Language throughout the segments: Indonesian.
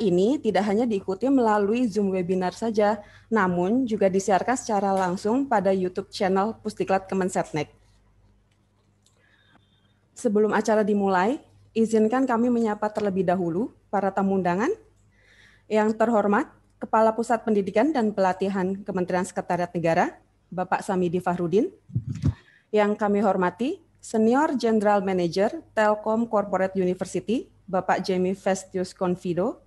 ini tidak hanya diikuti melalui Zoom webinar saja, namun juga disiarkan secara langsung pada YouTube channel Pustiklat Kemensetnek. Sebelum acara dimulai, izinkan kami menyapa terlebih dahulu para tamu undangan. Yang terhormat, Kepala Pusat Pendidikan dan Pelatihan Kementerian Sekretariat Negara, Bapak Samidi Fahrudin. Yang kami hormati, Senior General Manager Telkom Corporate University, Bapak Jamie Festius Confido,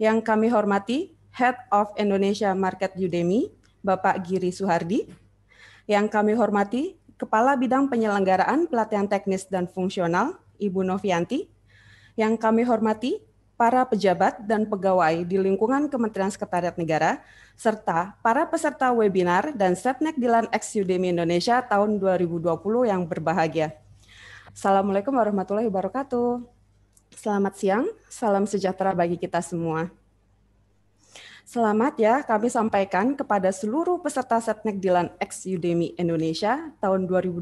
yang kami hormati Head of Indonesia Market Udemy, Bapak Giri Suhardi. Yang kami hormati Kepala Bidang Penyelenggaraan Pelatihan Teknis dan Fungsional, Ibu Novianti. Yang kami hormati para pejabat dan pegawai di lingkungan Kementerian Sekretariat Negara, serta para peserta webinar dan Setnek Dilan X Udemy Indonesia tahun 2020 yang berbahagia. Assalamualaikum warahmatullahi wabarakatuh. Selamat siang, salam sejahtera bagi kita semua. Selamat ya kami sampaikan kepada seluruh peserta Setnek Dilan X Udemy Indonesia tahun 2020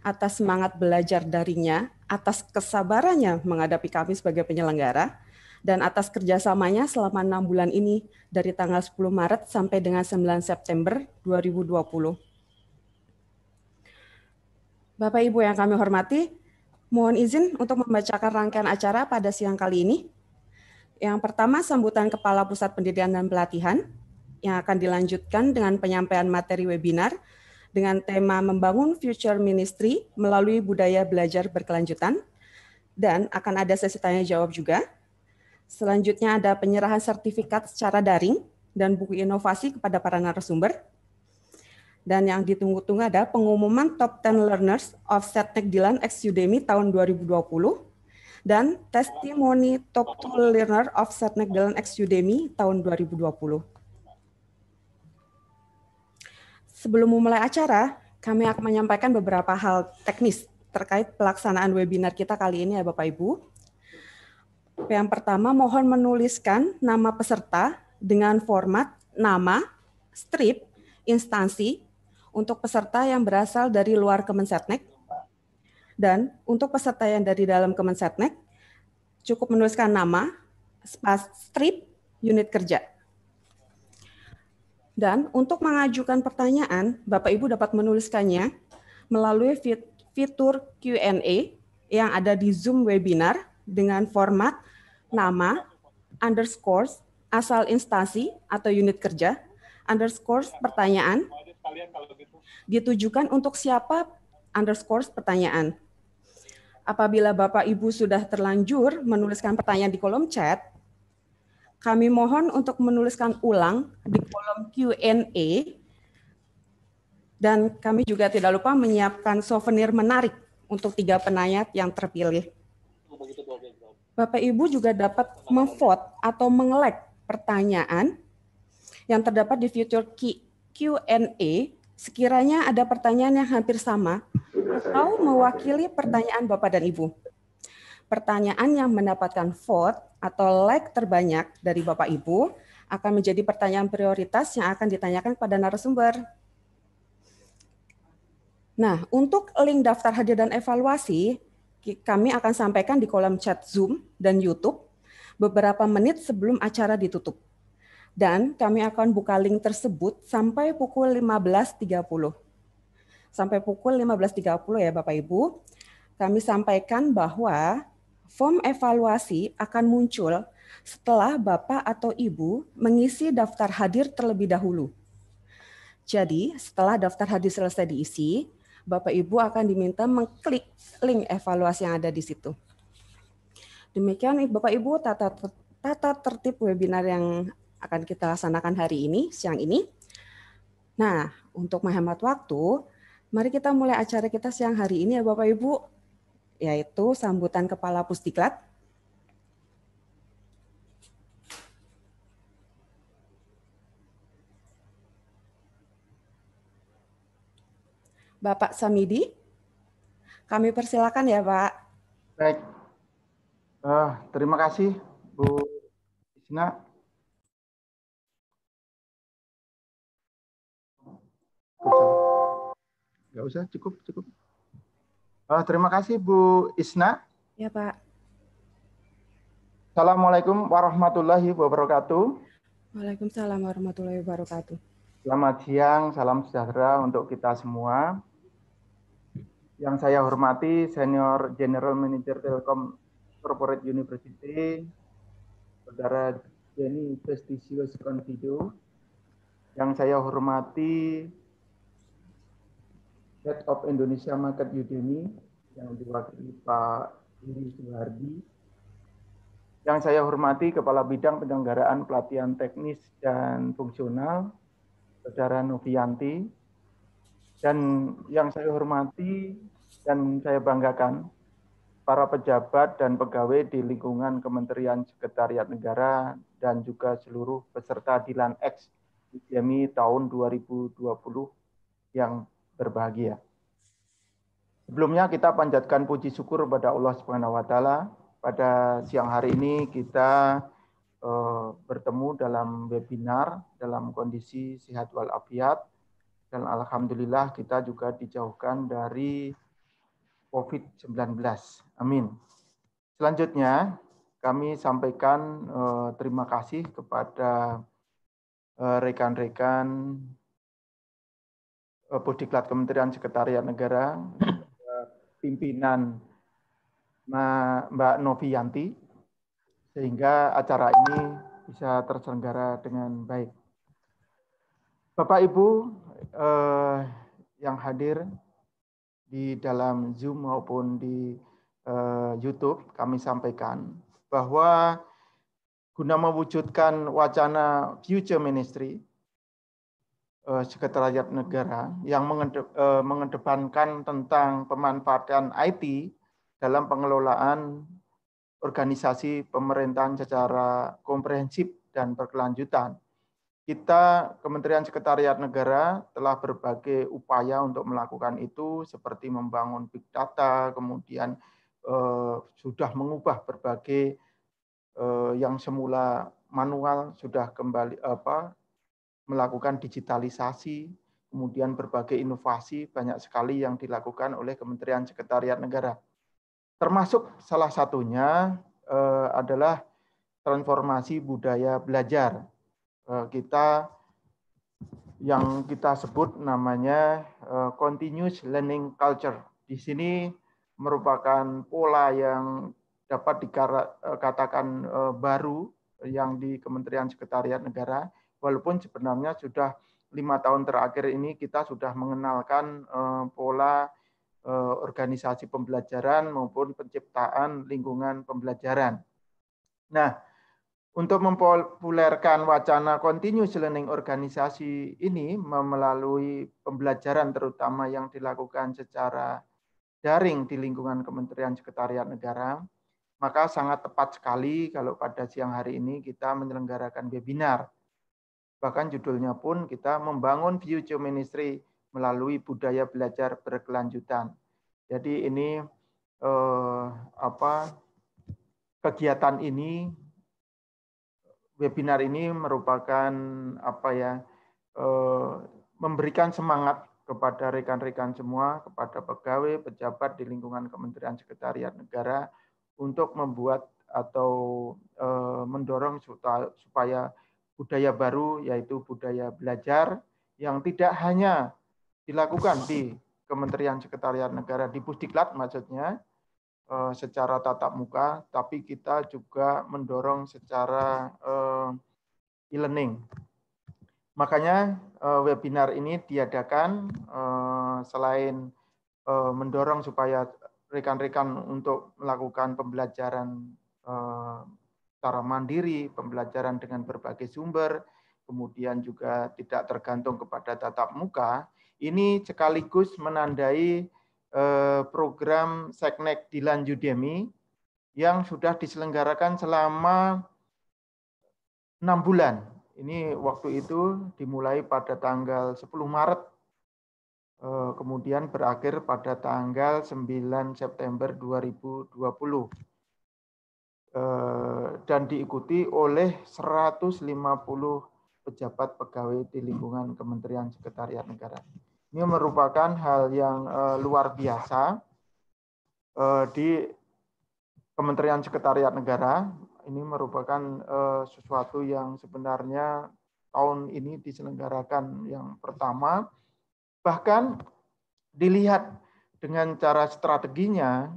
atas semangat belajar darinya, atas kesabarannya menghadapi kami sebagai penyelenggara, dan atas kerjasamanya selama enam bulan ini dari tanggal 10 Maret sampai dengan 9 September 2020. Bapak Ibu yang kami hormati, Mohon izin untuk membacakan rangkaian acara pada siang kali ini. Yang pertama, sambutan Kepala Pusat Pendidikan dan Pelatihan yang akan dilanjutkan dengan penyampaian materi webinar dengan tema Membangun Future Ministry melalui Budaya Belajar Berkelanjutan dan akan ada sesi tanya-jawab juga. Selanjutnya ada penyerahan sertifikat secara daring dan buku inovasi kepada para narasumber dan yang ditunggu-tunggu ada pengumuman top 10 learners of Setnek Dilan X Udemy tahun 2020 dan testimoni top 2 learner of Setnek Dilan X Udemy tahun 2020. Sebelum memulai acara, kami akan menyampaikan beberapa hal teknis terkait pelaksanaan webinar kita kali ini ya Bapak Ibu. Yang pertama, mohon menuliskan nama peserta dengan format nama, strip, instansi, untuk peserta yang berasal dari luar Kemensetnek dan untuk peserta yang dari dalam Kemensetnek cukup menuliskan nama, spas, strip, unit kerja. Dan untuk mengajukan pertanyaan, Bapak Ibu dapat menuliskannya melalui fitur Q&A yang ada di Zoom webinar dengan format nama, underscores, asal instansi atau unit kerja, underscores pertanyaan, sekalian kalau gitu? Ditujukan untuk siapa underscore pertanyaan. Apabila Bapak Ibu sudah terlanjur menuliskan pertanyaan di kolom chat, kami mohon untuk menuliskan ulang di kolom Q&A dan kami juga tidak lupa menyiapkan souvenir menarik untuk tiga penanya yang terpilih. Bapak Ibu juga dapat memvote atau mengelek pertanyaan yang terdapat di future key Q&A sekiranya ada pertanyaan yang hampir sama atau mewakili pertanyaan Bapak dan Ibu. Pertanyaan yang mendapatkan vote atau like terbanyak dari Bapak Ibu akan menjadi pertanyaan prioritas yang akan ditanyakan pada narasumber. Nah, untuk link daftar hadir dan evaluasi, kami akan sampaikan di kolom chat Zoom dan YouTube beberapa menit sebelum acara ditutup. Dan kami akan buka link tersebut sampai pukul 15.30. Sampai pukul 15.30 ya Bapak Ibu. Kami sampaikan bahwa form evaluasi akan muncul setelah Bapak atau Ibu mengisi daftar hadir terlebih dahulu. Jadi, setelah daftar hadir selesai diisi, Bapak Ibu akan diminta mengklik link evaluasi yang ada di situ. Demikian Bapak Ibu tata tata tertib webinar yang akan kita laksanakan hari ini, siang ini. Nah, untuk menghemat waktu, mari kita mulai acara kita siang hari ini ya Bapak Ibu, yaitu sambutan Kepala Pusdiklat. Bapak Samidi, kami persilakan ya Pak. Baik, uh, terima kasih Bu Isna usah, cukup, cukup. Oh, terima kasih Bu Isna. Ya Pak. Assalamualaikum warahmatullahi wabarakatuh. Waalaikumsalam warahmatullahi wabarakatuh. Selamat siang, salam sejahtera untuk kita semua. Yang saya hormati Senior General Manager Telkom Corporate University, Saudara Jenny Prestisius Convido. Yang saya hormati Head of Indonesia Market Udemy yang diwakili Pak Iri Suhardi. Yang saya hormati Kepala Bidang Penyelenggaraan Pelatihan Teknis dan Fungsional, Saudara Novianti. Dan yang saya hormati dan saya banggakan para pejabat dan pegawai di lingkungan Kementerian Sekretariat Negara dan juga seluruh peserta Dilan X Udemy tahun 2020 yang berbahagia. Sebelumnya kita panjatkan puji syukur kepada Allah Subhanahu wa taala. Pada siang hari ini kita uh, bertemu dalam webinar dalam kondisi sehat walafiat dan alhamdulillah kita juga dijauhkan dari COVID-19. Amin. Selanjutnya kami sampaikan uh, terima kasih kepada eh, rekan-rekan Pusdiklat eh, Kementerian Sekretariat Negara, pimpinan Mbak Novi Yanti, sehingga acara ini bisa terselenggara dengan baik. Bapak Ibu eh, yang hadir di dalam Zoom maupun di eh, YouTube, kami sampaikan bahwa guna mewujudkan wacana Future Ministry, Eh, sekretariat Negara yang eh, mengedepankan tentang pemanfaatan IT dalam pengelolaan organisasi pemerintahan secara komprehensif dan berkelanjutan. Kita Kementerian Sekretariat Negara telah berbagai upaya untuk melakukan itu seperti membangun big data, kemudian eh, sudah mengubah berbagai eh, yang semula manual sudah kembali apa melakukan digitalisasi, kemudian berbagai inovasi banyak sekali yang dilakukan oleh Kementerian Sekretariat Negara. Termasuk salah satunya eh, adalah transformasi budaya belajar. Eh, kita yang kita sebut namanya eh, continuous learning culture. Di sini merupakan pola yang dapat dikatakan baru yang di Kementerian Sekretariat Negara walaupun sebenarnya sudah lima tahun terakhir ini kita sudah mengenalkan eh, pola eh, organisasi pembelajaran maupun penciptaan lingkungan pembelajaran. Nah, untuk mempopulerkan wacana continuous learning organisasi ini melalui pembelajaran terutama yang dilakukan secara daring di lingkungan Kementerian Sekretariat Negara, maka sangat tepat sekali kalau pada siang hari ini kita menyelenggarakan webinar Bahkan judulnya pun kita membangun future ministry melalui budaya belajar berkelanjutan. Jadi ini eh, apa kegiatan ini webinar ini merupakan apa ya eh, memberikan semangat kepada rekan-rekan semua, kepada pegawai, pejabat di lingkungan Kementerian Sekretariat Negara untuk membuat atau eh, mendorong supaya, supaya budaya baru yaitu budaya belajar yang tidak hanya dilakukan di Kementerian Sekretariat Negara di Pusdiklat maksudnya eh, secara tatap muka tapi kita juga mendorong secara eh, e-learning. Makanya eh, webinar ini diadakan selain mendorong supaya rekan-rekan untuk melakukan pembelajaran secara mandiri, pembelajaran dengan berbagai sumber, kemudian juga tidak tergantung kepada tatap muka, ini sekaligus menandai eh, program Seknek di Lanjudemi yang sudah diselenggarakan selama enam bulan. Ini waktu itu dimulai pada tanggal 10 Maret, eh, kemudian berakhir pada tanggal 9 September 2020. Eh, dan diikuti oleh 150 pejabat pegawai di lingkungan Kementerian Sekretariat Negara. Ini merupakan hal yang eh, luar biasa eh, di Kementerian Sekretariat Negara. Ini merupakan sesuatu yang sebenarnya tahun ini diselenggarakan yang pertama. Bahkan dilihat dengan cara strateginya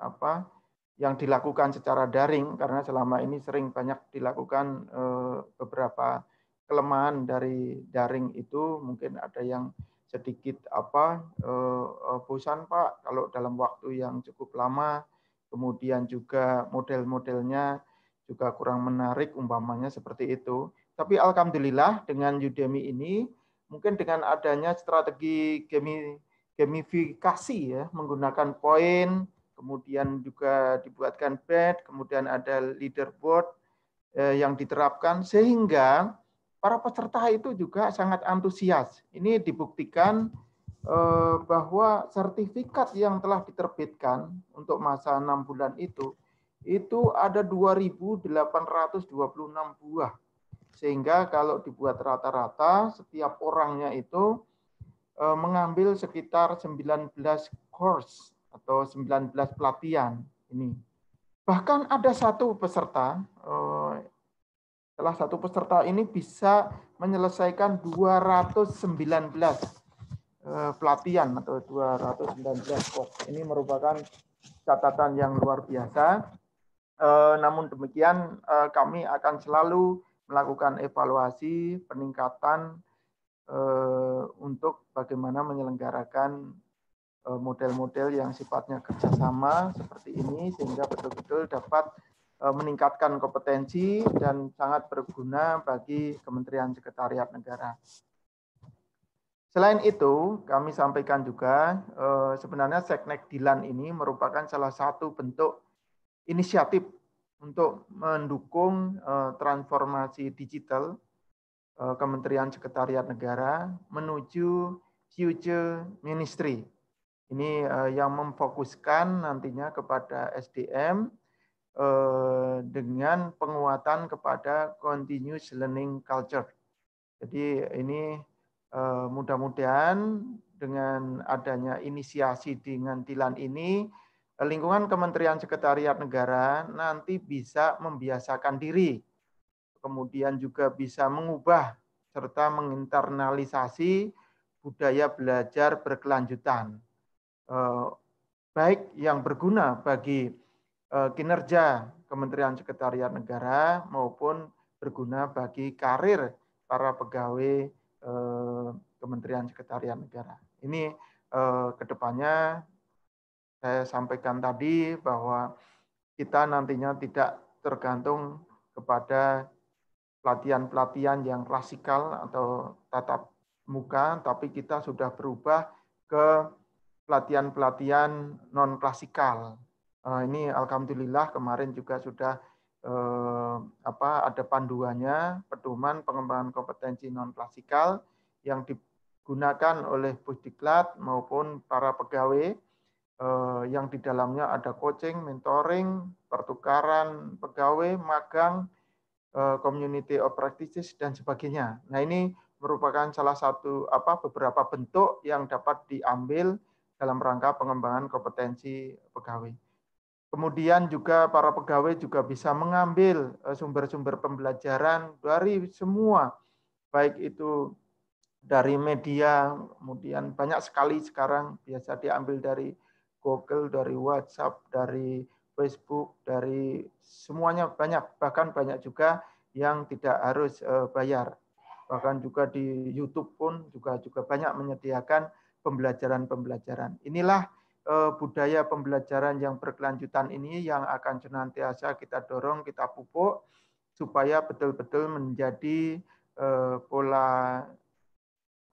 apa yang dilakukan secara daring karena selama ini sering banyak dilakukan eh, beberapa kelemahan dari daring itu mungkin ada yang sedikit apa eh, eh, bosan Pak kalau dalam waktu yang cukup lama kemudian juga model-modelnya juga kurang menarik umpamanya seperti itu tapi alhamdulillah dengan Udemy ini mungkin dengan adanya strategi gamifikasi ya menggunakan poin kemudian juga dibuatkan bed, kemudian ada leaderboard eh, yang diterapkan sehingga para peserta itu juga sangat antusias. Ini dibuktikan eh, bahwa sertifikat yang telah diterbitkan untuk masa enam bulan itu itu ada 2.826 buah. Sehingga kalau dibuat rata-rata setiap orangnya itu eh, mengambil sekitar 19 course atau 19 pelatihan ini. Bahkan ada satu peserta, eh, salah satu peserta ini bisa menyelesaikan 219 eh, pelatihan atau 219 kok. Ini merupakan catatan yang luar biasa. Eh, namun demikian kami akan selalu melakukan evaluasi peningkatan untuk bagaimana menyelenggarakan Eh, model-model yang sifatnya kerjasama seperti ini sehingga betul-betul dapat eh, meningkatkan kompetensi dan sangat berguna bagi Kementerian Sekretariat Negara. Selain itu, kami sampaikan juga eh, sebenarnya Seknek Dilan ini merupakan salah satu bentuk inisiatif untuk mendukung transformasi digital Kementerian Sekretariat Negara menuju Future Ministry ini eh, yang memfokuskan nantinya kepada SDM eh, dengan penguatan kepada continuous learning culture. Jadi ini eh, mudah-mudahan dengan adanya inisiasi dengan Tilan ini lingkungan Kementerian Sekretariat Negara nanti bisa membiasakan diri, kemudian juga bisa mengubah serta menginternalisasi budaya belajar berkelanjutan. Eh, baik yang berguna bagi eh, kinerja Kementerian Sekretariat Negara maupun berguna bagi karir para pegawai eh, Kementerian Sekretariat Negara. Ini kedepannya saya sampaikan tadi bahwa kita nantinya tidak tergantung kepada pelatihan-pelatihan yang klasikal atau tatap muka, tapi kita sudah berubah ke pelatihan-pelatihan non klasikal. Eh, ini alhamdulillah kemarin juga sudah eh, apa ada panduannya pedoman pengembangan kompetensi non klasikal yang digunakan oleh pusdiklat maupun para pegawai eh, yang di dalamnya ada coaching, mentoring, pertukaran pegawai, magang, community of practices dan sebagainya. Nah ini merupakan salah satu apa beberapa bentuk yang dapat diambil dalam rangka pengembangan kompetensi pegawai. Kemudian juga para pegawai juga bisa mengambil eh, sumber-sumber pembelajaran dari semua, baik itu dari media, kemudian banyak sekali sekarang biasa diambil dari Google, dari WhatsApp, dari Facebook, dari semuanya banyak, bahkan banyak juga yang tidak harus eh, bayar. Bahkan juga di YouTube pun juga juga banyak menyediakan pembelajaran-pembelajaran. Inilah eh, budaya pembelajaran yang berkelanjutan ini yang akan senantiasa kita dorong, kita pupuk supaya betul-betul menjadi eh, pola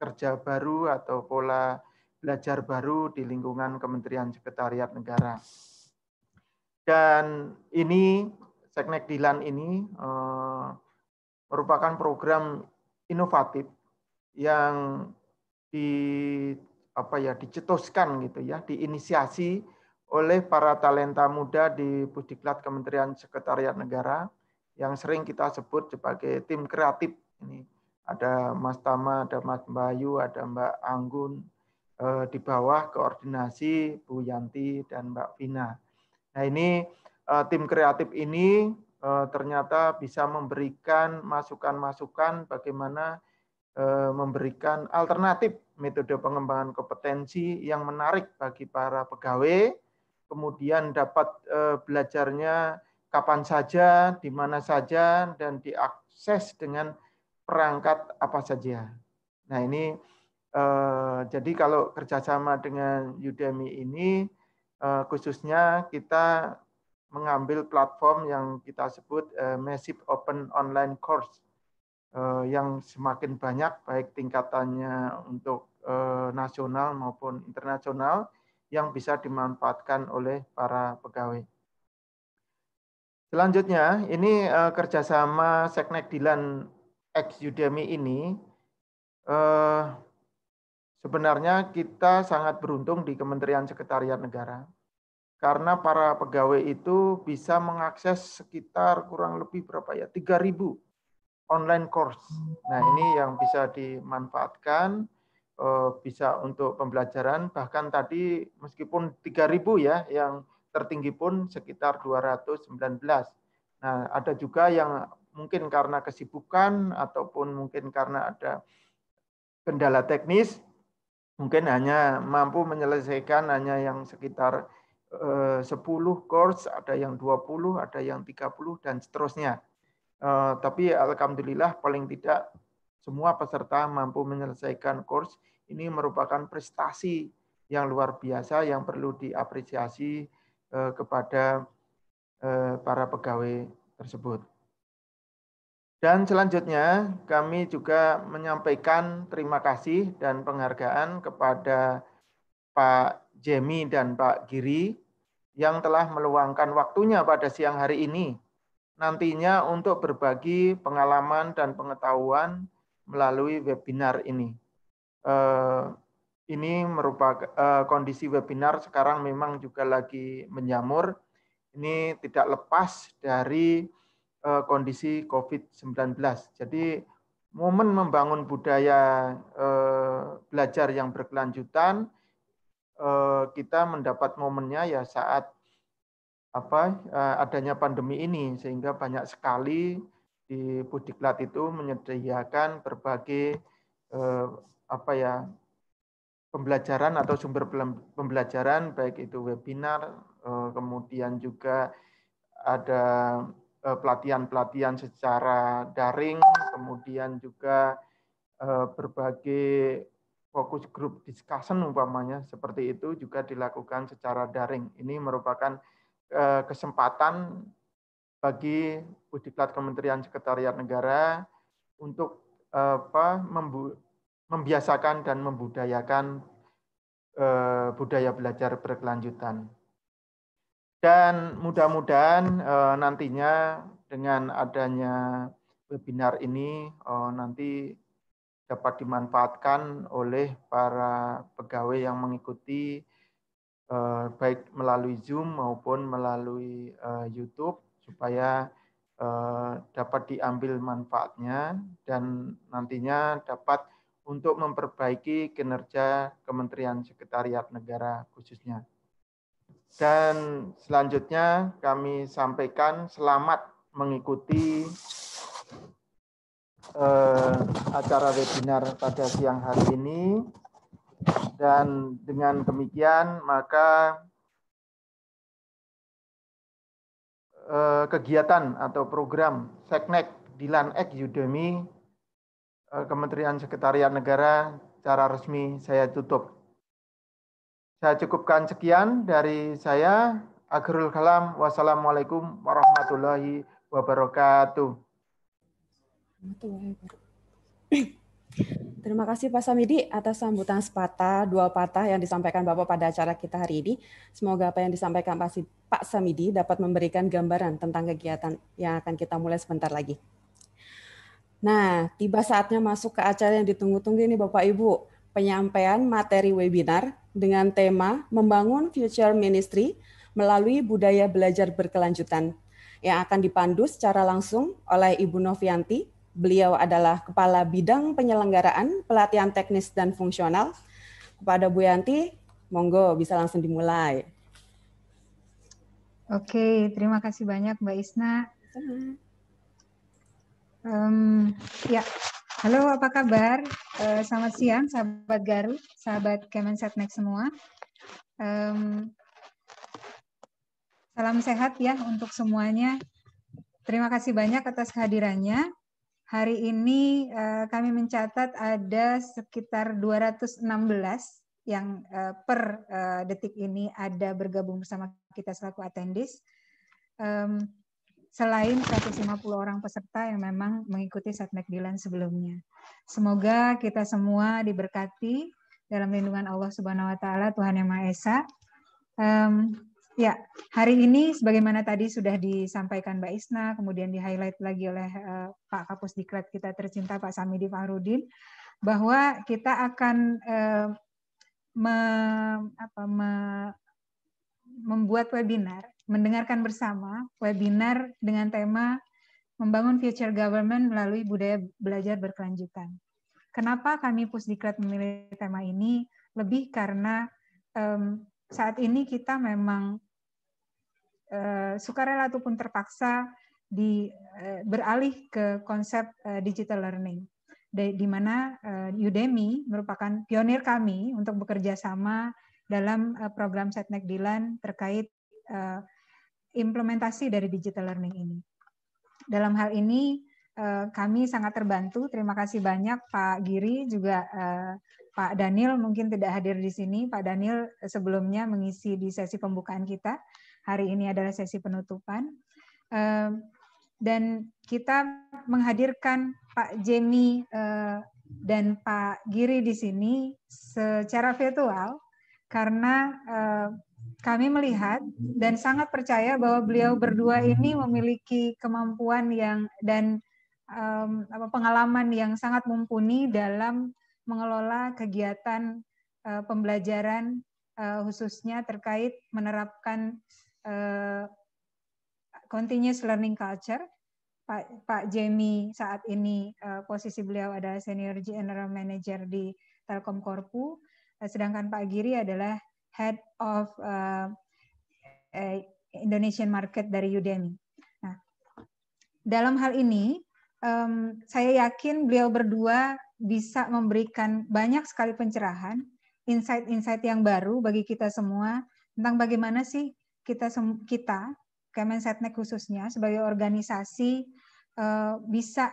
kerja baru atau pola belajar baru di lingkungan Kementerian Sekretariat Negara. Dan ini Seknek Dilan ini eh, merupakan program inovatif yang di apa ya dicetuskan gitu ya, diinisiasi oleh para talenta muda di Pusdiklat Kementerian Sekretariat Negara yang sering kita sebut sebagai tim kreatif ini ada Mas Tama, ada Mas Bayu, ada Mbak Anggun eh, di bawah koordinasi Bu Yanti dan Mbak Vina. Nah ini eh, tim kreatif ini eh, ternyata bisa memberikan masukan-masukan bagaimana Eh, memberikan alternatif metode pengembangan kompetensi yang menarik bagi para pegawai, kemudian dapat eh, belajarnya kapan saja, di mana saja, dan diakses dengan perangkat apa saja. Nah ini eh, jadi kalau kerjasama dengan Udemy ini, khususnya kita mengambil platform yang kita sebut Massive Open Online Course Eh, yang semakin banyak baik tingkatannya untuk eh, nasional maupun internasional yang bisa dimanfaatkan oleh para pegawai. Selanjutnya, ini eh, kerjasama Seknek Dilan X Udemy ini eh, sebenarnya kita sangat beruntung di Kementerian Sekretariat Negara karena para pegawai itu bisa mengakses sekitar kurang lebih berapa ya 3000 online course. Nah, ini yang bisa dimanfaatkan eh, bisa untuk pembelajaran bahkan tadi meskipun 3000 ya yang tertinggi pun sekitar 219. Nah, ada juga yang mungkin karena kesibukan ataupun mungkin karena ada kendala teknis mungkin hanya mampu menyelesaikan hanya yang sekitar 10 eh, course, ada yang 20, ada yang 30 dan seterusnya. Eh, tapi alhamdulillah paling tidak semua peserta mampu menyelesaikan kurs ini merupakan prestasi yang luar biasa yang perlu diapresiasi eh, kepada eh, para pegawai tersebut. Dan selanjutnya kami juga menyampaikan terima kasih dan penghargaan kepada Pak Jemi dan Pak Giri yang telah meluangkan waktunya pada siang hari ini nantinya untuk berbagi pengalaman dan pengetahuan melalui webinar ini. Eh, ini merupakan eh, kondisi webinar sekarang memang juga lagi menjamur. Ini tidak lepas dari eh, kondisi COVID-19. Jadi momen membangun budaya belajar yang berkelanjutan, kita mendapat momennya ya saat apa eh, adanya pandemi ini sehingga banyak sekali di Pudiklat itu menyediakan berbagai eh, apa ya pembelajaran atau sumber pembelajaran baik itu webinar eh, kemudian juga ada eh, pelatihan-pelatihan secara daring kemudian juga eh, berbagai fokus grup discussion umpamanya seperti itu juga dilakukan secara daring ini merupakan Eh, kesempatan bagi Pusdiklat Kementerian Sekretariat Negara untuk eh, apa membiasakan dan membudayakan eh, budaya belajar berkelanjutan. Dan mudah-mudahan nantinya dengan adanya webinar ini nanti dapat dimanfaatkan oleh para pegawai yang mengikuti Eh, baik melalui Zoom maupun melalui eh, YouTube supaya eh, dapat diambil manfaatnya dan nantinya dapat untuk memperbaiki kinerja Kementerian Sekretariat Negara khususnya. Dan selanjutnya kami sampaikan selamat mengikuti acara webinar pada siang hari ini. Dan dengan demikian maka eh, kegiatan atau program Seknek di Lanek Yudemi eh, Kementerian Sekretariat Negara secara resmi saya tutup. Saya cukupkan sekian dari saya. Akhirul kalam. Wassalamualaikum Warahmatullahi wabarakatuh. Terima kasih Pak Samidi atas sambutan sepatah, dua patah yang disampaikan Bapak pada acara kita hari ini. Semoga apa yang disampaikan Pak Samidi dapat memberikan gambaran tentang kegiatan yang akan kita mulai sebentar lagi. Nah, tiba saatnya masuk ke acara yang ditunggu-tunggu ini Bapak Ibu, penyampaian materi webinar dengan tema Membangun Future Ministry melalui budaya belajar berkelanjutan yang akan dipandu secara langsung oleh Ibu Novianti, Beliau adalah Kepala Bidang Penyelenggaraan Pelatihan Teknis dan Fungsional. Kepada Bu Yanti, monggo bisa langsung dimulai. Oke, terima kasih banyak Mbak Isna. Um, ya, halo apa kabar? Eh, selamat siang sahabat Garu, sahabat Kemensetnek semua. Um, salam sehat ya untuk semuanya. Terima kasih banyak atas kehadirannya. Hari ini eh, kami mencatat ada sekitar 216 yang eh, per eh, detik ini ada bergabung bersama kita selaku attendees. Um, selain 150 orang peserta yang memang mengikuti saat Dilan sebelumnya. Semoga kita semua diberkati dalam lindungan Allah Subhanahu wa taala Tuhan Yang Maha Esa. Ya, hari ini sebagaimana tadi sudah disampaikan Mbak Isna, kemudian di-highlight lagi oleh uh, Pak Kapus Diklat kita tercinta Pak Samidi Fahrudin, bahwa kita akan uh, me, apa, me, membuat webinar, mendengarkan bersama webinar dengan tema membangun future government melalui budaya belajar berkelanjutan. Kenapa kami Pusdiklat memilih tema ini? Lebih karena um, saat ini kita memang suka eh, sukarela ataupun terpaksa di eh, beralih ke konsep eh, digital learning di, mana Udemy merupakan pionir kami untuk bekerja sama dalam program Setnek Dilan terkait implementasi dari digital learning ini. Dalam hal ini kami sangat terbantu. Terima kasih banyak Pak Giri juga Pak Daniel mungkin tidak hadir di sini. Pak Daniel eh, sebelumnya mengisi di sesi pembukaan kita. Hari ini adalah sesi penutupan. Dan kita menghadirkan Pak Jemi eh, dan Pak Giri di sini secara virtual karena eh, kami melihat dan sangat percaya bahwa beliau berdua ini memiliki kemampuan yang dan pengalaman yang sangat mumpuni dalam mengelola kegiatan uh, pembelajaran uh, khususnya terkait menerapkan uh, continuous learning culture. Pak, Pak Jamie saat ini uh, posisi beliau adalah senior general manager di Telkom Korpu, uh, sedangkan Pak Giri adalah head of uh, Indonesian market dari Udemy. Nah, dalam hal ini um, saya yakin beliau berdua bisa memberikan banyak sekali pencerahan, insight-insight yang baru bagi kita semua tentang bagaimana sih kita kita Kemensetnek khususnya sebagai organisasi eh, bisa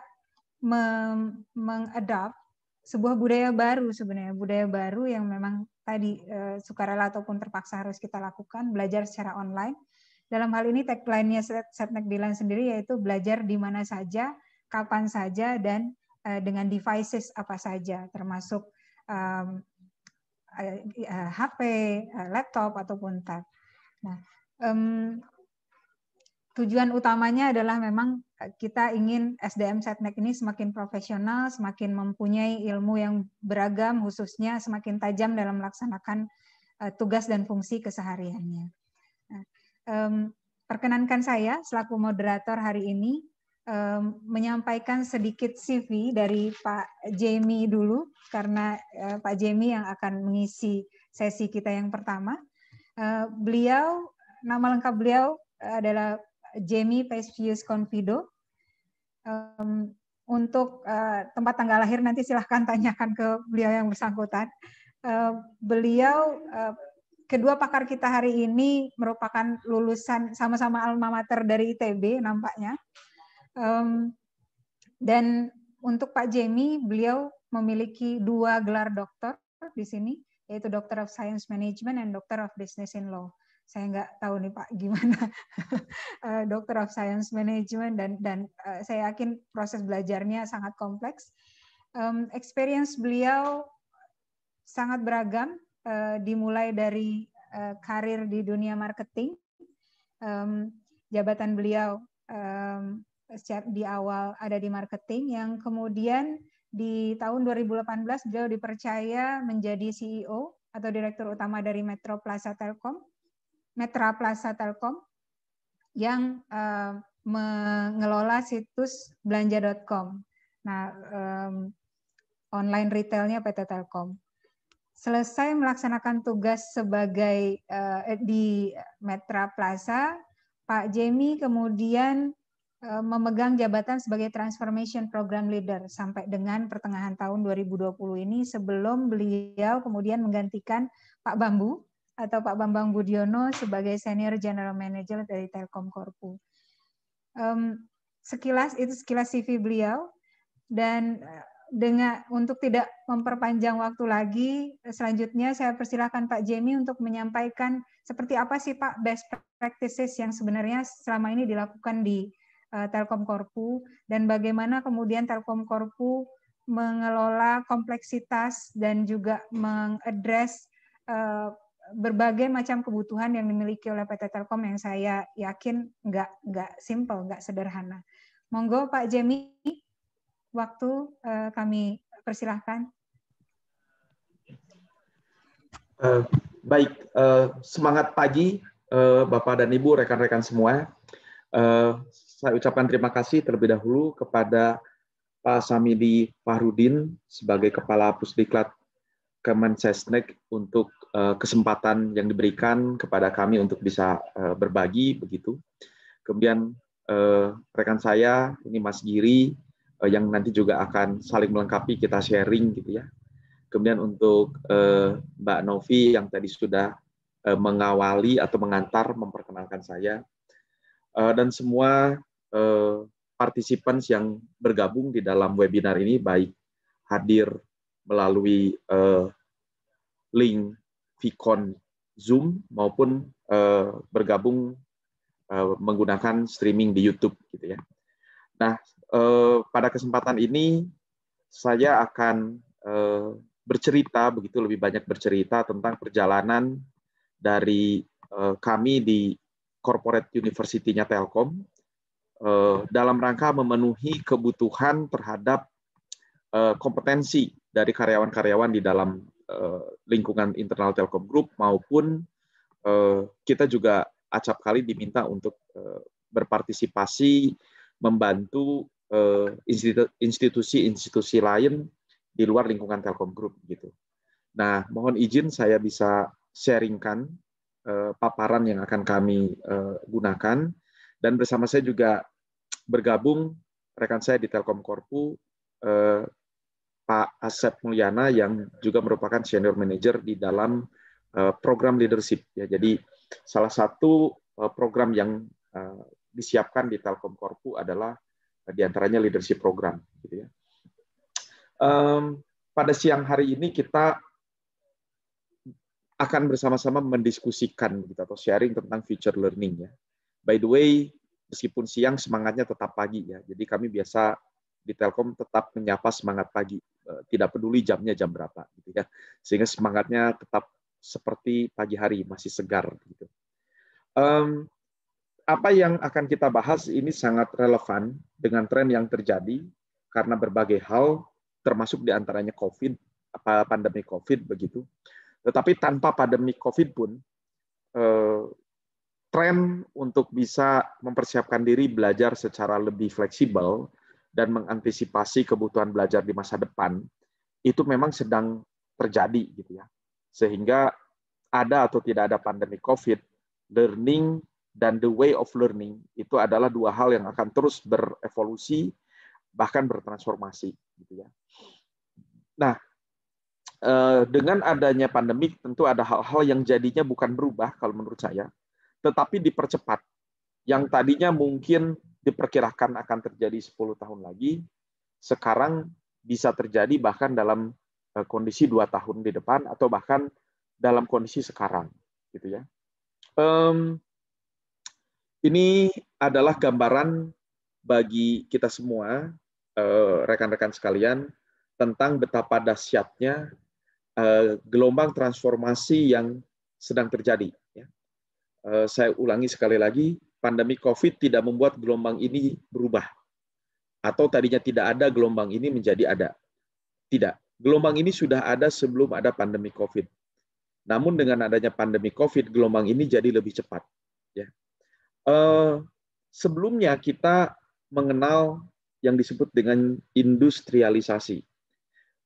mengadap sebuah budaya baru sebenarnya budaya baru yang memang tadi eh, sukarela ataupun terpaksa harus kita lakukan belajar secara online dalam hal ini tagline-nya Setnek Dilan sendiri yaitu belajar di mana saja kapan saja dan Eh, dengan devices apa saja, termasuk um, HP, eh, eh, laptop ataupun tab. Nah, um, tujuan utamanya adalah memang kita ingin SDM setnek ini semakin profesional, semakin mempunyai ilmu yang beragam, khususnya semakin tajam dalam melaksanakan uh, tugas dan fungsi kesehariannya. Nah, um, perkenankan saya selaku moderator hari ini um, menyampaikan sedikit CV dari Pak Jamie dulu karena uh, Pak Jamie yang akan mengisi sesi kita yang pertama. Uh, beliau nama lengkap beliau adalah Jamie Pesvius Confido. Um, untuk uh, tempat tanggal lahir nanti silahkan tanyakan ke beliau yang bersangkutan. Uh, beliau uh, kedua pakar kita hari ini merupakan lulusan sama-sama alma mater dari ITB nampaknya. Um, dan untuk Pak Jamie, beliau memiliki dua gelar doktor di sini, yaitu Doctor of Science Management and Doctor of Business in Law. Saya nggak tahu nih Pak gimana eh, Doctor of Science Management dan dan uh, saya yakin proses belajarnya sangat kompleks. Um, experience beliau sangat beragam, uh, dimulai dari uh, karir di dunia marketing, um, jabatan beliau um, di awal ada di marketing yang kemudian di tahun 2018 beliau dipercaya menjadi CEO atau direktur utama dari Metro Plaza Telkom, Metro Plaza Telkom yang uh, mengelola situs belanja.com. Nah, um, online retailnya PT Telkom. Selesai melaksanakan tugas sebagai uh, di Metro Plaza, Pak Jamie kemudian Eh, memegang jabatan sebagai Transformation Program Leader sampai dengan pertengahan tahun 2020 ini sebelum beliau kemudian menggantikan Pak Bambu atau Pak Bambang Budiono sebagai Senior General Manager dari Telkom Corpu. Um, sekilas itu sekilas CV beliau dan eh, dengan untuk tidak memperpanjang waktu lagi selanjutnya saya persilahkan Pak Jamie untuk menyampaikan seperti apa sih Pak best practices yang sebenarnya selama ini dilakukan di Eh, Telkom Korpu dan bagaimana kemudian Telkom Korpu mengelola kompleksitas dan juga mengadres eh, berbagai macam kebutuhan yang dimiliki oleh PT Telkom yang saya yakin nggak nggak simple, nggak sederhana. Monggo Pak Jemi, waktu eh, kami persilahkan. Uh, baik, uh, semangat pagi uh, Bapak dan Ibu, rekan-rekan semua. Uh, saya ucapkan terima kasih terlebih dahulu kepada Pak Samidi Fahrudin sebagai Kepala Pusdiklat Kemenkesnek untuk uh, kesempatan yang diberikan kepada kami untuk bisa uh, berbagi begitu. Kemudian uh, rekan saya ini Mas Giri uh, yang nanti juga akan saling melengkapi kita sharing gitu ya. Kemudian untuk uh, Mbak Novi yang tadi sudah uh, mengawali atau mengantar memperkenalkan saya dan semua eh, partisipan yang bergabung di dalam webinar ini baik hadir melalui eh, link Vicon Zoom maupun eh, bergabung eh, menggunakan streaming di YouTube gitu ya. Nah, eh, pada kesempatan ini saya akan eh, bercerita begitu lebih banyak bercerita tentang perjalanan dari eh, kami di Corporate University-nya Telkom Eh, dalam rangka memenuhi kebutuhan terhadap eh, kompetensi dari karyawan-karyawan di dalam eh, lingkungan internal Telkom Group maupun kita juga acap kali diminta untuk berpartisipasi membantu institusi-institusi lain di luar lingkungan Telkom Group gitu. Nah, mohon izin saya bisa sharingkan paparan yang akan kami gunakan dan bersama saya juga bergabung rekan saya di Telkom Korpu, eh, Pak Asep Mulyana yang juga merupakan senior manager di dalam eh, program leadership. Ya, jadi salah satu eh, program yang eh, disiapkan di Telkom Korpu adalah eh, diantaranya leadership program. Gitu ya. Um, pada siang hari ini kita akan bersama-sama mendiskusikan gitu, atau sharing tentang future learning ya. By the way, meskipun siang semangatnya tetap pagi ya. Jadi kami biasa di Telkom tetap menyapa semangat pagi, e, tidak peduli jamnya jam berapa gitu ya. Sehingga semangatnya tetap seperti pagi hari masih segar gitu. Um, apa yang akan kita bahas ini sangat relevan dengan tren yang terjadi karena berbagai hal termasuk diantaranya COVID, pandemi COVID begitu. Tetapi tanpa pandemi COVID pun e, tren untuk bisa mempersiapkan diri belajar secara lebih fleksibel dan mengantisipasi kebutuhan belajar di masa depan itu memang sedang terjadi gitu ya. Sehingga ada atau tidak ada pandemi Covid, learning dan the way of learning itu adalah dua hal yang akan terus berevolusi bahkan bertransformasi gitu ya. Nah, eh, dengan adanya pandemik tentu ada hal-hal yang jadinya bukan berubah kalau menurut saya, tetapi dipercepat. Yang tadinya mungkin diperkirakan akan terjadi 10 tahun lagi, sekarang bisa terjadi bahkan dalam eh, kondisi dua tahun di depan atau bahkan dalam kondisi sekarang gitu ya um, ini adalah gambaran bagi kita semua eh, rekan-rekan uh, sekalian tentang betapa dahsyatnya uh, gelombang transformasi yang sedang terjadi Eh, saya ulangi sekali lagi, pandemi COVID tidak membuat gelombang ini berubah. Atau tadinya tidak ada, gelombang ini menjadi ada. Tidak. Gelombang ini sudah ada sebelum ada pandemi COVID. Namun dengan adanya pandemi COVID, gelombang ini jadi lebih cepat. Ya. Uh, sebelumnya kita mengenal yang disebut dengan industrialisasi.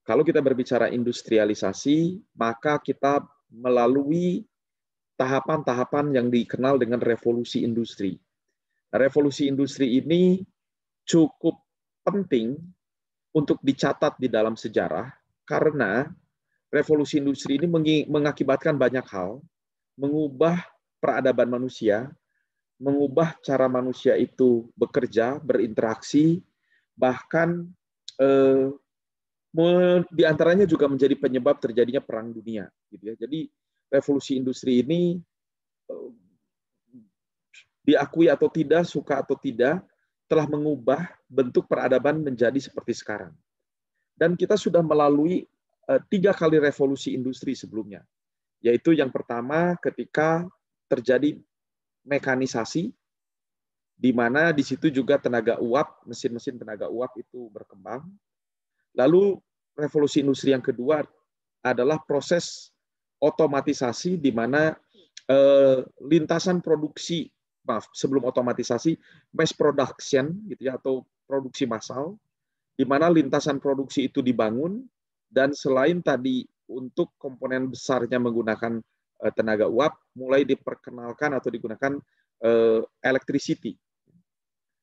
Kalau kita berbicara industrialisasi, maka kita melalui tahapan-tahapan yang dikenal dengan revolusi industri. Nah, revolusi industri ini cukup penting untuk dicatat di dalam sejarah karena revolusi industri ini mengakibatkan banyak hal, mengubah peradaban manusia, mengubah cara manusia itu bekerja, berinteraksi, bahkan eh, diantaranya juga menjadi penyebab terjadinya perang dunia. Gitu ya. Jadi revolusi industri ini eh, diakui atau tidak, suka atau tidak, telah mengubah bentuk peradaban menjadi seperti sekarang. Dan kita sudah melalui eh, tiga kali revolusi industri sebelumnya, yaitu yang pertama ketika terjadi mekanisasi, di mana di situ juga tenaga uap, mesin-mesin tenaga uap itu berkembang. Lalu revolusi industri yang kedua adalah proses otomatisasi di mana eh, lintasan produksi maaf sebelum otomatisasi mass production gitu ya atau produksi massal di mana lintasan produksi itu dibangun dan selain tadi untuk komponen besarnya menggunakan eh, tenaga uap mulai diperkenalkan atau digunakan eh, electricity.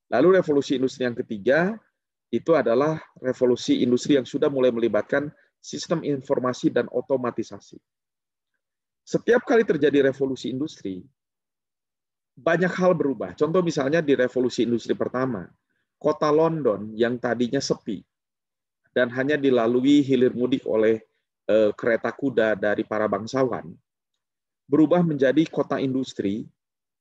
Lalu revolusi industri yang ketiga itu adalah revolusi industri yang sudah mulai melibatkan sistem informasi dan otomatisasi setiap kali terjadi revolusi industri, banyak hal berubah. Contoh misalnya di revolusi industri pertama, kota London yang tadinya sepi dan hanya dilalui hilir mudik oleh eh, kereta kuda dari para bangsawan, berubah menjadi kota industri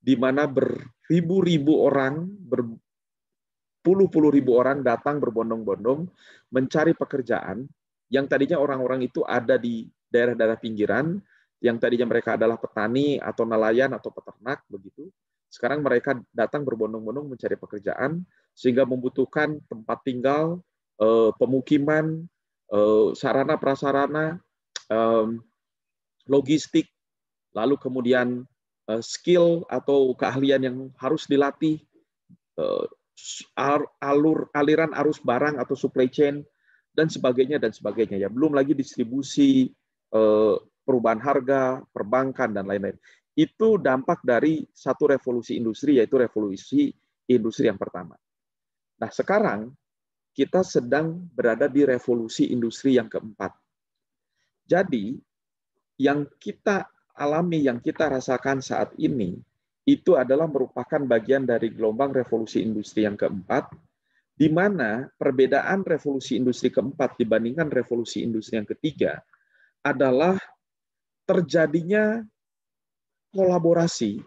di mana beribu-ribu orang, berpuluh-puluh ribu orang datang berbondong-bondong mencari pekerjaan yang tadinya orang-orang itu ada di daerah-daerah pinggiran, yang tadinya mereka adalah petani atau nelayan atau peternak begitu, sekarang mereka datang berbondong-bondong mencari pekerjaan sehingga membutuhkan tempat tinggal, eh, pemukiman, eh, sarana prasarana, logistik, lalu kemudian eh, skill atau keahlian yang harus dilatih, alur aliran arus barang atau supply chain dan sebagainya dan sebagainya ya. Belum lagi distribusi perubahan harga, perbankan, dan lain-lain. Itu dampak dari satu revolusi industri, yaitu revolusi industri yang pertama. Nah, sekarang kita sedang berada di revolusi industri yang keempat. Jadi, yang kita alami, yang kita rasakan saat ini, itu adalah merupakan bagian dari gelombang revolusi industri yang keempat, di mana perbedaan revolusi industri keempat dibandingkan revolusi industri yang ketiga adalah terjadinya kolaborasi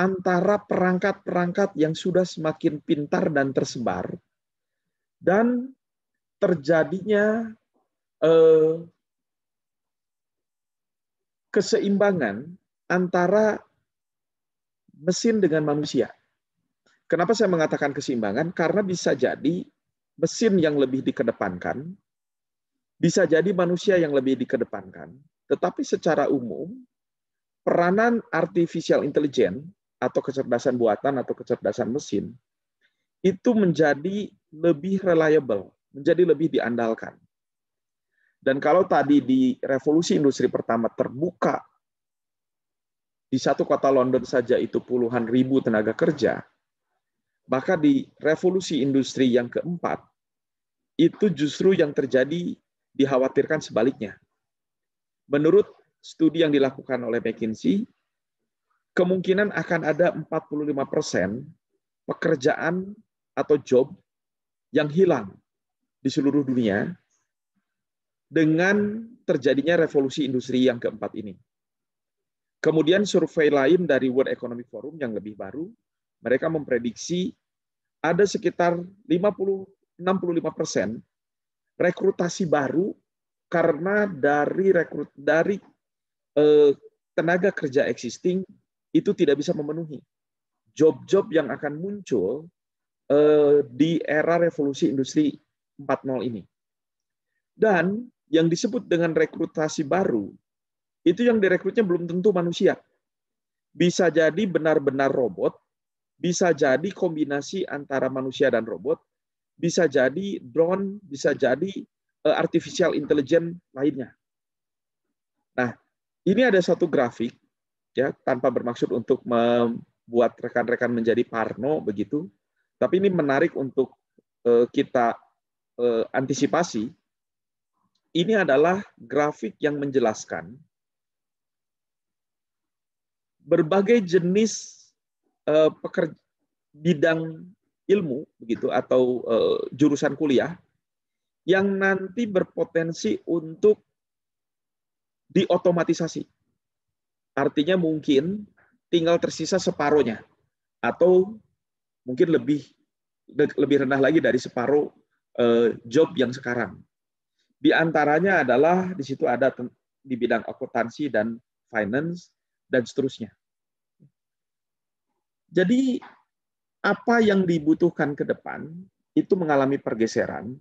antara perangkat-perangkat yang sudah semakin pintar dan tersebar dan terjadinya eh, keseimbangan antara mesin dengan manusia. Kenapa saya mengatakan keseimbangan? Karena bisa jadi mesin yang lebih dikedepankan, bisa jadi manusia yang lebih dikedepankan, tetapi secara umum, peranan artificial intelligence atau kecerdasan buatan atau kecerdasan mesin itu menjadi lebih reliable, menjadi lebih diandalkan. Dan kalau tadi di revolusi industri pertama terbuka di satu kota London saja itu puluhan ribu tenaga kerja, maka di revolusi industri yang keempat itu justru yang terjadi dikhawatirkan sebaliknya Menurut studi yang dilakukan oleh McKinsey, kemungkinan akan ada 45% persen pekerjaan atau job yang hilang di seluruh dunia dengan terjadinya revolusi industri yang keempat ini. Kemudian survei lain dari World Economic Forum yang lebih baru, mereka memprediksi ada sekitar 50 65% rekrutasi baru karena dari rekrut dari eh, tenaga kerja existing itu tidak bisa memenuhi job-job yang akan muncul eh, di era revolusi industri 4.0 ini. Dan yang disebut dengan rekrutasi baru itu yang direkrutnya belum tentu manusia. Bisa jadi benar-benar robot, bisa jadi kombinasi antara manusia dan robot, bisa jadi drone, bisa jadi Eh, artificial intelligence lainnya. Nah, ini ada satu grafik ya tanpa bermaksud untuk membuat rekan-rekan menjadi parno begitu, tapi ini menarik untuk eh, kita eh, antisipasi. Ini adalah grafik yang menjelaskan berbagai jenis pekerja bidang ilmu begitu atau jurusan kuliah yang nanti berpotensi untuk diotomatisasi. Artinya mungkin tinggal tersisa separohnya atau mungkin lebih lebih rendah lagi dari separuh eh, job yang sekarang. Di antaranya adalah di situ ada di bidang akuntansi dan finance dan seterusnya. Jadi apa yang dibutuhkan ke depan itu mengalami pergeseran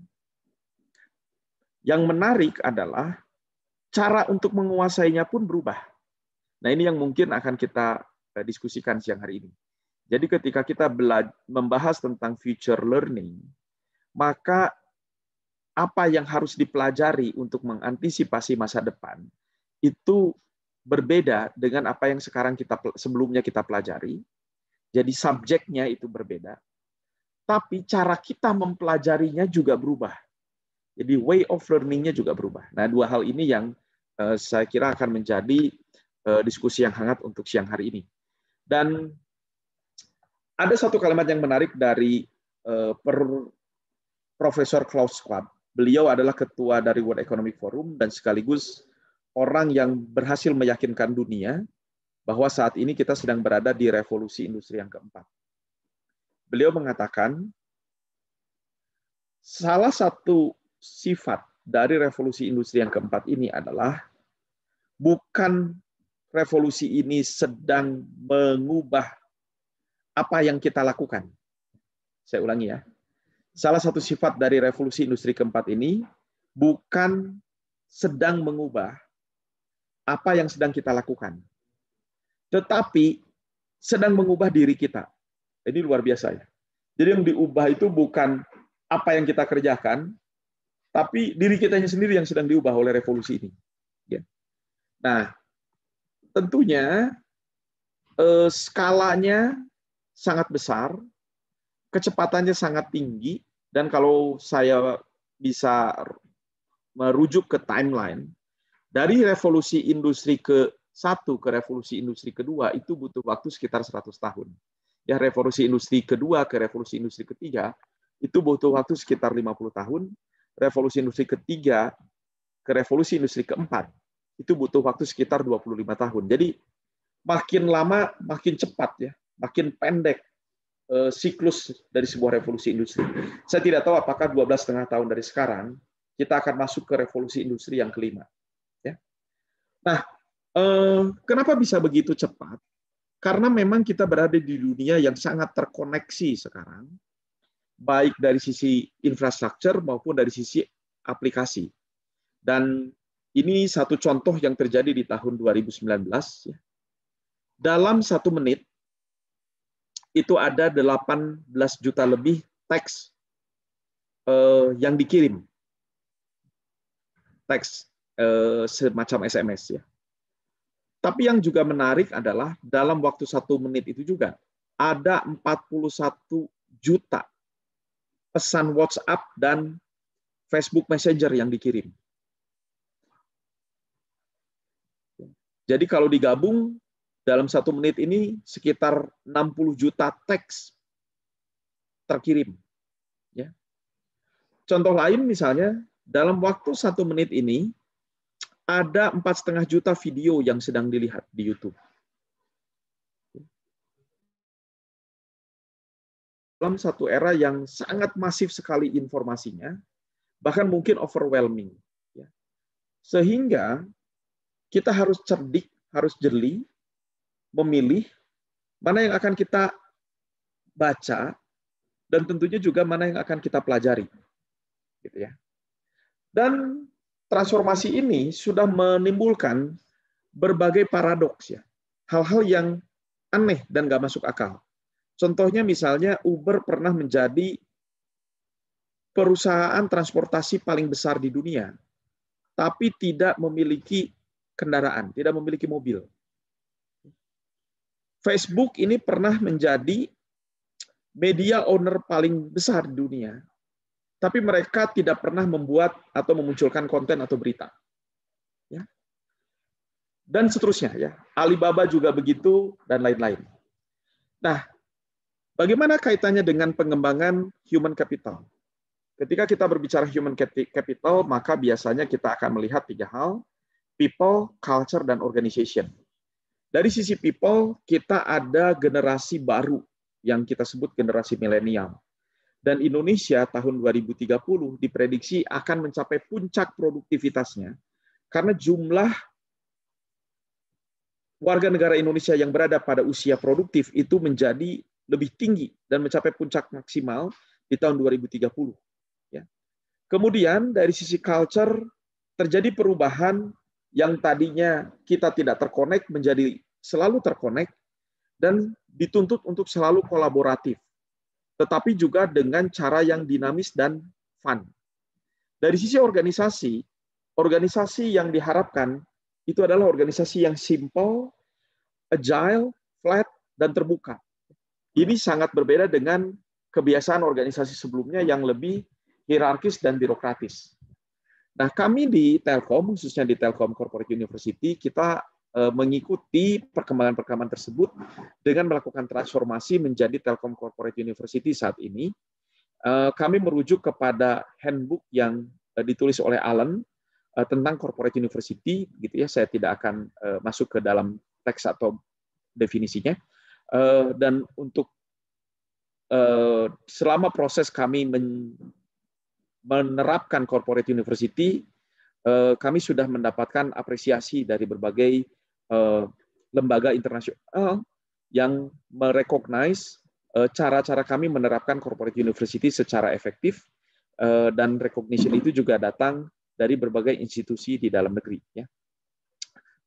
yang menarik adalah cara untuk menguasainya pun berubah. Nah, ini yang mungkin akan kita eh, diskusikan siang hari ini. Jadi ketika kita membahas tentang future learning, maka apa yang harus dipelajari untuk mengantisipasi masa depan itu berbeda dengan apa yang sekarang kita sebelumnya kita pelajari. Jadi subjeknya itu berbeda. Tapi cara kita mempelajarinya juga berubah. Jadi way of learningnya juga berubah. Nah, dua hal ini yang eh, saya kira akan menjadi eh, diskusi yang hangat untuk siang hari ini. Dan ada satu kalimat yang menarik dari eh, per Profesor Klaus Schwab. Beliau adalah ketua dari World Economic Forum dan sekaligus orang yang berhasil meyakinkan dunia bahwa saat ini kita sedang berada di revolusi industri yang keempat. Beliau mengatakan salah satu sifat dari revolusi industri yang keempat ini adalah bukan revolusi ini sedang mengubah apa yang kita lakukan. Saya ulangi ya. Salah satu sifat dari revolusi industri keempat ini bukan sedang mengubah apa yang sedang kita lakukan. Tetapi sedang mengubah diri kita. Ini luar biasa ya. Jadi yang diubah itu bukan apa yang kita kerjakan, tapi diri kita sendiri yang sedang diubah oleh revolusi ini. Ya. Nah, tentunya eh, skalanya sangat besar, kecepatannya sangat tinggi, dan kalau saya bisa merujuk ke timeline, dari revolusi industri ke satu ke revolusi industri kedua itu butuh waktu sekitar 100 tahun. Ya revolusi industri kedua ke revolusi industri ketiga itu butuh waktu sekitar 50 tahun revolusi industri ketiga ke revolusi industri keempat, itu butuh waktu sekitar 25 tahun. Jadi makin lama makin cepat ya, makin pendek eh, siklus dari sebuah revolusi industri. Saya tidak tahu apakah 12 setengah tahun dari sekarang kita akan masuk ke revolusi industri yang kelima. Ya. Nah, eh, kenapa bisa begitu cepat? Karena memang kita berada di dunia yang sangat terkoneksi sekarang, baik dari sisi infrastruktur maupun dari sisi aplikasi. Dan ini satu contoh yang terjadi di tahun 2019. Ya. Dalam satu menit, itu ada 18 juta lebih teks eh, yang dikirim. Teks eh, semacam SMS ya. Tapi yang juga menarik adalah dalam waktu satu menit itu juga ada 41 juta pesan WhatsApp dan Facebook Messenger yang dikirim. Jadi kalau digabung dalam satu menit ini sekitar 60 juta teks terkirim. Ya. Contoh lain misalnya dalam waktu satu menit ini ada empat setengah juta video yang sedang dilihat di YouTube. dalam satu era yang sangat masif sekali informasinya, bahkan mungkin overwhelming. Ya. Sehingga kita harus cerdik, harus jeli, memilih mana yang akan kita baca, dan tentunya juga mana yang akan kita pelajari. Gitu ya. Dan transformasi ini sudah menimbulkan berbagai paradoks ya, hal-hal yang aneh dan nggak masuk akal. Contohnya misalnya Uber pernah menjadi perusahaan transportasi paling besar di dunia, tapi tidak memiliki kendaraan, tidak memiliki mobil. Facebook ini pernah menjadi media owner paling besar di dunia, tapi mereka tidak pernah membuat atau memunculkan konten atau berita. Ya. Dan seterusnya ya. Alibaba juga begitu dan lain-lain. Nah, Bagaimana kaitannya dengan pengembangan human capital? Ketika kita berbicara human capital, maka biasanya kita akan melihat tiga hal, people, culture, dan organization. Dari sisi people, kita ada generasi baru yang kita sebut generasi milenial. Dan Indonesia tahun 2030 diprediksi akan mencapai puncak produktivitasnya karena jumlah warga negara Indonesia yang berada pada usia produktif itu menjadi lebih tinggi dan mencapai puncak maksimal di tahun 2030. Ya. Kemudian dari sisi culture terjadi perubahan yang tadinya kita tidak terkonek menjadi selalu terkonek dan dituntut untuk selalu kolaboratif, tetapi juga dengan cara yang dinamis dan fun. Dari sisi organisasi, organisasi yang diharapkan itu adalah organisasi yang simple, agile, flat, dan terbuka. Ini sangat berbeda dengan kebiasaan organisasi sebelumnya yang lebih hierarkis dan birokratis. Nah, kami di Telkom, khususnya di Telkom Corporate University, kita eh, mengikuti perkembangan-perkembangan tersebut dengan melakukan transformasi menjadi Telkom Corporate University saat ini. Eh, kami merujuk kepada handbook yang eh, ditulis oleh Allen tentang corporate university, gitu ya. Saya tidak akan masuk ke dalam teks atau definisinya, Eh, dan untuk eh, selama proses kami menerapkan corporate university, eh, kami sudah mendapatkan apresiasi dari berbagai lembaga internasional yang merekognize cara-cara kami menerapkan corporate university secara efektif dan recognition itu juga datang dari berbagai institusi di dalam negeri. Ya.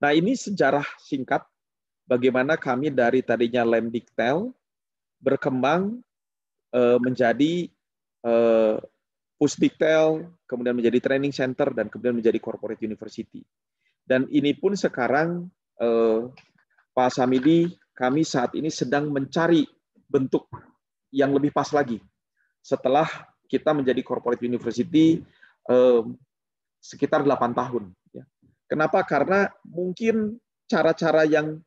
Nah ini sejarah singkat bagaimana kami dari tadinya lem diktel berkembang uh, menjadi eh, pusdiktel, kemudian menjadi training center, dan kemudian menjadi corporate university. Dan ini pun sekarang uh, Pak Samidi, kami saat ini sedang mencari bentuk yang lebih pas lagi. Setelah kita menjadi corporate university eh, sekitar 8 tahun. Ya. Kenapa? Karena mungkin cara-cara yang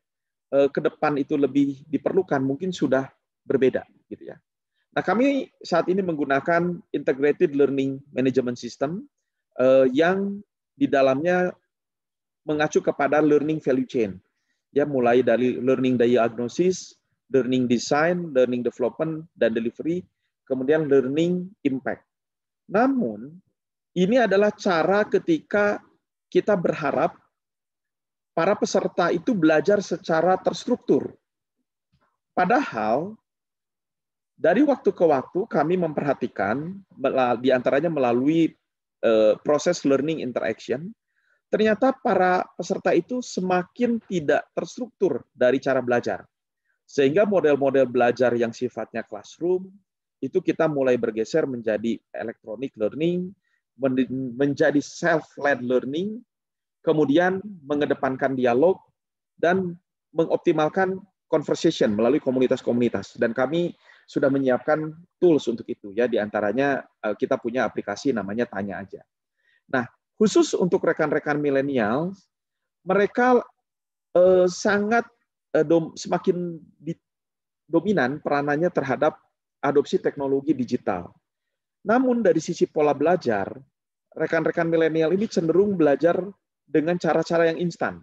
Eh, ke depan itu lebih diperlukan mungkin sudah berbeda gitu ya. Nah, kami saat ini menggunakan integrated learning management system eh, yang di dalamnya mengacu kepada learning value chain. Ya, mulai dari learning diagnosis, learning design, learning development dan delivery, kemudian learning impact. Namun, ini adalah cara ketika kita berharap para peserta itu belajar secara terstruktur. Padahal dari waktu ke waktu kami memperhatikan diantaranya melalui eh, proses learning interaction, ternyata para peserta itu semakin tidak terstruktur dari cara belajar. Sehingga model-model belajar yang sifatnya classroom, itu kita mulai bergeser menjadi electronic learning, menjadi self-led learning, kemudian mengedepankan dialog dan mengoptimalkan conversation melalui komunitas-komunitas dan kami sudah menyiapkan tools untuk itu ya diantaranya eh, kita punya aplikasi namanya tanya aja nah khusus untuk rekan-rekan milenial mereka eh, sangat eh, dom, semakin di, dominan peranannya terhadap adopsi teknologi digital namun dari sisi pola belajar rekan-rekan milenial ini cenderung belajar dengan cara-cara yang instan.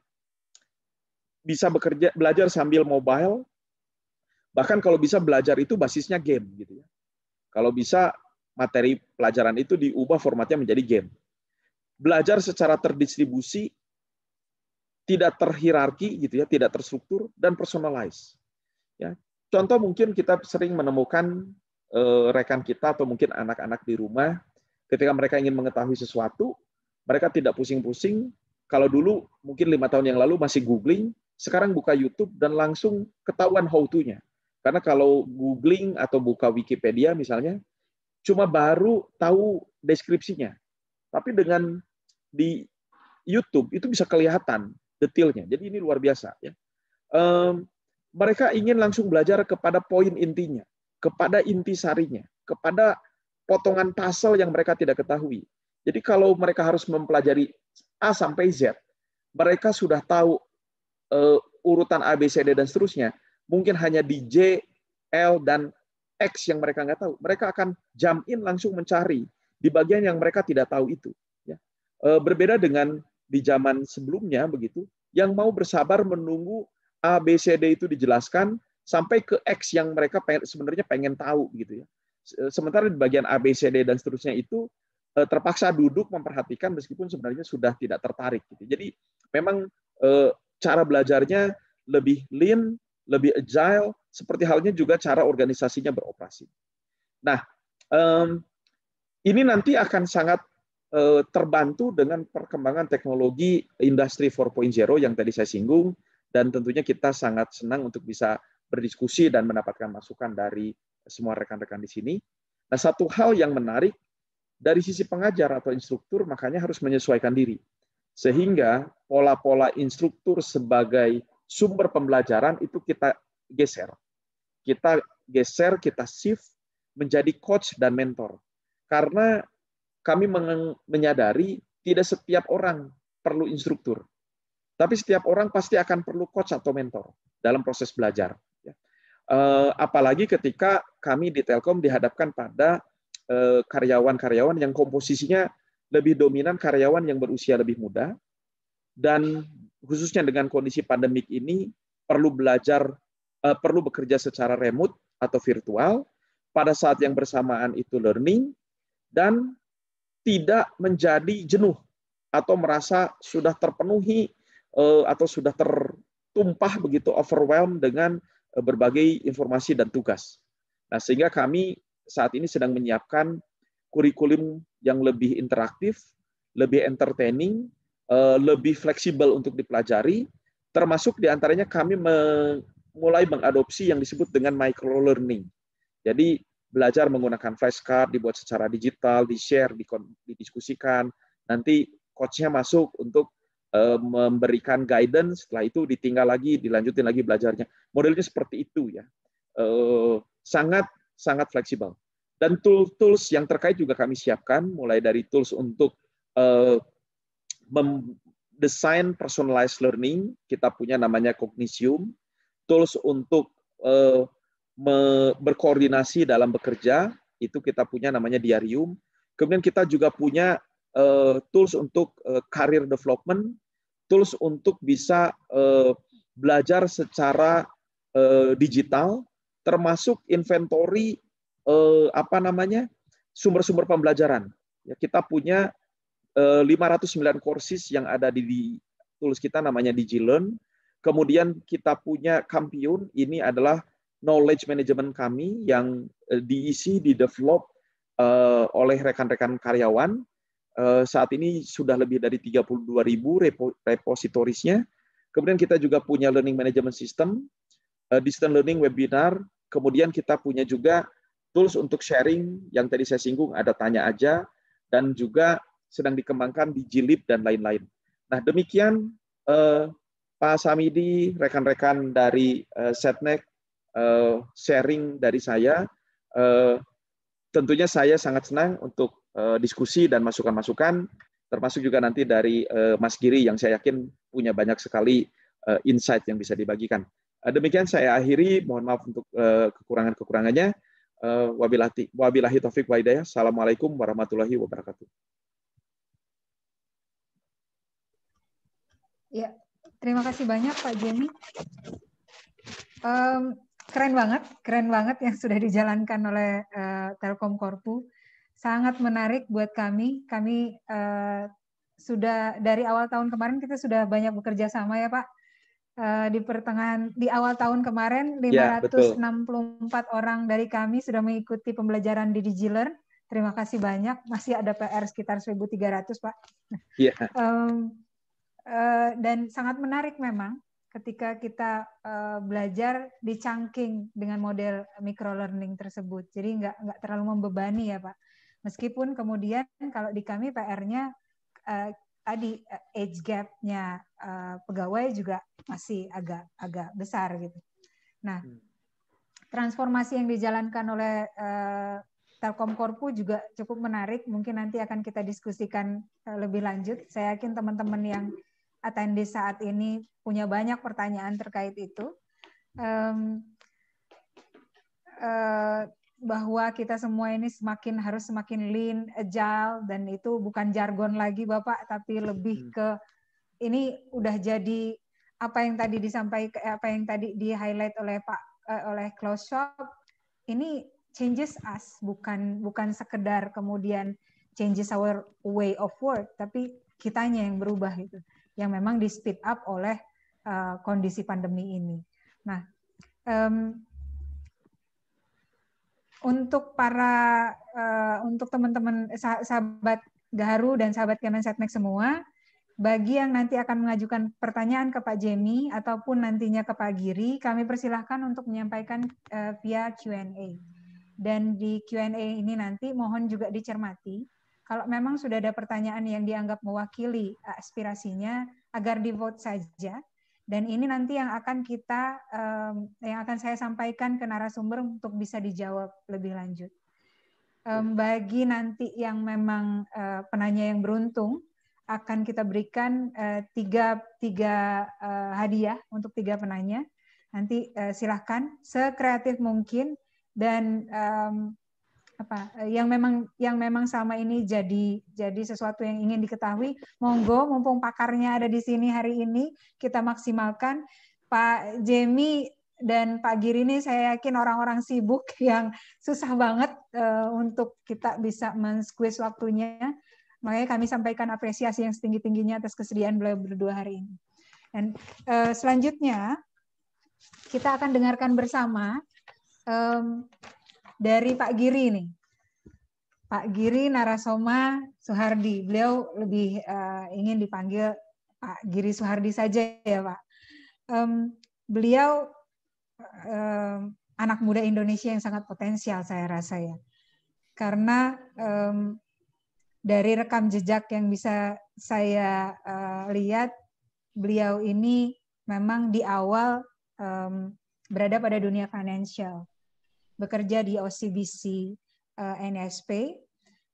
Bisa bekerja belajar sambil mobile, bahkan kalau bisa belajar itu basisnya game gitu ya. Kalau bisa materi pelajaran itu diubah formatnya menjadi game. Belajar secara terdistribusi, tidak terhierarki gitu ya, tidak terstruktur dan personalized. Ya. Contoh mungkin kita sering menemukan e, rekan kita atau mungkin anak-anak di rumah ketika mereka ingin mengetahui sesuatu, mereka tidak pusing-pusing kalau dulu mungkin lima tahun yang lalu masih googling, sekarang buka YouTube dan langsung ketahuan how to-nya. Karena kalau googling atau buka Wikipedia misalnya, cuma baru tahu deskripsinya. Tapi dengan di YouTube itu bisa kelihatan detailnya. Jadi ini luar biasa ya. Um, mereka ingin langsung belajar kepada poin intinya, kepada inti sarinya, kepada potongan pasal yang mereka tidak ketahui. Jadi kalau mereka harus mempelajari A sampai Z. Mereka sudah tahu uh, urutan A, B, C, D, dan seterusnya. Mungkin hanya di J, L, dan X yang mereka nggak tahu. Mereka akan jump in langsung mencari di bagian yang mereka tidak tahu itu. Ya. Uh, berbeda dengan di zaman sebelumnya begitu, yang mau bersabar menunggu A, B, C, D itu dijelaskan sampai ke X yang mereka pengen, sebenarnya pengen tahu gitu ya. Sementara di bagian A, B, C, D, dan seterusnya itu Eh, terpaksa duduk memperhatikan meskipun sebenarnya sudah tidak tertarik. Gitu. Jadi memang eh, cara belajarnya lebih lean, lebih agile, seperti halnya juga cara organisasinya beroperasi. Nah, ini nanti akan sangat eh, terbantu dengan perkembangan teknologi industri 4.0 yang tadi saya singgung dan tentunya kita sangat senang untuk bisa berdiskusi dan mendapatkan masukan dari semua rekan-rekan di sini. Nah, satu hal yang menarik dari sisi pengajar atau instruktur makanya harus menyesuaikan diri. Sehingga pola-pola instruktur sebagai sumber pembelajaran itu kita geser. Kita geser, kita shift menjadi coach dan mentor. Karena kami menyadari tidak setiap orang perlu instruktur. Tapi setiap orang pasti akan perlu coach atau mentor dalam proses belajar. Ya. Eh, apalagi ketika kami di Telkom dihadapkan pada Eh, karyawan-karyawan yang komposisinya lebih dominan karyawan yang berusia lebih muda dan khususnya dengan kondisi pandemik ini perlu belajar eh, perlu bekerja secara remote atau virtual pada saat yang bersamaan itu learning dan tidak menjadi jenuh atau merasa sudah terpenuhi eh, atau sudah tertumpah begitu overwhelmed dengan berbagai informasi dan tugas. Nah, sehingga kami saat ini sedang menyiapkan kurikulum yang lebih interaktif, lebih entertaining, eh, lebih fleksibel untuk dipelajari, termasuk diantaranya kami mulai mengadopsi yang disebut dengan micro learning. Jadi belajar menggunakan flashcard dibuat secara digital, di-share, didiskusikan, nanti coachnya masuk untuk eh, memberikan guidance, setelah itu ditinggal lagi, dilanjutin lagi belajarnya. Modelnya seperti itu ya. Eh, sangat sangat fleksibel. Dan tools-tools yang terkait juga kami siapkan, mulai dari tools untuk uh, eh, mendesain personalized learning, kita punya namanya Cognisium, tools untuk eh, berkoordinasi dalam bekerja, itu kita punya namanya Diarium. Kemudian kita juga punya eh, tools untuk uh, career development, tools untuk bisa belajar secara digital, termasuk inventory eh, apa namanya sumber-sumber pembelajaran. Ya, kita punya eh, 509 kursus yang ada di, di tools kita namanya DigiLearn. Kemudian kita punya Campion, ini adalah knowledge management kami yang eh, diisi, di-develop eh, oleh rekan-rekan karyawan. Eh, saat ini sudah lebih dari 32.000 repo, repositorisnya. Kemudian kita juga punya learning management system, eh, distance learning webinar, Kemudian kita punya juga tools untuk sharing yang tadi saya singgung ada tanya aja dan juga sedang dikembangkan di Jilip dan lain-lain. Nah demikian eh, Pak Samidi, rekan-rekan dari eh, Setnek, eh, sharing dari saya. Eh, tentunya saya sangat senang untuk eh, diskusi dan masukan-masukan, termasuk juga nanti dari eh, Mas Giri yang saya yakin punya banyak sekali eh, insight yang bisa dibagikan. Eh, demikian saya akhiri. Mohon maaf untuk eh, kekurangan-kekurangannya. Eh, wabillahi, taufiq wa hidayah. Assalamualaikum warahmatullahi wabarakatuh. Ya, terima kasih banyak Pak Jenny. Um, keren banget, keren banget yang sudah dijalankan oleh uh, Telkom Korpu. Sangat menarik buat kami. Kami uh, sudah dari awal tahun kemarin kita sudah banyak bekerja sama ya Pak Eh, di pertengahan di awal tahun kemarin 564 ya, orang dari kami sudah mengikuti pembelajaran di Digilearn. Terima kasih banyak. Masih ada PR sekitar 1.300, Pak. Iya. Um, uh, dan sangat menarik memang ketika kita uh, belajar di chunking dengan model micro learning tersebut. Jadi nggak nggak terlalu membebani ya, Pak. Meskipun kemudian kalau di kami PR-nya uh, tadi eh, age gapnya uh, pegawai juga masih agak agak besar gitu. Nah, hmm. transformasi yang dijalankan oleh eh, Telkom Korpu juga cukup menarik. Mungkin nanti akan kita diskusikan lebih lanjut. Saya yakin teman-teman yang attendee saat ini punya banyak pertanyaan terkait itu. Um, uh, bahwa kita semua ini semakin harus semakin lean, agile, dan itu bukan jargon lagi Bapak, tapi lebih hmm. ke ini udah jadi apa yang tadi disampaikan, apa yang tadi di highlight oleh Pak eh, oleh Close Shop, ini changes us, bukan bukan sekedar kemudian changes our way of work, tapi kitanya yang berubah itu yang memang di speed up oleh uh, kondisi pandemi ini. Nah, um, untuk para uh, untuk teman-teman sah sahabat Garu dan sahabat Kemensetnek semua, bagi yang nanti akan mengajukan pertanyaan ke Pak Jemi ataupun nantinya ke Pak Giri, kami persilahkan untuk menyampaikan uh, via Q&A. Dan di Q&A ini nanti mohon juga dicermati, kalau memang sudah ada pertanyaan yang dianggap mewakili eh, aspirasinya, agar di vote saja, dan ini nanti yang akan kita, yang akan saya sampaikan ke narasumber untuk bisa dijawab lebih lanjut. bagi nanti yang memang e, penanya yang beruntung, akan kita berikan e, tiga, tiga e, hadiah untuk tiga penanya. Nanti uh, silahkan sekreatif mungkin dan apa eh, yang memang yang memang sama ini jadi jadi sesuatu yang ingin diketahui monggo mumpung pakarnya ada di sini hari ini kita maksimalkan Pak Jemi dan Pak Giri ini saya yakin orang-orang sibuk yang susah banget uh, untuk kita bisa men-squeeze waktunya makanya kami sampaikan apresiasi yang setinggi-tingginya atas kesediaan beliau berdua hari ini dan uh, selanjutnya kita akan dengarkan bersama um, dari Pak Giri nih. Pak Giri Narasoma Suhardi. Beliau lebih uh, ingin dipanggil Pak Giri Suhardi saja ya Pak. Um, beliau um, anak muda Indonesia yang sangat potensial saya rasa ya. Karena um, dari rekam jejak yang bisa saya uh, lihat, beliau ini memang di awal um, berada pada dunia financial bekerja di OCBC uh, eh, NSP.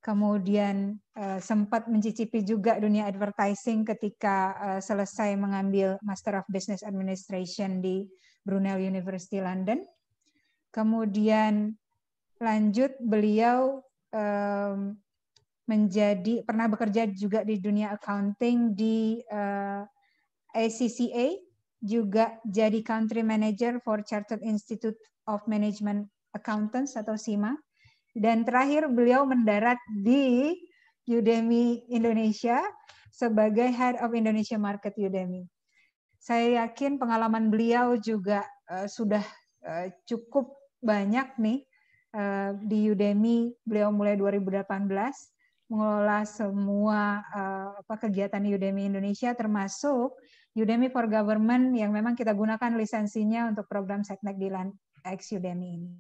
Kemudian uh, sempat mencicipi juga dunia advertising ketika uh, selesai mengambil Master of Business Administration di Brunel University London. Kemudian lanjut beliau um, menjadi pernah bekerja juga di dunia accounting di uh, ACCA juga jadi country manager for Chartered Institute of Management Accountants atau SIMA. Dan terakhir beliau mendarat di Udemy Indonesia sebagai Head of Indonesia Market Udemy. Saya yakin pengalaman beliau juga uh, sudah uh, cukup banyak nih uh, di Udemy. Beliau mulai 2018 mengelola semua uh, apa kegiatan Udemy Indonesia termasuk Udemy for Government yang memang kita gunakan lisensinya untuk program Seknek di X Udemy ini.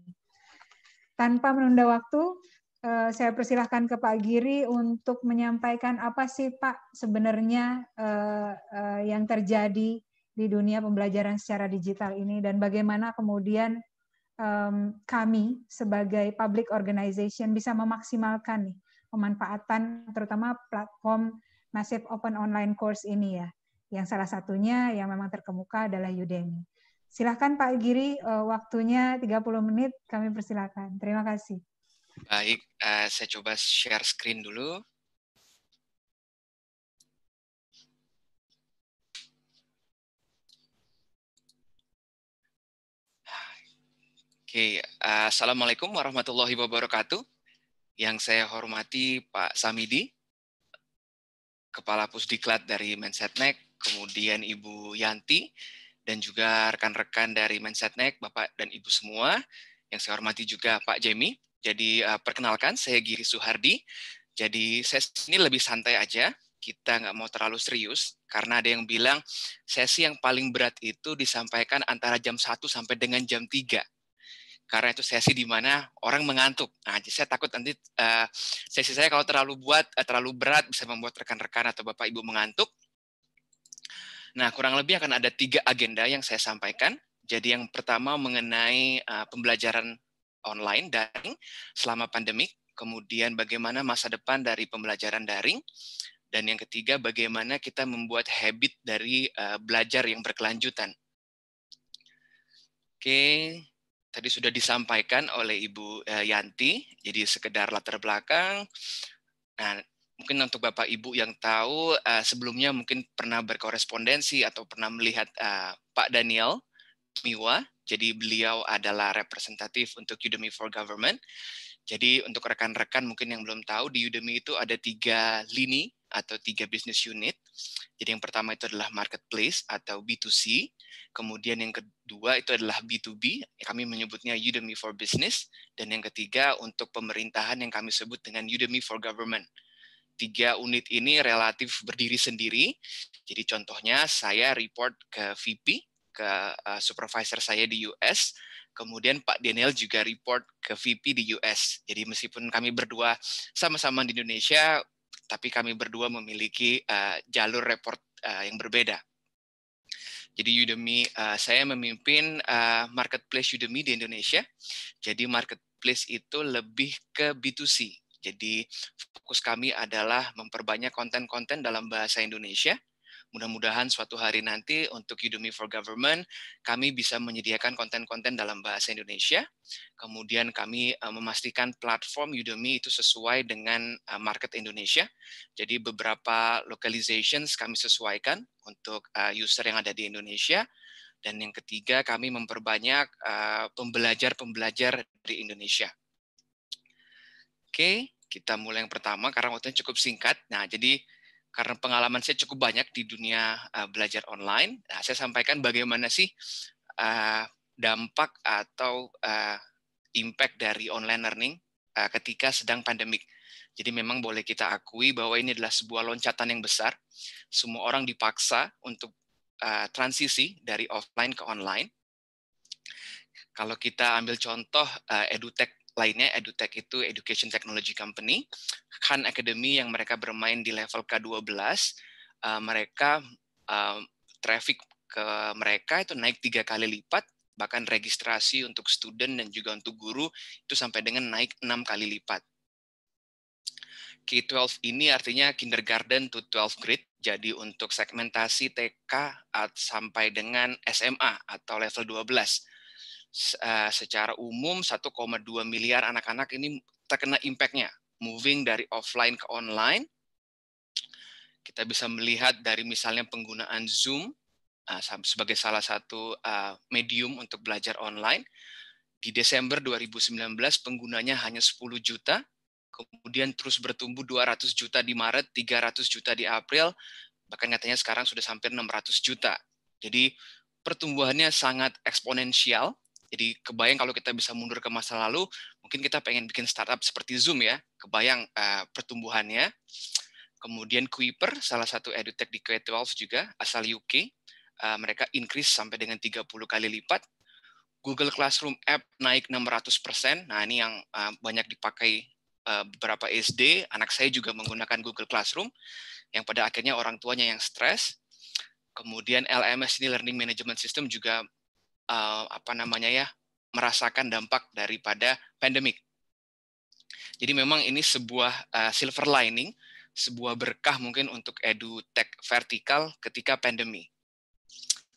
Tanpa menunda waktu, eh, saya persilahkan ke Pak Giri untuk menyampaikan apa sih Pak sebenarnya eh, eh, yang terjadi di dunia pembelajaran secara digital ini dan bagaimana kemudian kami sebagai public organization bisa memaksimalkan nih pemanfaatan terutama platform Massive Open Online Course ini ya. Yang salah satunya yang memang terkemuka adalah Udemy. Silahkan Pak Giri, eh, waktunya 30 menit, kami persilakan. Terima kasih. Baik, eh, saya coba share screen dulu. Oke, eh, Assalamualaikum warahmatullahi wabarakatuh. Yang saya hormati Pak Samidi, Kepala Pusdiklat dari Mensetnek, kemudian Ibu Yanti, dan juga rekan-rekan dari Mensetnek, Bapak dan Ibu semua, yang saya hormati juga Pak Jemi. Jadi eh, perkenalkan, saya Giri Suhardi. Jadi sesi ini lebih santai aja, kita nggak mau terlalu serius, karena ada yang bilang sesi yang paling berat itu disampaikan antara jam 1 sampai dengan jam 3 karena itu sesi di mana orang mengantuk. Nah, jadi saya takut nanti uh, sesi saya kalau terlalu buat uh, terlalu berat bisa membuat rekan-rekan atau bapak ibu mengantuk. Nah, kurang lebih akan ada tiga agenda yang saya sampaikan. Jadi yang pertama mengenai uh, pembelajaran online daring selama pandemik, kemudian bagaimana masa depan dari pembelajaran daring, dan yang ketiga bagaimana kita membuat habit dari uh, belajar yang berkelanjutan. Oke, tadi sudah disampaikan oleh Ibu uh, Yanti, jadi sekedar latar belakang. Nah, mungkin untuk Bapak Ibu yang tahu uh, sebelumnya mungkin pernah berkorespondensi atau pernah melihat uh, Pak Daniel Miwa. Jadi beliau adalah representatif untuk Udemy for Government. Jadi untuk rekan-rekan mungkin yang belum tahu di Udemy itu ada tiga lini atau tiga business unit. Jadi yang pertama itu adalah marketplace atau B2C. Kemudian yang kedua itu adalah B2B, kami menyebutnya Udemy for Business. Dan yang ketiga untuk pemerintahan yang kami sebut dengan Udemy for Government tiga unit ini relatif berdiri sendiri. Jadi contohnya saya report ke VP, ke eh, supervisor saya di US, kemudian Pak Daniel juga report ke VP di US. Jadi meskipun kami berdua sama-sama di Indonesia, tapi kami berdua memiliki eh, jalur report eh, yang berbeda. Jadi Udemy, saya memimpin marketplace Udemy di Indonesia. Jadi marketplace itu lebih ke B2C, jadi fokus kami adalah memperbanyak konten-konten dalam bahasa Indonesia. Mudah-mudahan suatu hari nanti untuk Udemy for Government kami bisa menyediakan konten-konten dalam bahasa Indonesia. Kemudian kami eh, memastikan platform Udemy itu sesuai dengan eh, market Indonesia. Jadi beberapa localizations kami sesuaikan untuk eh, user yang ada di Indonesia. Dan yang ketiga kami memperbanyak pembelajar-pembelajar di Indonesia. Oke, okay. Kita mulai yang pertama karena waktunya cukup singkat. Nah, jadi karena pengalaman saya cukup banyak di dunia uh, belajar online, nah, saya sampaikan bagaimana sih uh, dampak atau uh, impact dari online learning uh, ketika sedang pandemik. Jadi memang boleh kita akui bahwa ini adalah sebuah loncatan yang besar. Semua orang dipaksa untuk uh, transisi dari offline ke online. Kalau kita ambil contoh uh, edutech lainnya EduTech itu Education Technology Company, Khan Academy yang mereka bermain di level K12, uh, eh, mereka uh, traffic ke mereka itu naik tiga kali lipat, bahkan registrasi untuk student dan juga untuk guru itu sampai dengan naik enam kali lipat. K-12 ini artinya kindergarten to 12 grade. Jadi untuk segmentasi TK sampai dengan SMA atau level 12. Eh, secara umum 1,2 miliar anak-anak ini terkena impact-nya moving dari offline ke online. Kita bisa melihat dari misalnya penggunaan Zoom eh, sebagai salah satu eh, medium untuk belajar online. Di Desember 2019 penggunanya hanya 10 juta, kemudian terus bertumbuh 200 juta di Maret, 300 juta di April, bahkan katanya sekarang sudah sampai 600 juta. Jadi pertumbuhannya sangat eksponensial jadi kebayang kalau kita bisa mundur ke masa lalu, mungkin kita pengen bikin startup seperti Zoom ya, kebayang uh, pertumbuhannya. Kemudian Kuiper, salah satu edutech di K12 juga, asal UK, uh, eh, mereka increase sampai dengan 30 kali lipat. Google Classroom app naik 600%. Nah, ini yang uh, banyak dipakai uh, beberapa SD. Anak saya juga menggunakan Google Classroom yang pada akhirnya orang tuanya yang stres. Kemudian LMS ini Learning Management System juga uh, apa namanya ya merasakan dampak daripada pandemik. Jadi memang ini sebuah uh, silver lining, sebuah berkah mungkin untuk edu tech vertikal ketika pandemi.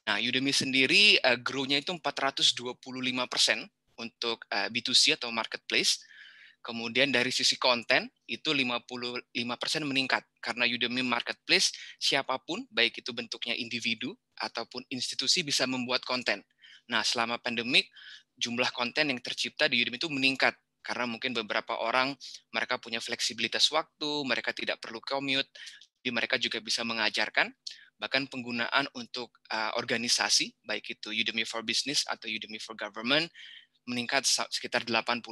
Nah, Udemy sendiri uh, grow-nya itu 425% untuk uh, B2C atau marketplace. Kemudian dari sisi konten itu 55% meningkat karena Udemy marketplace siapapun baik itu bentuknya individu ataupun institusi bisa membuat konten Nah, selama pandemik jumlah konten yang tercipta di Udemy itu meningkat karena mungkin beberapa orang mereka punya fleksibilitas waktu, mereka tidak perlu commute, di mereka juga bisa mengajarkan bahkan penggunaan untuk uh, organisasi baik itu Udemy for Business atau Udemy for Government meningkat sekitar 80%.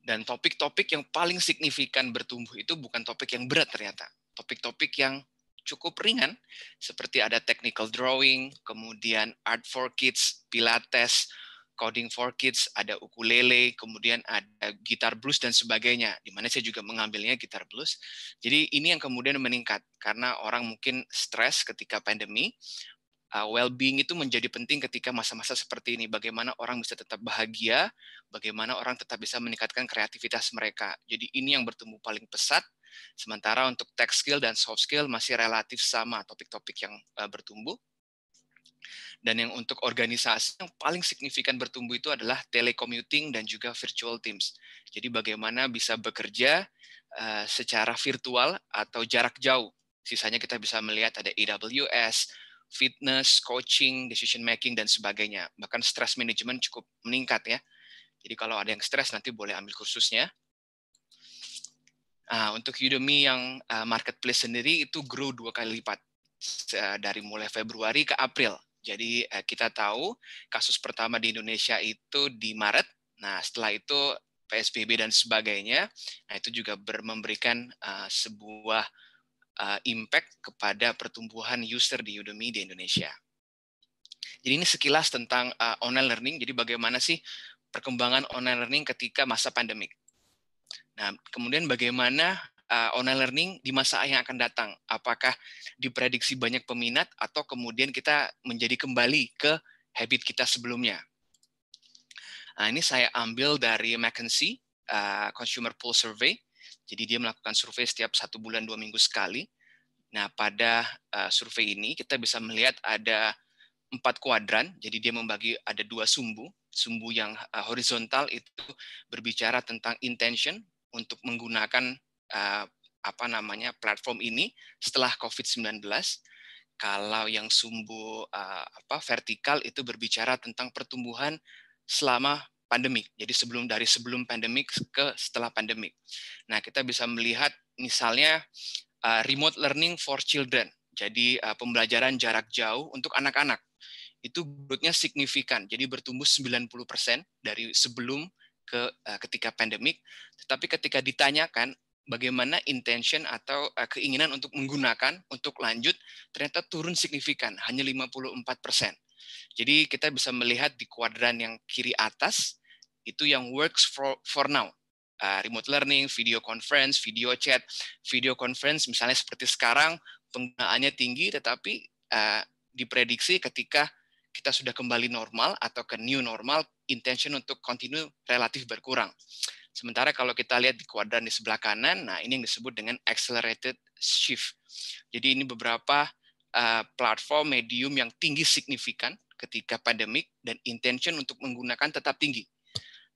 Dan topik-topik yang paling signifikan bertumbuh itu bukan topik yang berat ternyata, topik-topik yang cukup ringan seperti ada technical drawing, kemudian art for kids, pilates, coding for kids, ada ukulele, kemudian ada gitar blues dan sebagainya. Di mana saya juga mengambilnya gitar blues. Jadi ini yang kemudian meningkat karena orang mungkin stres ketika pandemi, uh, well-being itu menjadi penting ketika masa-masa seperti ini. Bagaimana orang bisa tetap bahagia, bagaimana orang tetap bisa meningkatkan kreativitas mereka. Jadi ini yang bertumbuh paling pesat. Sementara untuk tech skill dan soft skill masih relatif sama topik-topik yang uh, bertumbuh. Dan yang untuk organisasi yang paling signifikan bertumbuh itu adalah telecommuting dan juga virtual teams. Jadi bagaimana bisa bekerja uh, secara virtual atau jarak jauh. Sisanya kita bisa melihat ada AWS, fitness, coaching, decision making dan sebagainya. Bahkan stress management cukup meningkat ya. Jadi kalau ada yang stres nanti boleh ambil kursusnya. Uh, untuk Udemy yang uh, marketplace sendiri itu grow dua kali lipat uh, dari mulai Februari ke April. Jadi uh, kita tahu kasus pertama di Indonesia itu di Maret. Nah setelah itu PSBB dan sebagainya, nah itu juga memberikan uh, sebuah uh, impact kepada pertumbuhan user di Udemy di Indonesia. Jadi ini sekilas tentang uh, online learning. Jadi bagaimana sih perkembangan online learning ketika masa pandemik. Nah, kemudian bagaimana uh, online learning di masa yang akan datang? Apakah diprediksi banyak peminat atau kemudian kita menjadi kembali ke habit kita sebelumnya? Nah, ini saya ambil dari McKinsey uh, Consumer Pulse Survey jadi dia melakukan survei setiap satu bulan dua minggu sekali. Nah pada uh, survei ini kita bisa melihat ada empat kuadran. Jadi dia membagi ada dua sumbu. Sumbu yang uh, horizontal itu berbicara tentang intention untuk menggunakan uh, apa namanya platform ini setelah COVID-19 kalau yang sumbu uh, apa vertikal itu berbicara tentang pertumbuhan selama pandemik. Jadi sebelum dari sebelum pandemik ke setelah pandemik. Nah, kita bisa melihat misalnya eh, remote learning for children. Jadi eh, pembelajaran jarak jauh untuk anak-anak. Itu growth-nya signifikan. Jadi bertumbuh 90% dari sebelum ke eh, ketika pandemik. Tetapi ketika ditanyakan bagaimana intention atau keinginan untuk menggunakan untuk lanjut ternyata turun signifikan, hanya 54%. Jadi kita bisa melihat di kuadran yang kiri atas itu yang works for for now uh, remote learning video conference video chat video conference misalnya seperti sekarang penggunaannya tinggi tetapi uh, diprediksi ketika kita sudah kembali normal atau ke new normal intention untuk continue relatif berkurang sementara kalau kita lihat di kuadran di sebelah kanan nah ini yang disebut dengan accelerated shift jadi ini beberapa uh, platform medium yang tinggi signifikan ketika pandemik dan intention untuk menggunakan tetap tinggi.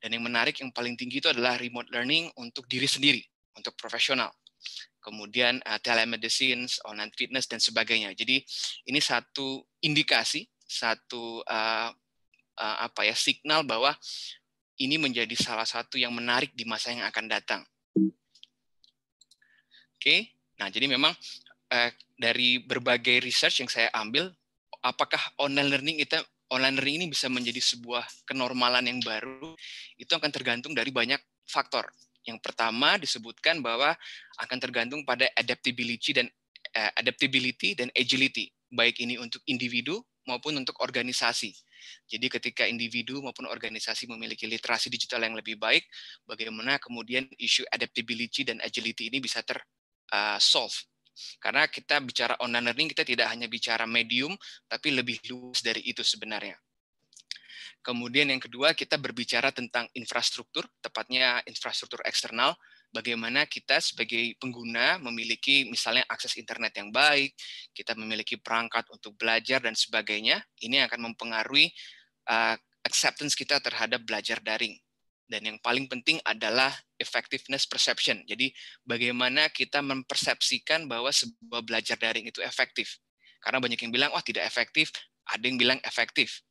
Dan yang menarik yang paling tinggi itu adalah remote learning untuk diri sendiri, untuk profesional. Kemudian uh, eh, telemedicine, online fitness, dan sebagainya. Jadi ini satu indikasi, satu uh, uh, apa ya signal bahwa ini menjadi salah satu yang menarik di masa yang akan datang. Oke, okay. nah jadi memang uh, dari berbagai research yang saya ambil, apakah online learning itu online learning ini bisa menjadi sebuah kenormalan yang baru, itu akan tergantung dari banyak faktor. Yang pertama disebutkan bahwa akan tergantung pada adaptability dan uh, adaptability dan agility, baik ini untuk individu maupun untuk organisasi. Jadi ketika individu maupun organisasi memiliki literasi digital yang lebih baik, bagaimana kemudian isu adaptability dan agility ini bisa ter uh, solve karena kita bicara online learning, kita tidak hanya bicara medium, tapi lebih luas dari itu sebenarnya. Kemudian yang kedua, kita berbicara tentang infrastruktur, tepatnya infrastruktur eksternal, bagaimana kita sebagai pengguna memiliki misalnya akses internet yang baik, kita memiliki perangkat untuk belajar dan sebagainya, ini akan mempengaruhi uh, acceptance kita terhadap belajar daring. Dan yang paling penting adalah effectiveness perception. Jadi bagaimana kita mempersepsikan bahwa sebuah belajar daring itu efektif. Karena banyak yang bilang, wah oh, tidak efektif, ada yang bilang efektif.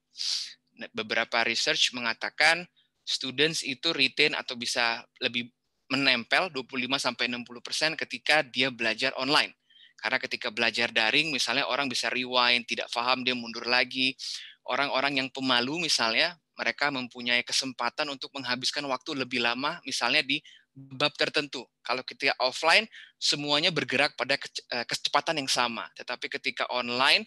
Nah, beberapa research mengatakan students itu retain atau bisa lebih menempel 25-60% ketika dia belajar online. Karena ketika belajar daring, misalnya orang bisa rewind, tidak paham, dia mundur lagi. Orang-orang yang pemalu misalnya mereka mempunyai kesempatan untuk menghabiskan waktu lebih lama misalnya di bab tertentu. Kalau ketika offline semuanya bergerak pada eh, kecepatan yang sama, tetapi ketika online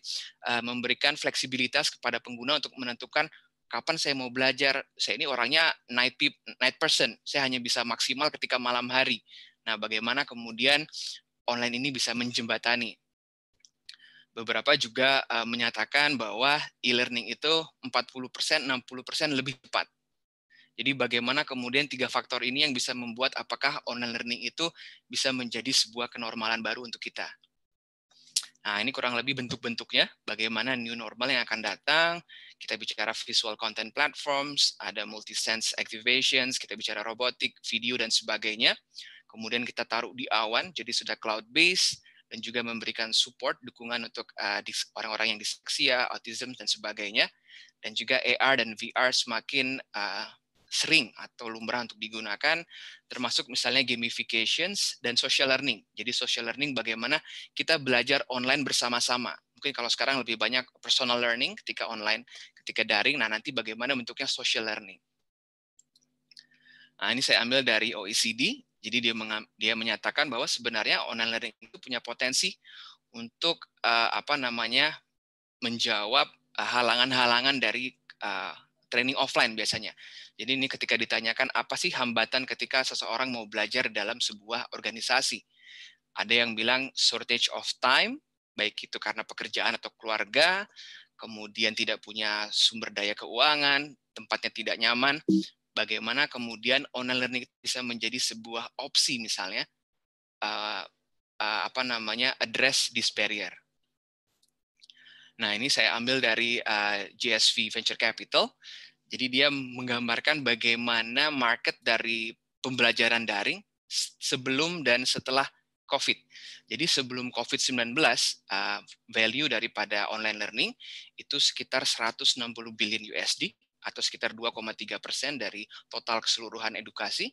eh, memberikan fleksibilitas kepada pengguna untuk menentukan kapan saya mau belajar. Saya ini orangnya night night person. Saya hanya bisa maksimal ketika malam hari. Nah, bagaimana kemudian online ini bisa menjembatani beberapa juga uh, menyatakan bahwa e-learning itu 40%, 60% lebih cepat. Jadi bagaimana kemudian tiga faktor ini yang bisa membuat apakah online learning itu bisa menjadi sebuah kenormalan baru untuk kita. Nah, ini kurang lebih bentuk-bentuknya, bagaimana new normal yang akan datang, kita bicara visual content platforms, ada multi sense activations, kita bicara robotik, video, dan sebagainya. Kemudian kita taruh di awan, jadi sudah cloud-based, dan juga memberikan support dukungan untuk eh, orang-orang uh, yang disleksia, autism dan sebagainya. Dan juga AR dan VR semakin uh, sering atau lumrah untuk digunakan, termasuk misalnya gamifications dan social learning. Jadi social learning bagaimana kita belajar online bersama-sama. Mungkin kalau sekarang lebih banyak personal learning ketika online, ketika daring, nah nanti bagaimana bentuknya social learning. Nah, ini saya ambil dari OECD jadi dia dia menyatakan bahwa sebenarnya online learning itu punya potensi untuk uh, apa namanya menjawab eh, halangan-halangan dari uh, training offline biasanya. Jadi ini ketika ditanyakan apa sih hambatan ketika seseorang mau belajar dalam sebuah organisasi. Ada yang bilang shortage of time, baik itu karena pekerjaan atau keluarga, kemudian tidak punya sumber daya keuangan, tempatnya tidak nyaman, bagaimana kemudian online learning bisa menjadi sebuah opsi misalnya uh, uh, apa namanya address this barrier. Nah ini saya ambil dari uh, eh, GSV Venture Capital. Jadi dia menggambarkan bagaimana market dari pembelajaran daring sebelum dan setelah COVID. Jadi sebelum COVID-19, value daripada online learning itu sekitar 160 billion USD atau sekitar 2,3 persen dari total keseluruhan edukasi.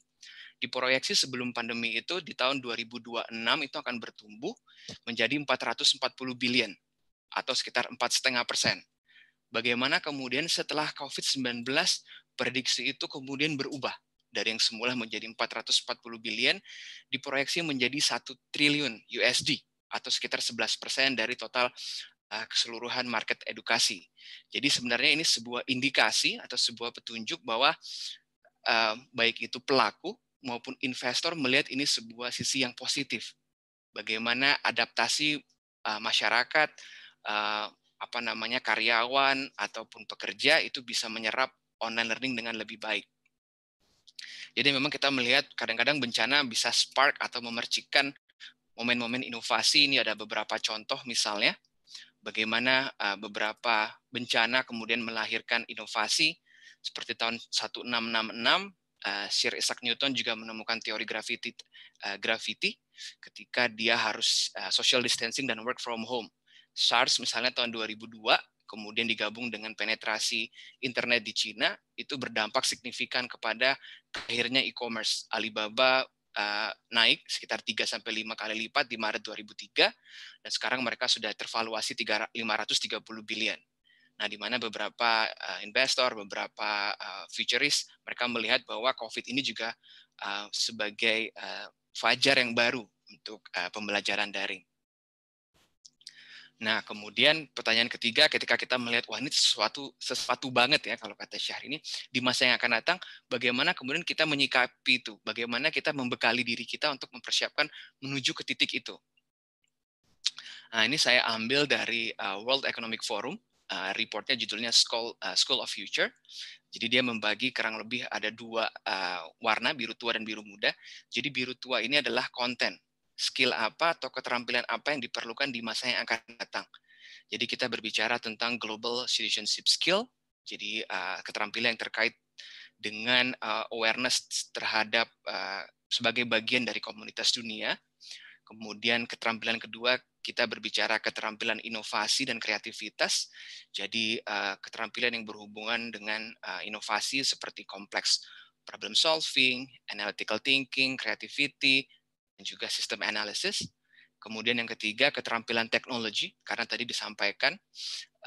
Diproyeksi sebelum pandemi itu di tahun 2026 itu akan bertumbuh menjadi 440 billion atau sekitar 4,5 persen. Bagaimana kemudian setelah COVID-19 prediksi itu kemudian berubah dari yang semula menjadi 440 billion diproyeksi menjadi 1 triliun USD atau sekitar 11 persen dari total Eh, keseluruhan market edukasi. Jadi sebenarnya ini sebuah indikasi atau sebuah petunjuk bahwa uh, baik itu pelaku maupun investor melihat ini sebuah sisi yang positif. Bagaimana adaptasi uh, masyarakat, uh, apa namanya karyawan ataupun pekerja itu bisa menyerap online learning dengan lebih baik. Jadi memang kita melihat kadang-kadang bencana bisa spark atau memercikan momen-momen inovasi. Ini ada beberapa contoh misalnya bagaimana eh, beberapa bencana kemudian melahirkan inovasi seperti tahun 1666 uh, eh, Sir Isaac Newton juga menemukan teori gravity uh, eh, gravity ketika dia harus social distancing dan work from home. SARS misalnya tahun 2002 kemudian digabung dengan penetrasi internet di Cina itu berdampak signifikan kepada akhirnya e-commerce Alibaba Eh, naik sekitar 3 sampai 5 kali lipat di Maret 2003 dan sekarang mereka sudah tervaluasi 530 billion. Nah, di mana beberapa uh, investor, beberapa uh, futurist mereka melihat bahwa Covid ini juga uh, sebagai uh, fajar yang baru untuk uh, pembelajaran daring. Nah, kemudian pertanyaan ketiga ketika kita melihat wah ini sesuatu sesuatu banget ya kalau kata syahrini ini di masa yang akan datang bagaimana kemudian kita menyikapi itu, bagaimana kita membekali diri kita untuk mempersiapkan menuju ke titik itu. Nah, ini saya ambil dari uh, World Economic Forum, uh, reportnya judulnya School uh, School of Future. Jadi dia membagi kurang lebih ada dua warna biru tua dan biru muda. Jadi biru tua ini adalah konten skill apa atau keterampilan apa yang diperlukan di masa yang akan datang. Jadi kita berbicara tentang global citizenship skill, jadi uh, keterampilan yang terkait dengan uh, awareness terhadap uh, sebagai bagian dari komunitas dunia. Kemudian keterampilan kedua kita berbicara keterampilan inovasi dan kreativitas. Jadi uh, keterampilan yang berhubungan dengan uh, inovasi seperti kompleks problem solving, analytical thinking, creativity, juga sistem analisis. Kemudian yang ketiga, keterampilan teknologi, karena tadi disampaikan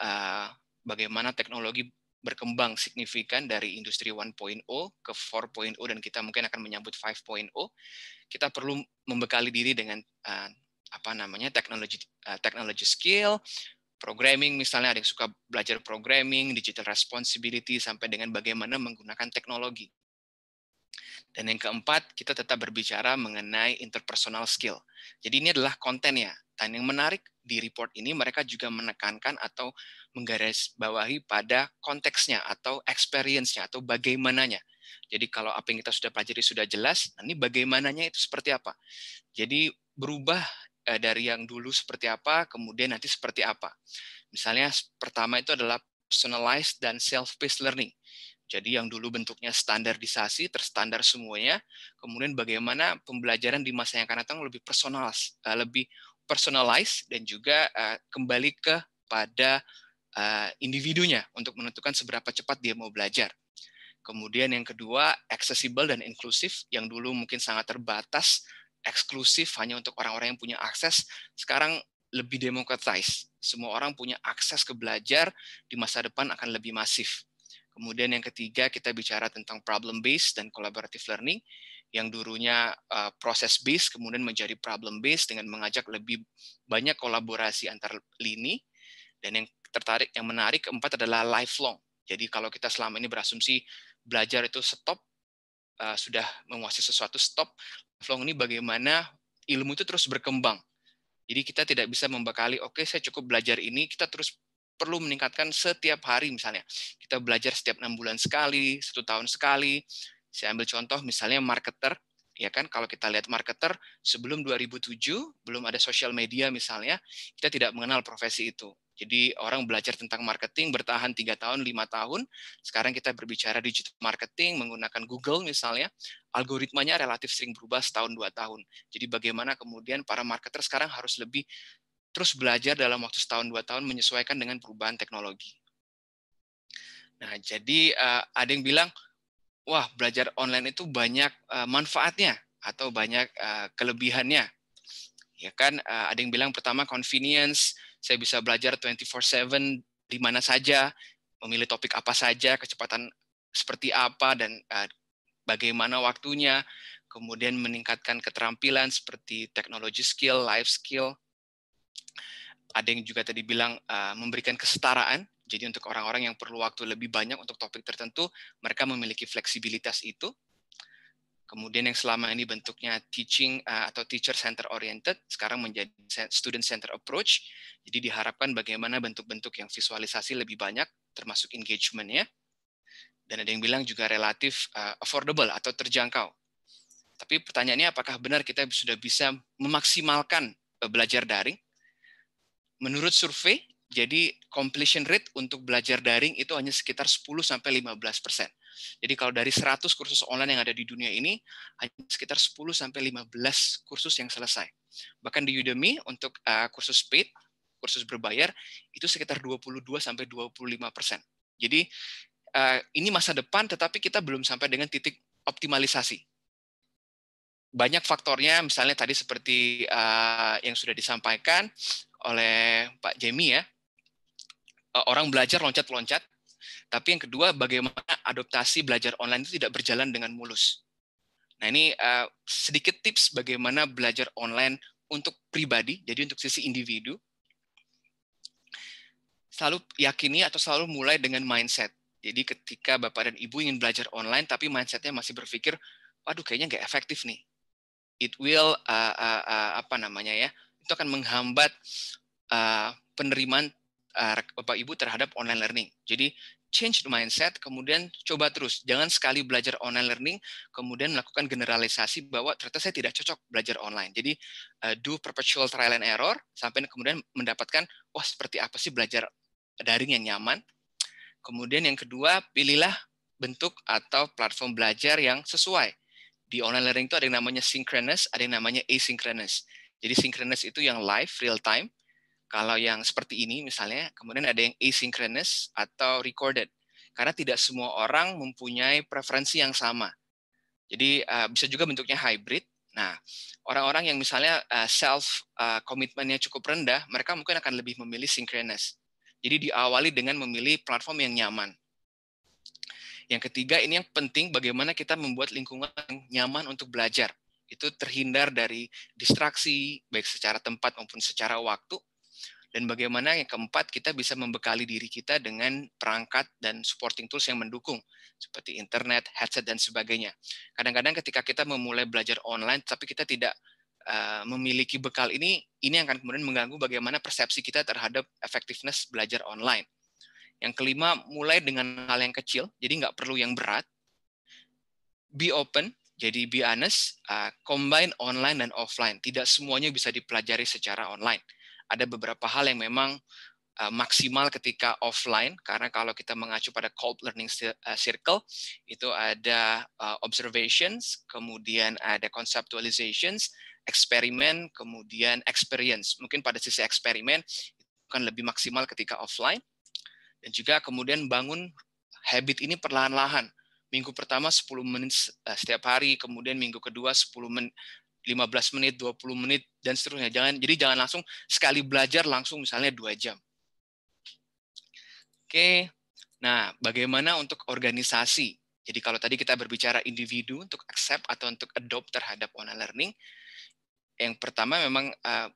uh, bagaimana teknologi berkembang signifikan dari industri 1.0 ke 4.0 dan kita mungkin akan menyambut 5.0. Kita perlu membekali diri dengan uh, apa namanya teknologi uh, teknologi skill, programming misalnya ada yang suka belajar programming, digital responsibility sampai dengan bagaimana menggunakan teknologi. Dan yang keempat, kita tetap berbicara mengenai interpersonal skill. Jadi ini adalah kontennya. Dan yang menarik di report ini mereka juga menekankan atau menggarisbawahi pada konteksnya atau experience-nya atau bagaimananya. Jadi kalau apa yang kita sudah pelajari sudah jelas, nah ini bagaimananya itu seperti apa. Jadi berubah eh, dari yang dulu seperti apa, kemudian nanti seperti apa. Misalnya pertama itu adalah personalized dan self-paced learning. Jadi yang dulu bentuknya standarisasi, terstandar semuanya, kemudian bagaimana pembelajaran di masa yang akan datang lebih personal, eh, lebih personalized dan juga eh, kembali kepada eh, individunya untuk menentukan seberapa cepat dia mau belajar. Kemudian yang kedua, accessible dan inklusif yang dulu mungkin sangat terbatas, eksklusif hanya untuk orang-orang yang punya akses, sekarang lebih demokratis, Semua orang punya akses ke belajar, di masa depan akan lebih masif Kemudian yang ketiga kita bicara tentang problem based dan collaborative learning yang dulunya uh, eh, proses based kemudian menjadi problem based dengan mengajak lebih banyak kolaborasi antar lini dan yang tertarik yang menarik keempat adalah lifelong. Jadi kalau kita selama ini berasumsi belajar itu stop uh, sudah menguasai sesuatu stop lifelong ini bagaimana ilmu itu terus berkembang. Jadi kita tidak bisa membekali oke okay, saya cukup belajar ini kita terus perlu meningkatkan setiap hari misalnya. Kita belajar setiap enam bulan sekali, satu tahun sekali. Saya ambil contoh misalnya marketer, ya kan kalau kita lihat marketer sebelum 2007 belum ada sosial media misalnya, kita tidak mengenal profesi itu. Jadi orang belajar tentang marketing bertahan tiga tahun, lima tahun. Sekarang kita berbicara digital marketing menggunakan Google misalnya, algoritmanya relatif sering berubah setahun dua tahun. Jadi bagaimana kemudian para marketer sekarang harus lebih terus belajar dalam waktu setahun dua tahun menyesuaikan dengan perubahan teknologi. Nah, jadi uh, ada yang bilang, wah belajar online itu banyak uh, manfaatnya atau banyak uh, kelebihannya. Ya kan, uh, ada yang bilang pertama convenience, saya bisa belajar 24/7 di mana saja, memilih topik apa saja, kecepatan seperti apa dan uh, bagaimana waktunya kemudian meningkatkan keterampilan seperti teknologi skill, life skill, ada yang juga tadi bilang uh, memberikan kesetaraan. Jadi untuk orang-orang yang perlu waktu lebih banyak untuk topik tertentu, mereka memiliki fleksibilitas itu. Kemudian yang selama ini bentuknya teaching eh, atau teacher center oriented sekarang menjadi student center approach. Jadi diharapkan bagaimana bentuk-bentuk yang visualisasi lebih banyak termasuk engagementnya. Dan ada yang bilang juga relatif eh, affordable atau terjangkau. Tapi pertanyaannya apakah benar kita sudah bisa memaksimalkan belajar daring? menurut survei, jadi completion rate untuk belajar daring itu hanya sekitar 10 sampai 15 persen. Jadi kalau dari 100 kursus online yang ada di dunia ini, hanya sekitar 10 sampai 15 kursus yang selesai. Bahkan di Udemy untuk uh, kursus paid, kursus berbayar itu sekitar 22 sampai 25 persen. Jadi uh, ini masa depan, tetapi kita belum sampai dengan titik optimalisasi. Banyak faktornya, misalnya tadi seperti uh, yang sudah disampaikan, oleh Pak Jamie ya. Eh, orang belajar loncat-loncat, tapi yang kedua bagaimana adaptasi belajar online itu tidak berjalan dengan mulus. Nah ini uh, sedikit tips bagaimana belajar online untuk pribadi, jadi untuk sisi individu. Selalu yakini atau selalu mulai dengan mindset. Jadi ketika Bapak dan Ibu ingin belajar online tapi mindsetnya masih berpikir, waduh kayaknya nggak efektif nih. It will uh, uh, uh, apa namanya ya, itu akan menghambat uh, penerimaan uh, Bapak Ibu terhadap online learning. Jadi change the mindset, kemudian coba terus. Jangan sekali belajar online learning, kemudian melakukan generalisasi bahwa ternyata saya tidak cocok belajar online. Jadi uh, do perpetual trial and error sampai kemudian mendapatkan wah oh, seperti apa sih belajar daring yang nyaman. Kemudian yang kedua, pilihlah bentuk atau platform belajar yang sesuai. Di online learning itu ada yang namanya synchronous, ada yang namanya asynchronous. Jadi synchronous itu yang live, real time. Kalau yang seperti ini misalnya, kemudian ada yang asynchronous atau recorded. Karena tidak semua orang mempunyai preferensi yang sama. Jadi uh, bisa juga bentuknya hybrid. Nah, orang-orang yang misalnya uh, self uh, eh, komitmennya cukup rendah, mereka mungkin akan lebih memilih synchronous. Jadi diawali dengan memilih platform yang nyaman. Yang ketiga, ini yang penting bagaimana kita membuat lingkungan yang nyaman untuk belajar itu terhindar dari distraksi baik secara tempat maupun secara waktu dan bagaimana yang keempat kita bisa membekali diri kita dengan perangkat dan supporting tools yang mendukung seperti internet, headset dan sebagainya. Kadang-kadang ketika kita memulai belajar online tapi kita tidak uh, memiliki bekal ini, ini akan kemudian mengganggu bagaimana persepsi kita terhadap effectiveness belajar online. Yang kelima, mulai dengan hal yang kecil, jadi nggak perlu yang berat. Be open, jadi be honest, uh, combine online dan offline. Tidak semuanya bisa dipelajari secara online. Ada beberapa hal yang memang uh, maksimal ketika offline karena kalau kita mengacu pada cold learning uh, circle itu ada uh, observations, kemudian ada conceptualizations, eksperimen, kemudian experience. Mungkin pada sisi eksperimen akan lebih maksimal ketika offline dan juga kemudian bangun habit ini perlahan-lahan minggu pertama 10 menit eh, setiap hari, kemudian minggu kedua 10 menit 15 menit, 20 menit dan seterusnya. Jangan jadi jangan langsung sekali belajar langsung misalnya dua jam. Oke. Nah, bagaimana untuk organisasi? Jadi kalau tadi kita berbicara individu untuk accept atau untuk adopt terhadap online learning, yang pertama memang eh,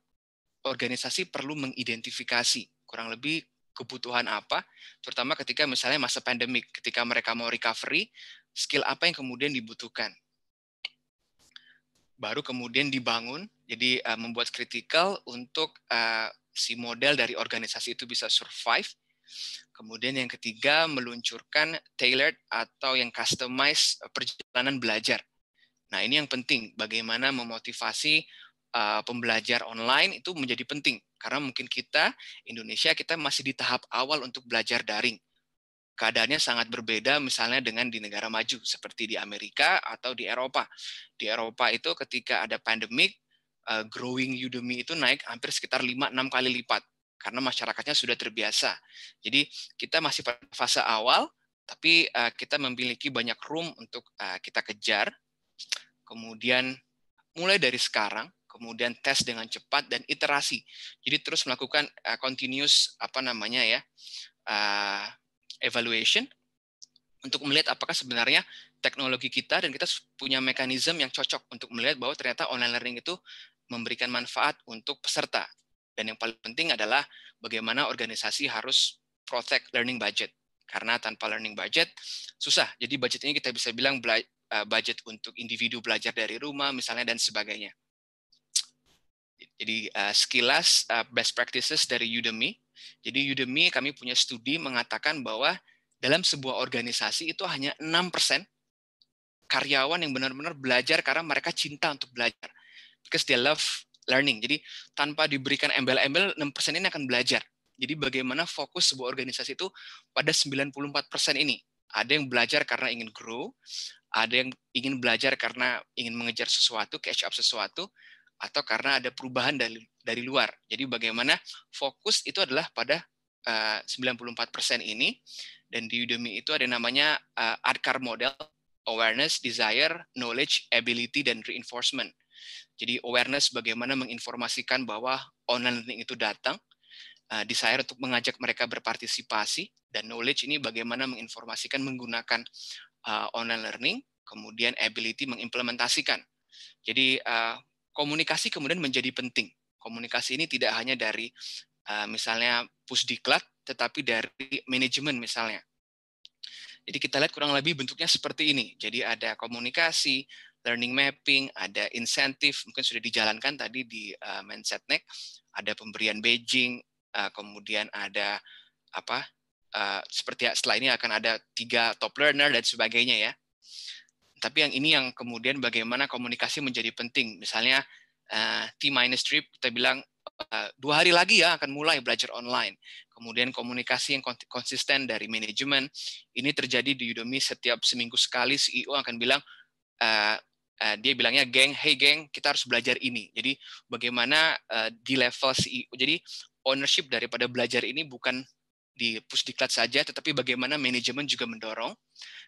organisasi perlu mengidentifikasi kurang lebih kebutuhan apa, terutama ketika misalnya masa pandemik, ketika mereka mau recovery, skill apa yang kemudian dibutuhkan. Baru kemudian dibangun, jadi uh, membuat kritikal untuk uh, si model dari organisasi itu bisa survive. Kemudian yang ketiga, meluncurkan tailored atau yang customized eh, perjalanan belajar. Nah, ini yang penting, bagaimana memotivasi Eh, pembelajar online itu menjadi penting karena mungkin kita Indonesia kita masih di tahap awal untuk belajar daring. Keadaannya sangat berbeda misalnya dengan di negara maju seperti di Amerika atau di Eropa. Di Eropa itu ketika ada pandemik eh, growing Udemy itu naik hampir sekitar 5 6 kali lipat karena masyarakatnya sudah terbiasa. Jadi kita masih pada fase awal tapi eh, kita memiliki banyak room untuk kita kejar. Kemudian mulai dari sekarang kemudian tes dengan cepat dan iterasi. Jadi terus melakukan uh, continuous apa namanya ya uh, evaluation untuk melihat apakah sebenarnya teknologi kita dan kita punya mekanisme yang cocok untuk melihat bahwa ternyata online learning itu memberikan manfaat untuk peserta. Dan yang paling penting adalah bagaimana organisasi harus protect learning budget. Karena tanpa learning budget susah. Jadi budget ini kita bisa bilang eh, budget untuk individu belajar dari rumah misalnya dan sebagainya. Jadi uh, eh, sekilas uh, eh, best practices dari Udemy. Jadi Udemy kami punya studi mengatakan bahwa dalam sebuah organisasi itu hanya 6% karyawan yang benar-benar belajar karena mereka cinta untuk belajar. Because they love learning. Jadi tanpa diberikan embel-embel 6% ini akan belajar. Jadi bagaimana fokus sebuah organisasi itu pada 94% ini. Ada yang belajar karena ingin grow, ada yang ingin belajar karena ingin mengejar sesuatu, catch up sesuatu, atau karena ada perubahan dari dari luar. Jadi bagaimana fokus itu adalah pada eh, uh, 94% ini dan di Udemy itu ada namanya uh, eh, ADKAR model awareness, desire, knowledge, ability dan reinforcement. Jadi awareness bagaimana menginformasikan bahwa online learning itu datang, uh, desire untuk mengajak mereka berpartisipasi dan knowledge ini bagaimana menginformasikan menggunakan uh, online learning, kemudian ability mengimplementasikan. Jadi uh, komunikasi kemudian menjadi penting. Komunikasi ini tidak hanya dari uh, misalnya pusdiklat, tetapi dari manajemen misalnya. Jadi kita lihat kurang lebih bentuknya seperti ini. Jadi ada komunikasi, learning mapping, ada insentif, mungkin sudah dijalankan tadi di uh, eh, neck, ada pemberian Beijing, uh, eh, kemudian ada apa? Uh, seperti setelah ini akan ada tiga top learner dan sebagainya ya tapi yang ini yang kemudian bagaimana komunikasi menjadi penting. Misalnya uh, T minus trip kita bilang uh, dua hari lagi ya akan mulai belajar online. Kemudian komunikasi yang konsisten dari manajemen ini terjadi di Udemy setiap seminggu sekali CEO akan bilang uh, uh, dia bilangnya geng, hey geng kita harus belajar ini. Jadi bagaimana uh, di level CEO. Jadi ownership daripada belajar ini bukan di pusdiklat saja, tetapi bagaimana manajemen juga mendorong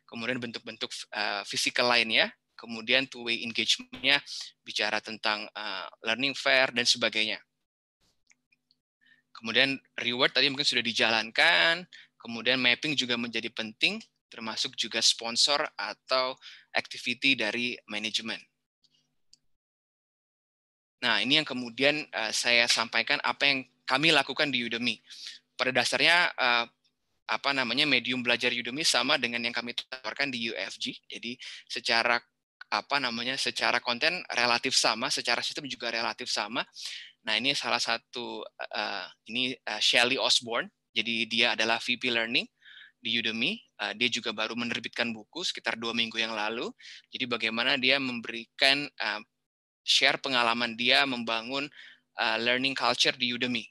kemudian bentuk-bentuk uh, lainnya, kemudian two-way engagement-nya, bicara tentang uh, learning fair, dan sebagainya. Kemudian reward tadi mungkin sudah dijalankan, kemudian mapping juga menjadi penting, termasuk juga sponsor atau activity dari manajemen. Nah, ini yang kemudian uh, saya sampaikan apa yang kami lakukan di Udemy. Pada dasarnya, uh, apa namanya medium belajar Udemy sama dengan yang kami tawarkan di UFG. Jadi secara apa namanya secara konten relatif sama, secara sistem juga relatif sama. Nah ini salah satu uh, ini uh, Shelly Osborne. Jadi dia adalah VP Learning di Udemy. Uh, dia juga baru menerbitkan buku sekitar dua minggu yang lalu. Jadi bagaimana dia memberikan uh, share pengalaman dia membangun uh, learning culture di Udemy.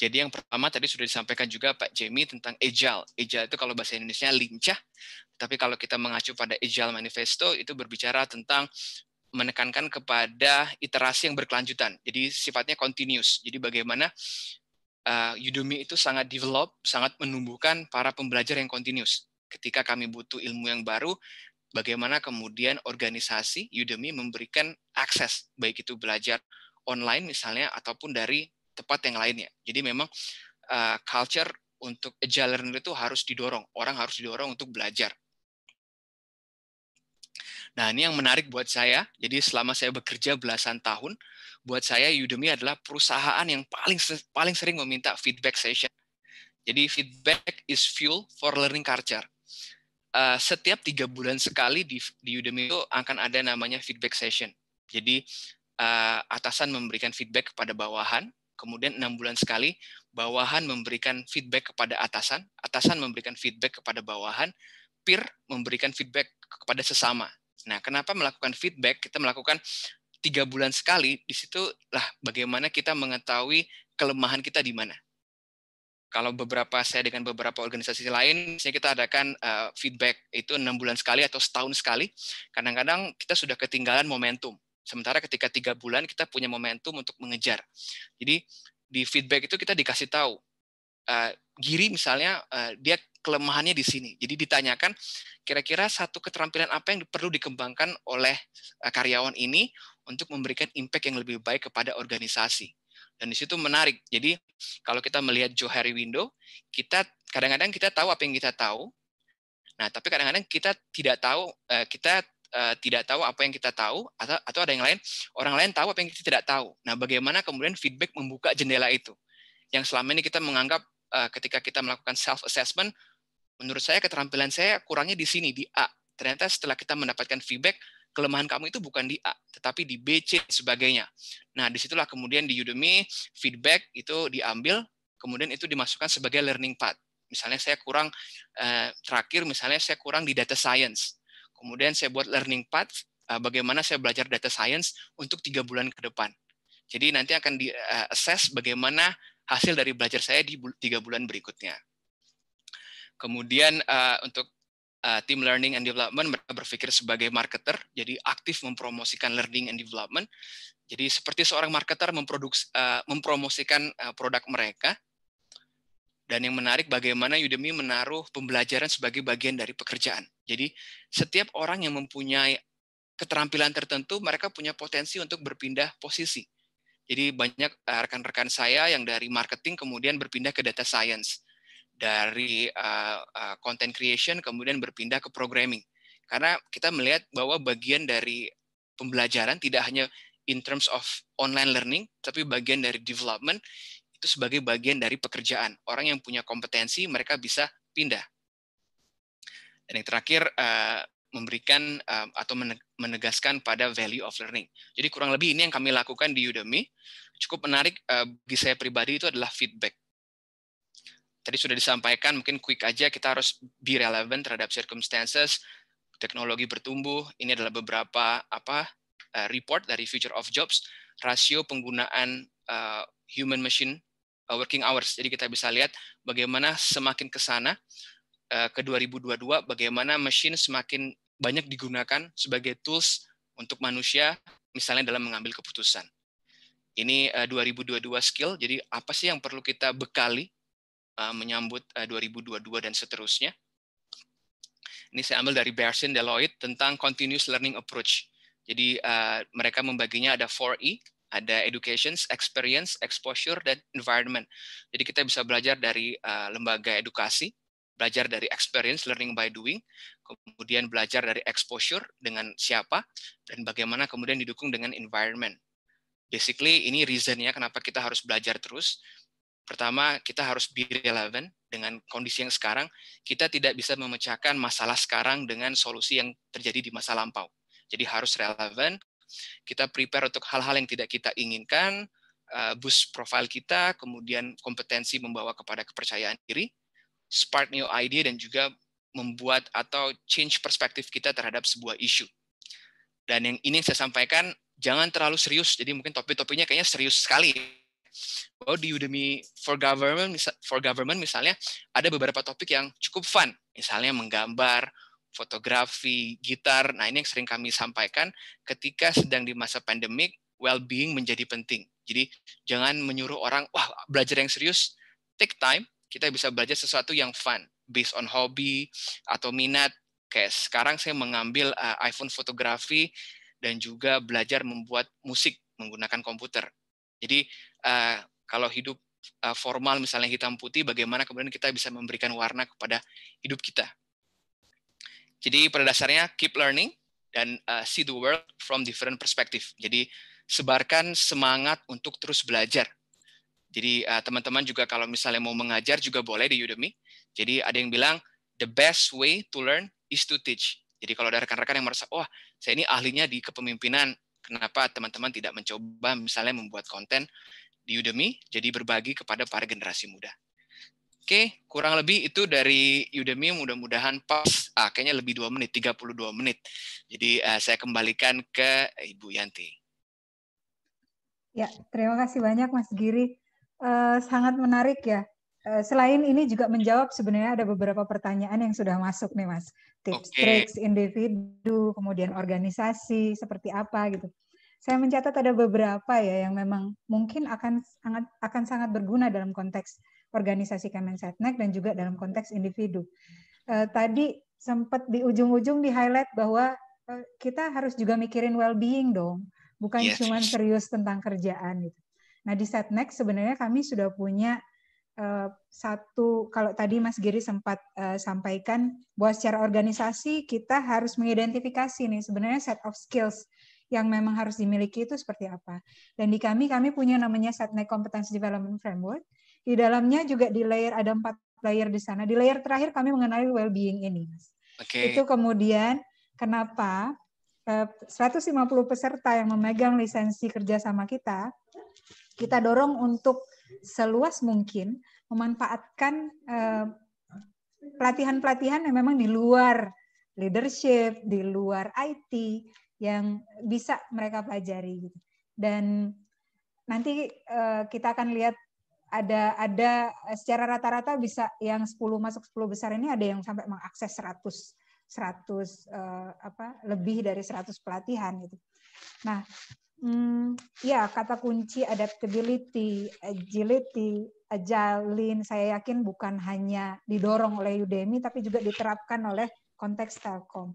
Jadi yang pertama tadi sudah disampaikan juga Pak Jamie tentang agile. Agile itu kalau bahasa Indonesia lincah, tapi kalau kita mengacu pada agile manifesto itu berbicara tentang menekankan kepada iterasi yang berkelanjutan. Jadi sifatnya continuous. Jadi bagaimana uh, Udemy itu sangat develop, sangat menumbuhkan para pembelajar yang continuous. Ketika kami butuh ilmu yang baru, bagaimana kemudian organisasi Udemy memberikan akses baik itu belajar online misalnya ataupun dari tepat yang lainnya. Jadi memang uh, culture untuk agile learner itu harus didorong. Orang harus didorong untuk belajar. Nah, ini yang menarik buat saya. Jadi selama saya bekerja belasan tahun, buat saya Udemy adalah perusahaan yang paling paling sering meminta feedback session. Jadi feedback is fuel for learning culture. Uh, setiap tiga bulan sekali di, di Udemy itu akan ada namanya feedback session. Jadi uh, atasan memberikan feedback kepada bawahan, kemudian enam bulan sekali bawahan memberikan feedback kepada atasan, atasan memberikan feedback kepada bawahan, peer memberikan feedback kepada sesama. Nah, kenapa melakukan feedback? Kita melakukan tiga bulan sekali. Di situ lah bagaimana kita mengetahui kelemahan kita di mana kalau beberapa saya dengan beberapa organisasi lain, misalnya kita adakan eh, feedback itu enam bulan sekali atau setahun sekali. Kadang-kadang kita sudah ketinggalan momentum. Sementara ketika tiga bulan kita punya momentum untuk mengejar. Jadi di feedback itu kita dikasih tahu. Uh, Giri misalnya uh, dia kelemahannya di sini. Jadi ditanyakan kira-kira satu keterampilan apa yang perlu dikembangkan oleh uh, karyawan ini untuk memberikan impact yang lebih baik kepada organisasi. Dan di situ menarik. Jadi kalau kita melihat Joe Harry Window, kita kadang-kadang kita tahu apa yang kita tahu. Nah, tapi kadang-kadang kita tidak tahu, kita Eh, tidak tahu apa yang kita tahu atau atau ada yang lain orang lain tahu apa yang kita tidak tahu. Nah, bagaimana kemudian feedback membuka jendela itu? Yang selama ini kita menganggap uh, ketika kita melakukan self assessment, menurut saya keterampilan saya kurangnya di sini di A. Ternyata setelah kita mendapatkan feedback, kelemahan kamu itu bukan di A, tetapi di B, C, sebagainya. Nah, disitulah kemudian di Udemy feedback itu diambil, kemudian itu dimasukkan sebagai learning path. Misalnya saya kurang eh, terakhir, misalnya saya kurang di data science. Kemudian saya buat learning path, eh, bagaimana saya belajar data science untuk tiga bulan ke depan. Jadi nanti akan di-assess eh, bagaimana hasil dari belajar saya di tiga bulan berikutnya. Kemudian eh, untuk team learning and development mereka berpikir sebagai marketer, jadi aktif mempromosikan learning and development. Jadi seperti seorang marketer memproduksi, mempromosikan produk mereka. Dan yang menarik bagaimana Udemy menaruh pembelajaran sebagai bagian dari pekerjaan. Jadi setiap orang yang mempunyai keterampilan tertentu, mereka punya potensi untuk berpindah posisi. Jadi banyak eh, rekan-rekan saya yang dari marketing kemudian berpindah ke data science, dari eh, eh, content creation kemudian berpindah ke programming. Karena kita melihat bahwa bagian dari pembelajaran tidak hanya in terms of online learning, tapi bagian dari development itu sebagai bagian dari pekerjaan. Orang yang punya kompetensi mereka bisa pindah dan yang terakhir uh, memberikan uh, atau menegaskan pada value of learning. Jadi kurang lebih ini yang kami lakukan di Udemy. Cukup menarik uh, bagi saya pribadi itu adalah feedback. Tadi sudah disampaikan, mungkin quick aja kita harus be relevant terhadap circumstances, teknologi bertumbuh. Ini adalah beberapa apa uh, report dari Future of Jobs, rasio penggunaan uh, human machine uh, working hours. Jadi kita bisa lihat bagaimana semakin ke sana Eh, ke 2022 bagaimana mesin semakin banyak digunakan sebagai tools untuk manusia misalnya dalam mengambil keputusan. Ini 2022 eh, skill, jadi apa sih yang perlu kita bekali eh, menyambut 2022 dan seterusnya. Ini saya ambil dari Bersin Deloitte tentang continuous learning approach. Jadi mereka membaginya ada 4E, ada education experience, exposure, dan environment. Jadi kita bisa belajar dari lembaga edukasi, belajar dari experience, learning by doing, kemudian belajar dari exposure dengan siapa, dan bagaimana kemudian didukung dengan environment. Basically, ini reasonnya kenapa kita harus belajar terus. Pertama, kita harus be relevant dengan kondisi yang sekarang. Kita tidak bisa memecahkan masalah sekarang dengan solusi yang terjadi di masa lampau. Jadi harus relevant. Kita prepare untuk hal-hal yang tidak kita inginkan, eh, boost profile kita, kemudian kompetensi membawa kepada kepercayaan diri, spark new idea dan juga membuat atau change perspektif kita terhadap sebuah isu. Dan yang ini saya sampaikan jangan terlalu serius. Jadi mungkin topik-topiknya kayaknya serius sekali. Bahwa di Udemy for Government for Government misalnya ada beberapa topik yang cukup fun. Misalnya menggambar, fotografi, gitar. Nah, ini yang sering kami sampaikan ketika sedang di masa pandemik, well-being menjadi penting. Jadi jangan menyuruh orang, wah belajar yang serius, take time, kita bisa belajar sesuatu yang fun, based on hobi atau minat. Kayak sekarang saya mengambil uh, iPhone fotografi dan juga belajar membuat musik menggunakan komputer. Jadi uh, kalau hidup uh, formal misalnya hitam putih, bagaimana kemudian kita bisa memberikan warna kepada hidup kita. Jadi pada dasarnya keep learning dan uh, see the world from different perspective. Jadi sebarkan semangat untuk terus belajar jadi eh, teman-teman uh, juga kalau misalnya mau mengajar juga boleh di Udemy. Jadi ada yang bilang the best way to learn is to teach. Jadi kalau ada rekan-rekan yang merasa, wah saya ini ahlinya di kepemimpinan, kenapa teman-teman tidak mencoba misalnya membuat konten di Udemy, jadi berbagi kepada para generasi muda. Oke, kurang lebih itu dari Udemy mudah-mudahan pas, ah, kayaknya lebih dua menit, 32 menit. Jadi uh, saya kembalikan ke Ibu Yanti. Ya, terima kasih banyak Mas Giri. Eh, sangat menarik ya. Uh, selain ini juga menjawab sebenarnya ada beberapa pertanyaan yang sudah masuk nih Mas. Tips, okay. tricks individu, kemudian organisasi seperti apa gitu. Saya mencatat ada beberapa ya yang memang mungkin akan sangat akan sangat berguna dalam konteks organisasi Kemensetnek dan juga dalam konteks individu. Uh, tadi sempat di ujung-ujung di highlight bahwa uh, kita harus juga mikirin well-being dong, bukan yes. cuma serius tentang kerjaan gitu. Nah di set next sebenarnya kami sudah punya eh, satu kalau tadi Mas Giri sempat uh, sampaikan bahwa secara organisasi kita harus mengidentifikasi nih sebenarnya set of skills yang memang harus dimiliki itu seperti apa. Dan di kami kami punya namanya set next Competence Development Framework. Di dalamnya juga di layer ada empat layer di sana. Di layer terakhir kami mengenali well-being ini, Mas. Okay. Itu kemudian kenapa 150 eh, peserta yang memegang lisensi kerjasama kita kita dorong untuk seluas mungkin memanfaatkan eh, pelatihan-pelatihan yang memang di luar leadership, di luar IT yang bisa mereka pelajari gitu. Dan nanti eh, kita akan lihat ada ada eh, secara rata-rata bisa yang 10 masuk 10 besar ini ada yang sampai mengakses 100 100 apa lebih dari 100 pelatihan gitu. Nah, Hmm, ya, kata kunci adaptability, agility, agile, lean, saya yakin bukan hanya didorong oleh Udemy, tapi juga diterapkan oleh konteks Telkom.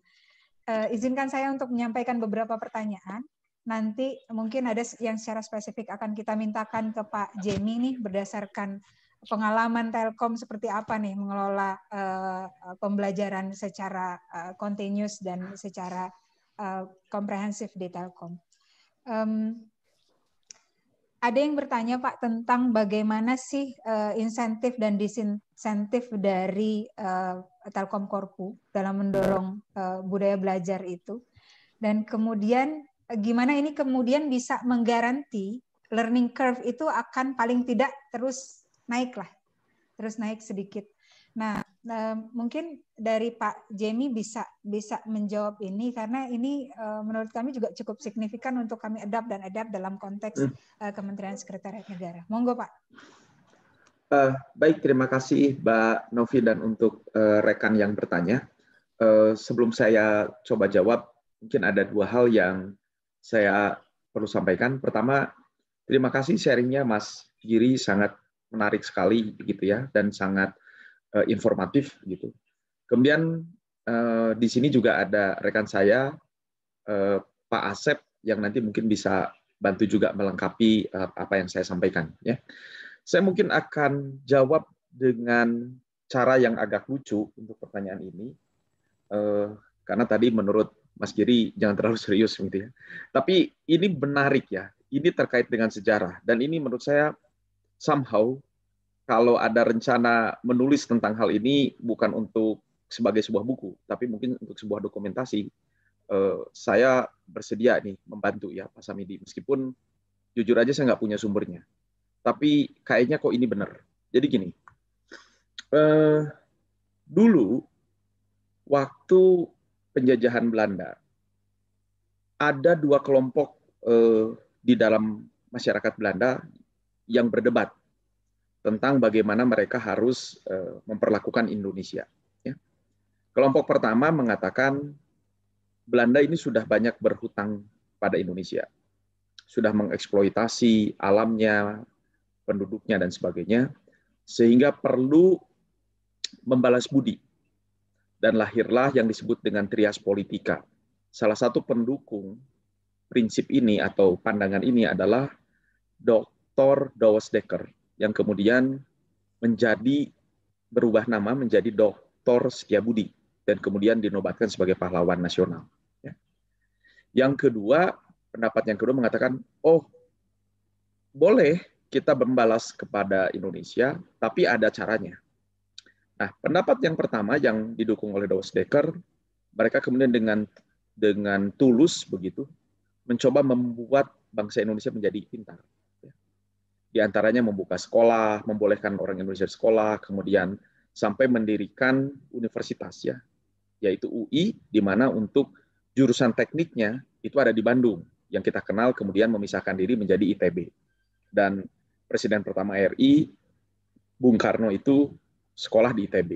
Uh, izinkan saya untuk menyampaikan beberapa pertanyaan. Nanti mungkin ada yang secara spesifik akan kita mintakan ke Pak Jemi nih berdasarkan pengalaman Telkom seperti apa nih mengelola uh, pembelajaran secara uh, continuous dan secara komprehensif di Telkom. Um, ada yang bertanya Pak tentang bagaimana sih uh, insentif dan disinsentif dari uh, Telkom Korpu dalam mendorong uh, budaya belajar itu, dan kemudian gimana ini kemudian bisa menggaranti learning curve itu akan paling tidak terus naik lah, terus naik sedikit. Nah, eh, mungkin dari Pak Jamie bisa bisa menjawab ini karena ini eh, menurut kami juga cukup signifikan untuk kami adapt dan adapt dalam konteks hmm. eh, Kementerian Sekretariat Negara. Monggo Pak. Uh, baik, terima kasih Mbak Novi dan untuk uh, rekan yang bertanya. Uh, sebelum saya coba jawab, mungkin ada dua hal yang saya perlu sampaikan. Pertama, terima kasih sharingnya Mas Giri sangat menarik sekali begitu ya dan sangat uh, informatif gitu. Kemudian uh, di sini juga ada rekan saya uh, Pak Asep yang nanti mungkin bisa bantu juga melengkapi uh, apa yang saya sampaikan ya. Saya mungkin akan jawab dengan cara yang agak lucu untuk pertanyaan ini. Uh, karena tadi menurut Mas Giri jangan terlalu serius gitu ya. Tapi ini menarik ya. Ini terkait dengan sejarah dan ini menurut saya somehow kalau ada rencana menulis tentang hal ini bukan untuk sebagai sebuah buku, tapi mungkin untuk sebuah dokumentasi, eh, saya bersedia nih membantu ya Pak Samidi, meskipun jujur aja saya nggak punya sumbernya. Tapi kayaknya kok ini benar. Jadi gini, eh, dulu waktu penjajahan Belanda ada dua kelompok eh, di dalam masyarakat Belanda yang berdebat tentang bagaimana mereka harus eh, memperlakukan Indonesia. Ya. Kelompok pertama mengatakan Belanda ini sudah banyak berhutang pada Indonesia, sudah mengeksploitasi alamnya, penduduknya dan sebagainya, sehingga perlu membalas budi. Dan lahirlah yang disebut dengan trias politika. Salah satu pendukung prinsip ini atau pandangan ini adalah Dr. Dawes Dekker yang kemudian menjadi berubah nama menjadi Dr. Setiabudi dan kemudian dinobatkan sebagai pahlawan nasional. Ya. Yang kedua, pendapat yang kedua mengatakan, oh boleh kita membalas kepada Indonesia, tapi ada caranya. Nah, pendapat yang pertama yang didukung oleh Dawes Decker, mereka kemudian dengan dengan tulus begitu mencoba membuat bangsa Indonesia menjadi pintar di antaranya membuka sekolah, membolehkan orang Indonesia sekolah, kemudian sampai mendirikan universitas ya, yaitu UI, di mana untuk jurusan tekniknya itu ada di Bandung, yang kita kenal kemudian memisahkan diri menjadi ITB. Dan Presiden pertama RI, Bung Karno itu sekolah di ITB.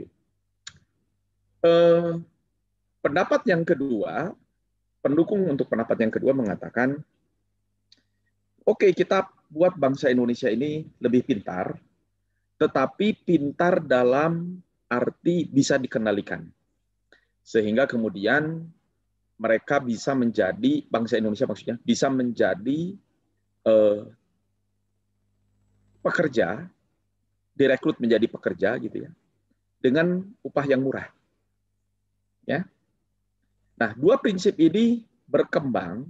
Eh, pendapat yang kedua, pendukung untuk pendapat yang kedua mengatakan, oke kita buat bangsa Indonesia ini lebih pintar, tetapi pintar dalam arti bisa dikendalikan. Sehingga kemudian mereka bisa menjadi bangsa Indonesia maksudnya bisa menjadi eh, pekerja direkrut menjadi pekerja gitu ya dengan upah yang murah. Ya. Nah, dua prinsip ini berkembang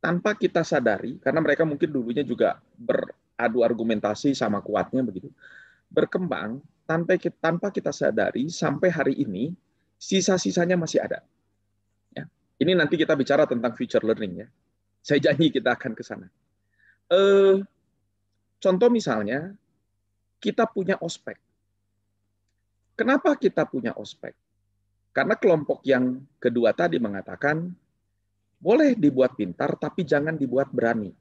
tanpa kita sadari karena mereka mungkin dulunya juga beradu argumentasi sama kuatnya begitu berkembang tanpa kita, tanpa kita sadari sampai hari ini sisa-sisanya masih ada. Ya. Ini nanti kita bicara tentang future learning ya. Saya janji kita akan ke sana. Eh, contoh misalnya kita punya ospek. Kenapa kita punya ospek? Karena kelompok yang kedua tadi mengatakan boleh dibuat pintar, tapi jangan dibuat berani.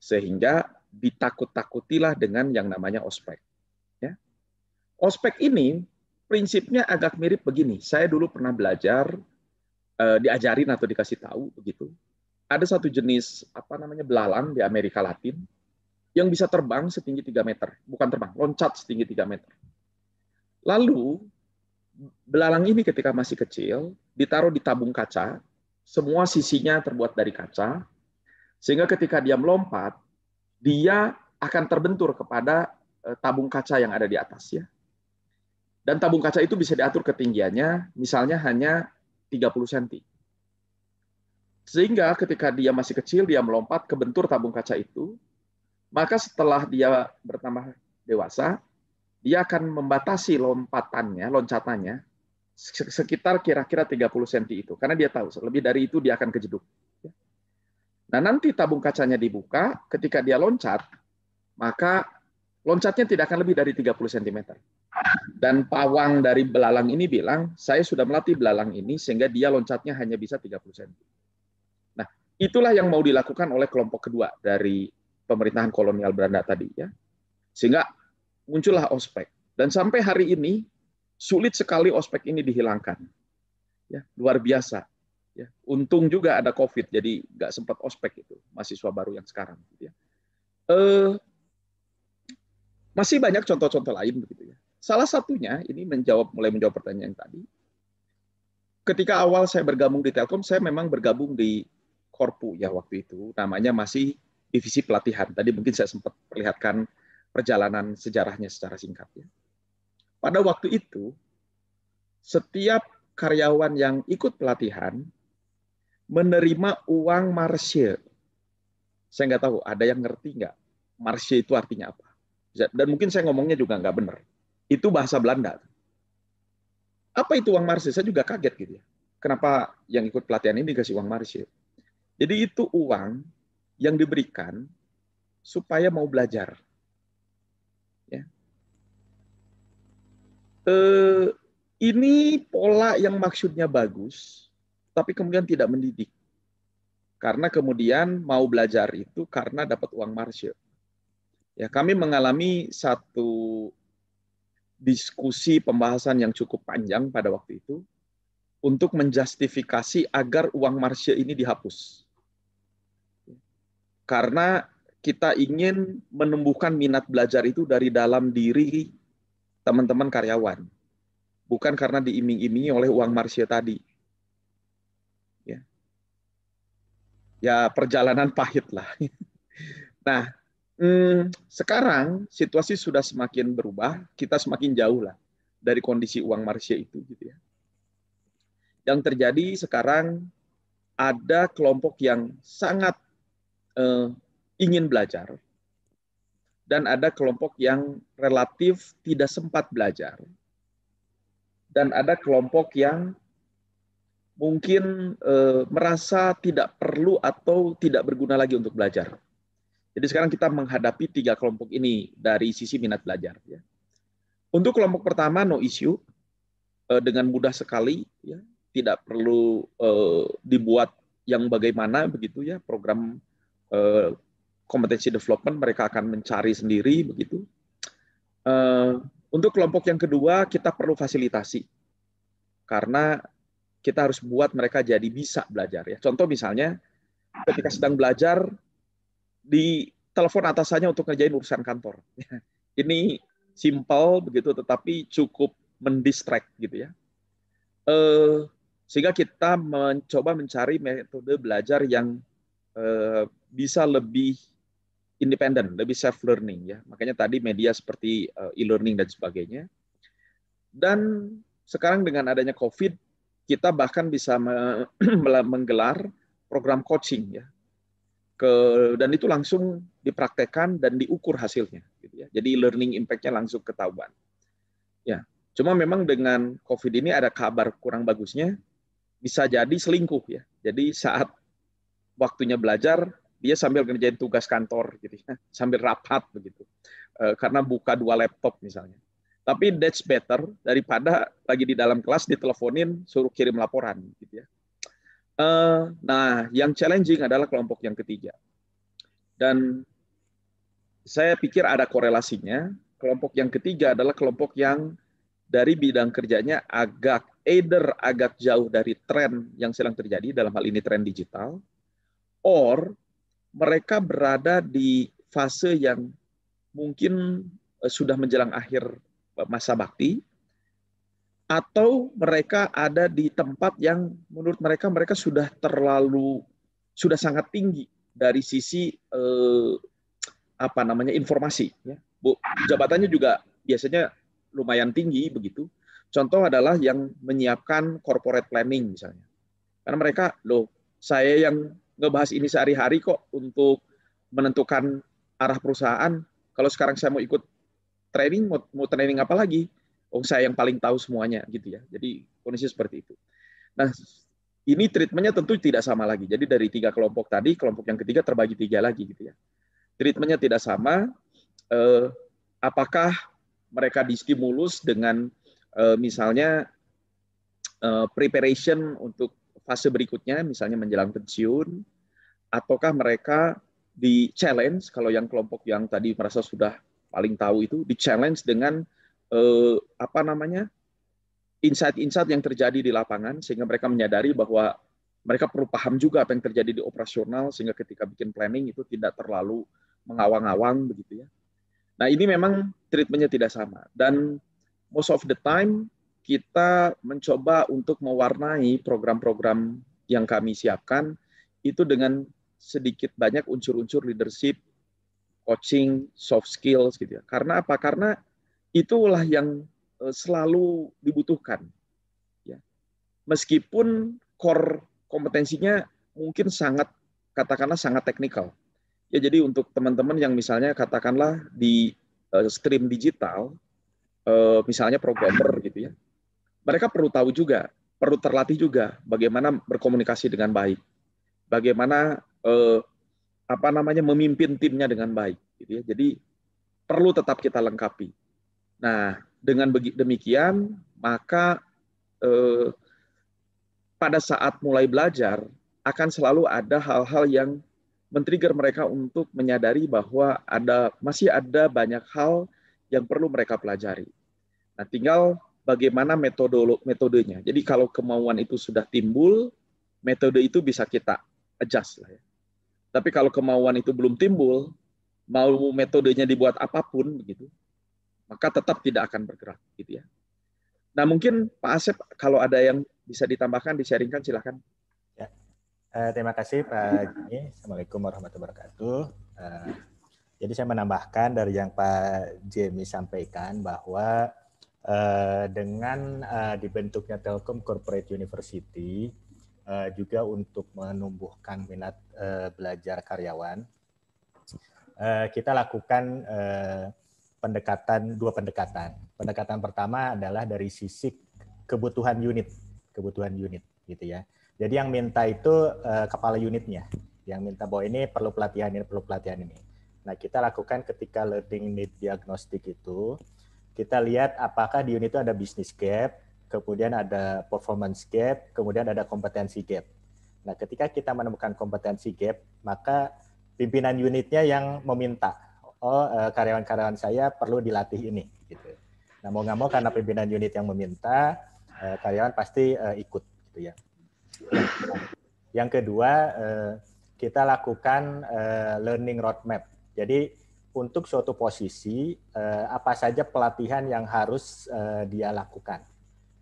Sehingga ditakut-takutilah dengan yang namanya ospek. Ya. Ospek ini prinsipnya agak mirip begini. Saya dulu pernah belajar, eh, diajarin atau dikasih tahu begitu. Ada satu jenis apa namanya belalang di Amerika Latin yang bisa terbang setinggi 3 meter. Bukan terbang, loncat setinggi 3 meter. Lalu, belalang ini ketika masih kecil, ditaruh di tabung kaca, semua sisinya terbuat dari kaca, sehingga ketika dia melompat, dia akan terbentur kepada eh, tabung kaca yang ada di atas ya. Dan tabung kaca itu bisa diatur ketinggiannya, misalnya hanya 30 cm. Sehingga ketika dia masih kecil, dia melompat ke bentur tabung kaca itu, maka setelah dia bertambah dewasa, dia akan membatasi lompatannya, loncatannya sekitar kira-kira 30 cm itu karena dia tahu lebih dari itu dia akan kejeduk. Ya. Nah, nanti tabung kacanya dibuka, ketika dia loncat, maka loncatnya tidak akan lebih dari 30 cm. Dan pawang dari belalang ini bilang, saya sudah melatih belalang ini sehingga dia loncatnya hanya bisa 30 cm. Nah, itulah yang mau dilakukan oleh kelompok kedua dari pemerintahan kolonial Belanda tadi ya. Sehingga muncullah ospek. Dan sampai hari ini Sulit sekali ospek ini dihilangkan. Ya, luar biasa. Ya, untung juga ada COVID, jadi nggak sempat ospek itu mahasiswa baru yang sekarang. Gitu ya. Eh, masih banyak contoh-contoh lain begitu ya. Salah satunya ini menjawab mulai menjawab pertanyaan tadi. Ketika awal saya bergabung di Telkom, saya memang bergabung di Korpu ya waktu itu. Namanya masih divisi pelatihan. Tadi mungkin saya sempat perlihatkan perjalanan sejarahnya secara singkat ya. Pada waktu itu, setiap karyawan yang ikut pelatihan menerima uang marsil. Saya nggak tahu, ada yang ngerti nggak? marsil itu artinya apa? Dan mungkin saya ngomongnya juga nggak benar. Itu bahasa Belanda. Apa itu uang marsil? Saya juga kaget gitu ya. Kenapa yang ikut pelatihan ini dikasih uang marsil? Jadi itu uang yang diberikan supaya mau belajar. eh, ini pola yang maksudnya bagus, tapi kemudian tidak mendidik. Karena kemudian mau belajar itu karena dapat uang margin. Ya, kami mengalami satu diskusi pembahasan yang cukup panjang pada waktu itu untuk menjustifikasi agar uang margin ini dihapus. Karena kita ingin menumbuhkan minat belajar itu dari dalam diri teman-teman karyawan. Bukan karena diiming-imingi oleh uang Marsya tadi. Ya. ya, perjalanan pahit lah. Nah, hmm, sekarang situasi sudah semakin berubah, kita semakin jauh lah dari kondisi uang Marsya itu. Gitu ya. Yang terjadi sekarang ada kelompok yang sangat eh, ingin belajar, dan ada kelompok yang relatif tidak sempat belajar. Dan ada kelompok yang mungkin e, merasa tidak perlu atau tidak berguna lagi untuk belajar. Jadi sekarang kita menghadapi tiga kelompok ini dari sisi minat belajar. Ya. Untuk kelompok pertama no issue e, dengan mudah sekali, ya, tidak perlu e, dibuat yang bagaimana begitu ya program kompetensi development mereka akan mencari sendiri begitu. Uh, untuk kelompok yang kedua kita perlu fasilitasi karena kita harus buat mereka jadi bisa belajar ya. Contoh misalnya ketika sedang belajar di telepon atasannya untuk ngerjain urusan kantor. Ini simpel begitu tetapi cukup mendistrek gitu ya. Uh, sehingga kita mencoba mencari metode belajar yang uh, bisa lebih independen, lebih self learning ya. Makanya tadi media seperti eh, e-learning dan sebagainya. Dan sekarang dengan adanya Covid, kita bahkan bisa menggelar program coaching ya. Ke, dan itu langsung dipraktekkan dan diukur hasilnya gitu ya. Jadi learning impact-nya langsung ketahuan. Ya. Cuma memang dengan Covid ini ada kabar kurang bagusnya bisa jadi selingkuh ya. Jadi saat waktunya belajar dia sambil ngerjain tugas kantor gitu ya, sambil rapat begitu. Eh, karena buka dua laptop misalnya. Tapi that's better daripada lagi di dalam kelas diteleponin suruh kirim laporan gitu ya. Eh, nah, yang challenging adalah kelompok yang ketiga. Dan saya pikir ada korelasinya. Kelompok yang ketiga adalah kelompok yang dari bidang kerjanya agak either agak jauh dari tren yang sedang terjadi dalam hal ini tren digital or mereka berada di fase yang mungkin eh, sudah menjelang akhir eh, masa bakti atau mereka ada di tempat yang menurut mereka mereka sudah terlalu sudah sangat tinggi dari sisi eh, apa namanya informasi ya. Bu, jabatannya juga biasanya lumayan tinggi begitu. Contoh adalah yang menyiapkan corporate planning misalnya. Karena mereka loh, saya yang ngebahas ini sehari-hari kok untuk menentukan arah perusahaan. Kalau sekarang saya mau ikut training, mau, mau training apa lagi? Oh, saya yang paling tahu semuanya gitu ya. Jadi kondisi seperti itu. Nah, ini treatmentnya tentu tidak sama lagi. Jadi dari tiga kelompok tadi, kelompok yang ketiga terbagi tiga lagi gitu ya. Treatmentnya tidak sama. Eh, apakah mereka distimulus dengan eh, misalnya eh, preparation untuk fase berikutnya, misalnya menjelang pensiun, ataukah mereka di challenge kalau yang kelompok yang tadi merasa sudah paling tahu itu di challenge dengan eh, apa namanya insight-insight yang terjadi di lapangan sehingga mereka menyadari bahwa mereka perlu paham juga apa yang terjadi di operasional sehingga ketika bikin planning itu tidak terlalu mengawang-awang begitu ya. Nah ini memang treatmentnya tidak sama dan most of the time kita mencoba untuk mewarnai program-program yang kami siapkan itu dengan sedikit banyak unsur-unsur leadership, coaching, soft skills gitu ya. Karena apa? Karena itulah yang eh, selalu dibutuhkan. Ya. Meskipun core kompetensinya mungkin sangat katakanlah sangat teknikal. Ya jadi untuk teman-teman yang misalnya katakanlah di eh, stream digital eh, misalnya programmer gitu ya mereka perlu tahu juga, perlu terlatih juga bagaimana berkomunikasi dengan baik, bagaimana eh, apa namanya memimpin timnya dengan baik. Gitu ya. Jadi perlu tetap kita lengkapi. Nah dengan demikian maka eh, pada saat mulai belajar akan selalu ada hal-hal yang men-trigger mereka untuk menyadari bahwa ada masih ada banyak hal yang perlu mereka pelajari. Nah, tinggal bagaimana metode metodenya. Jadi kalau kemauan itu sudah timbul, metode itu bisa kita adjust lah ya. Tapi kalau kemauan itu belum timbul, mau metodenya dibuat apapun begitu, maka tetap tidak akan bergerak gitu ya. Nah mungkin Pak Asep kalau ada yang bisa ditambahkan, disaringkan silahkan. Ya. Uh, terima kasih Pak Jimmy. Assalamualaikum warahmatullahi wabarakatuh. Uh, jadi saya menambahkan dari yang Pak Jimmy sampaikan bahwa Eh, dengan uh, dibentuknya Telkom Corporate University uh, juga untuk menumbuhkan minat uh, belajar karyawan. Uh, kita lakukan uh, pendekatan dua pendekatan. Pendekatan pertama adalah dari sisi kebutuhan unit, kebutuhan unit gitu ya. Jadi yang minta itu uh, kepala unitnya, yang minta bahwa ini perlu pelatihan ini perlu pelatihan ini. Nah kita lakukan ketika learning need diagnostik itu kita lihat apakah di unit itu ada business gap, kemudian ada performance gap, kemudian ada kompetensi gap. Nah, ketika kita menemukan kompetensi gap, maka pimpinan unitnya yang meminta, oh eh, karyawan-karyawan saya perlu dilatih ini. Gitu. Nah, mau nggak mau karena pimpinan unit yang meminta, eh, karyawan pasti eh, ikut, gitu ya. yang kedua, kita lakukan learning roadmap. Jadi untuk suatu posisi uh, apa saja pelatihan yang harus uh, dia lakukan,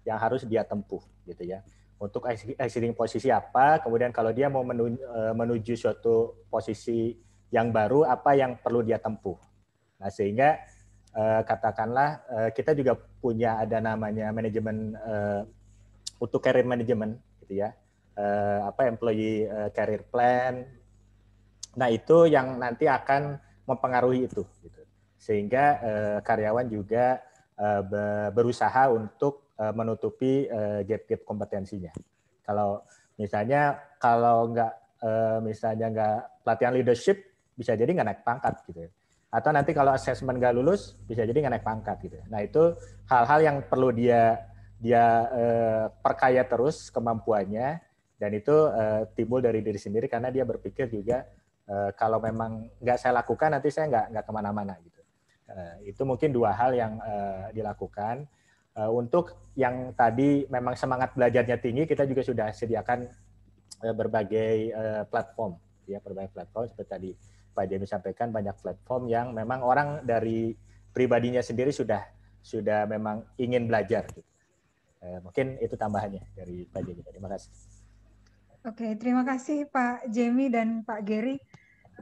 yang harus dia tempuh gitu ya. Untuk exiting posisi apa, kemudian kalau dia mau menuju, eh, menuju suatu posisi yang baru apa yang perlu dia tempuh. Nah, sehingga uh, katakanlah uh, kita juga punya ada namanya manajemen uh, untuk career management gitu ya. Uh, apa employee uh, career plan. Nah, itu yang nanti akan mempengaruhi itu gitu. sehingga uh, karyawan juga eh, berusaha untuk uh, menutupi gap-gap kompetensinya kalau misalnya kalau nggak misalnya nggak pelatihan leadership bisa jadi nggak naik pangkat gitu ya. atau nanti kalau asesmen nggak lulus bisa jadi nggak naik pangkat gitu ya. nah itu hal-hal yang perlu dia dia perkaya terus kemampuannya dan itu uh, timbul dari diri sendiri karena dia berpikir juga Eh, kalau memang nggak saya lakukan nanti saya nggak nggak kemana-mana gitu. Uh, itu mungkin dua hal yang uh, dilakukan. Uh, untuk yang tadi memang semangat belajarnya tinggi, kita juga sudah sediakan uh, berbagai uh, platform, ya berbagai platform seperti tadi Pak Jemi sampaikan banyak platform yang memang orang dari pribadinya sendiri sudah sudah memang ingin belajar. Gitu. Uh, mungkin itu tambahannya dari Pak Jemi. Terima kasih. Oke, terima kasih Pak Jamie dan Pak Geri.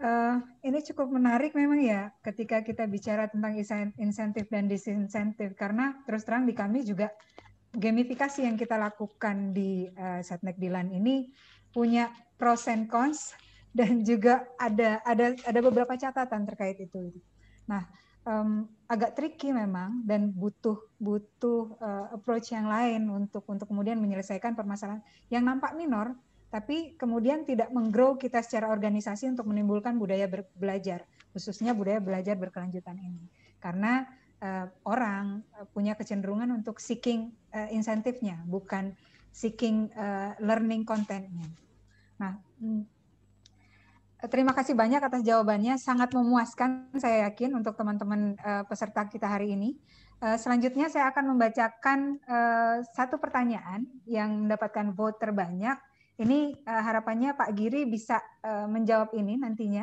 Uh, ini cukup menarik memang ya ketika kita bicara tentang insentif dan disinsentif karena terus terang di kami juga gamifikasi yang kita lakukan di uh, Setnek Dilan ini punya pros and cons dan juga ada ada ada beberapa catatan terkait itu. Nah, um, agak tricky memang dan butuh butuh uh, approach yang lain untuk untuk kemudian menyelesaikan permasalahan yang nampak minor tapi kemudian tidak menggrow kita secara organisasi untuk menimbulkan budaya belajar, khususnya budaya belajar berkelanjutan ini. Karena uh, orang eh, punya kecenderungan untuk seeking uh, insentifnya, bukan seeking uh, learning contentnya. Nah, hmm, terima kasih banyak atas jawabannya, sangat memuaskan saya yakin untuk teman-teman uh, peserta kita hari ini. selanjutnya saya akan membacakan uh, satu pertanyaan yang mendapatkan vote terbanyak ini uh, harapannya Pak Giri bisa uh, menjawab ini nantinya.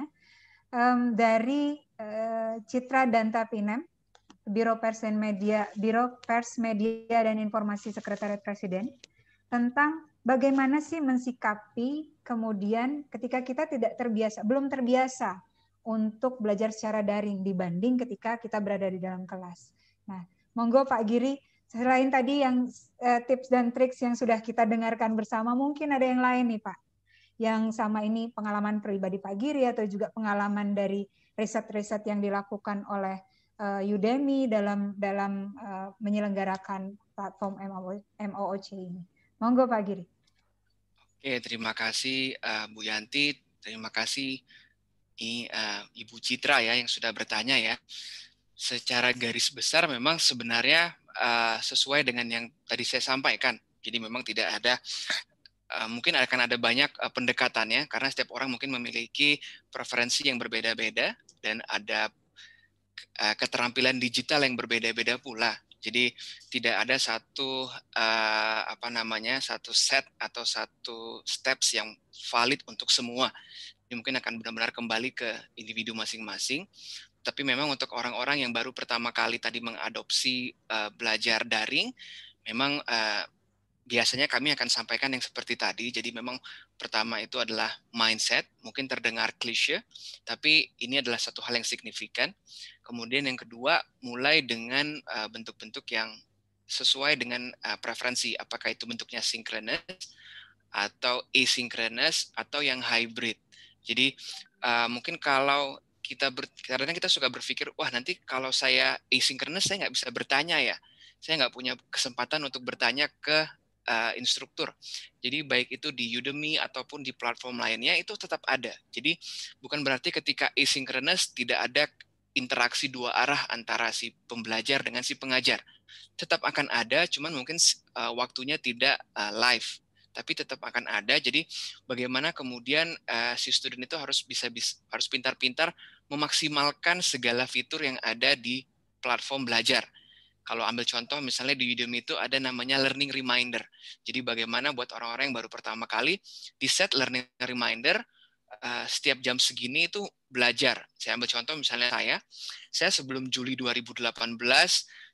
Um, dari uh, Citra Danta Pinem, Biro Pers dan Media, Biro Pers Media dan Informasi Sekretariat Presiden tentang bagaimana sih mensikapi kemudian ketika kita tidak terbiasa, belum terbiasa untuk belajar secara daring dibanding ketika kita berada di dalam kelas. Nah, monggo Pak Giri Selain tadi yang uh, tips dan triks yang sudah kita dengarkan bersama, mungkin ada yang lain nih Pak, yang sama ini pengalaman pribadi Pak Giri atau juga pengalaman dari riset-riset yang dilakukan oleh uh, Udemy dalam dalam uh, menyelenggarakan platform MOOC ini. Monggo Pak Giri. Oke, terima kasih uh, Bu Yanti, terima kasih I, uh, Ibu Citra ya yang sudah bertanya ya. Secara garis besar memang sebenarnya uh, sesuai dengan yang tadi saya sampaikan. Jadi memang tidak ada uh, mungkin akan ada banyak uh, pendekatannya karena setiap orang mungkin memiliki preferensi yang berbeda-beda dan ada uh, keterampilan digital yang berbeda-beda pula. Jadi tidak ada satu uh, apa namanya satu set atau satu steps yang valid untuk semua. Ini mungkin akan benar-benar kembali ke individu masing-masing. Tapi memang untuk orang-orang yang baru pertama kali tadi mengadopsi uh, belajar daring, memang uh, biasanya kami akan sampaikan yang seperti tadi. Jadi memang pertama itu adalah mindset, mungkin terdengar klise, tapi ini adalah satu hal yang signifikan. Kemudian yang kedua, mulai dengan eh, bentuk-bentuk uh, yang sesuai dengan uh, preferensi, apakah itu bentuknya synchronous atau asynchronous atau yang hybrid. Jadi uh, mungkin kalau kita ber, karena kita suka berpikir wah nanti kalau saya asynchronous saya nggak bisa bertanya ya saya nggak punya kesempatan untuk bertanya ke uh, instruktur jadi baik itu di Udemy ataupun di platform lainnya itu tetap ada jadi bukan berarti ketika asynchronous tidak ada interaksi dua arah antara si pembelajar dengan si pengajar tetap akan ada cuman mungkin uh, waktunya tidak uh, live tapi tetap akan ada. Jadi bagaimana kemudian uh, si student itu harus bisa, bisa harus pintar-pintar memaksimalkan segala fitur yang ada di platform belajar. Kalau ambil contoh misalnya di Udemy itu ada namanya learning reminder. Jadi bagaimana buat orang-orang yang baru pertama kali di set learning reminder uh, setiap jam segini itu belajar. Saya ambil contoh misalnya saya, saya sebelum Juli 2018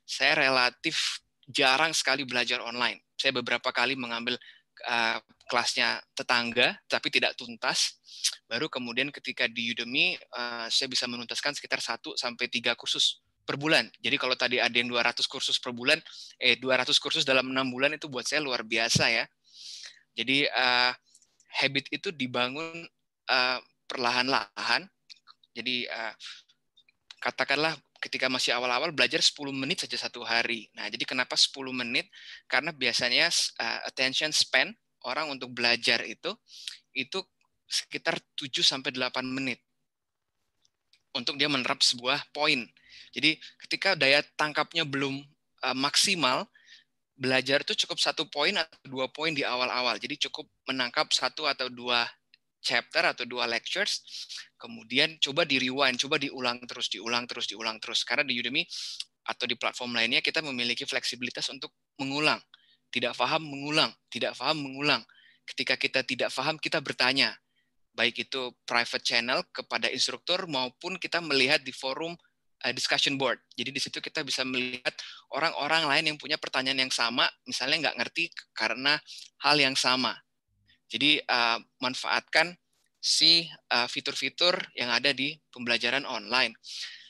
saya relatif jarang sekali belajar online. Saya beberapa kali mengambil Eh, kelasnya tetangga tapi tidak tuntas. Baru kemudian ketika di Udemy uh, saya bisa menuntaskan sekitar 1 sampai 3 kursus per bulan. Jadi kalau tadi ada yang 200 kursus per bulan, eh 200 kursus dalam 6 bulan itu buat saya luar biasa ya. Jadi uh, habit itu dibangun uh, perlahan-lahan. Jadi uh, katakanlah ketika masih awal-awal belajar 10 menit saja satu hari. Nah, jadi kenapa 10 menit? Karena biasanya eh, attention span orang untuk belajar itu itu sekitar 7 sampai 8 menit untuk dia menerap sebuah poin. Jadi ketika daya tangkapnya belum eh, maksimal, belajar itu cukup satu poin atau dua poin di awal-awal. Jadi cukup menangkap satu atau dua chapter atau dua lectures, kemudian coba di rewind, coba diulang terus, diulang terus, diulang terus. Karena di Udemy atau di platform lainnya kita memiliki fleksibilitas untuk mengulang. Tidak faham mengulang, tidak faham mengulang. Ketika kita tidak faham kita bertanya. Baik itu private channel kepada instruktur maupun kita melihat di forum eh, discussion board. Jadi di situ kita bisa melihat orang-orang lain yang punya pertanyaan yang sama, misalnya nggak ngerti karena hal yang sama jadi uh, manfaatkan si eh, fitur-fitur uh, yang ada di pembelajaran online.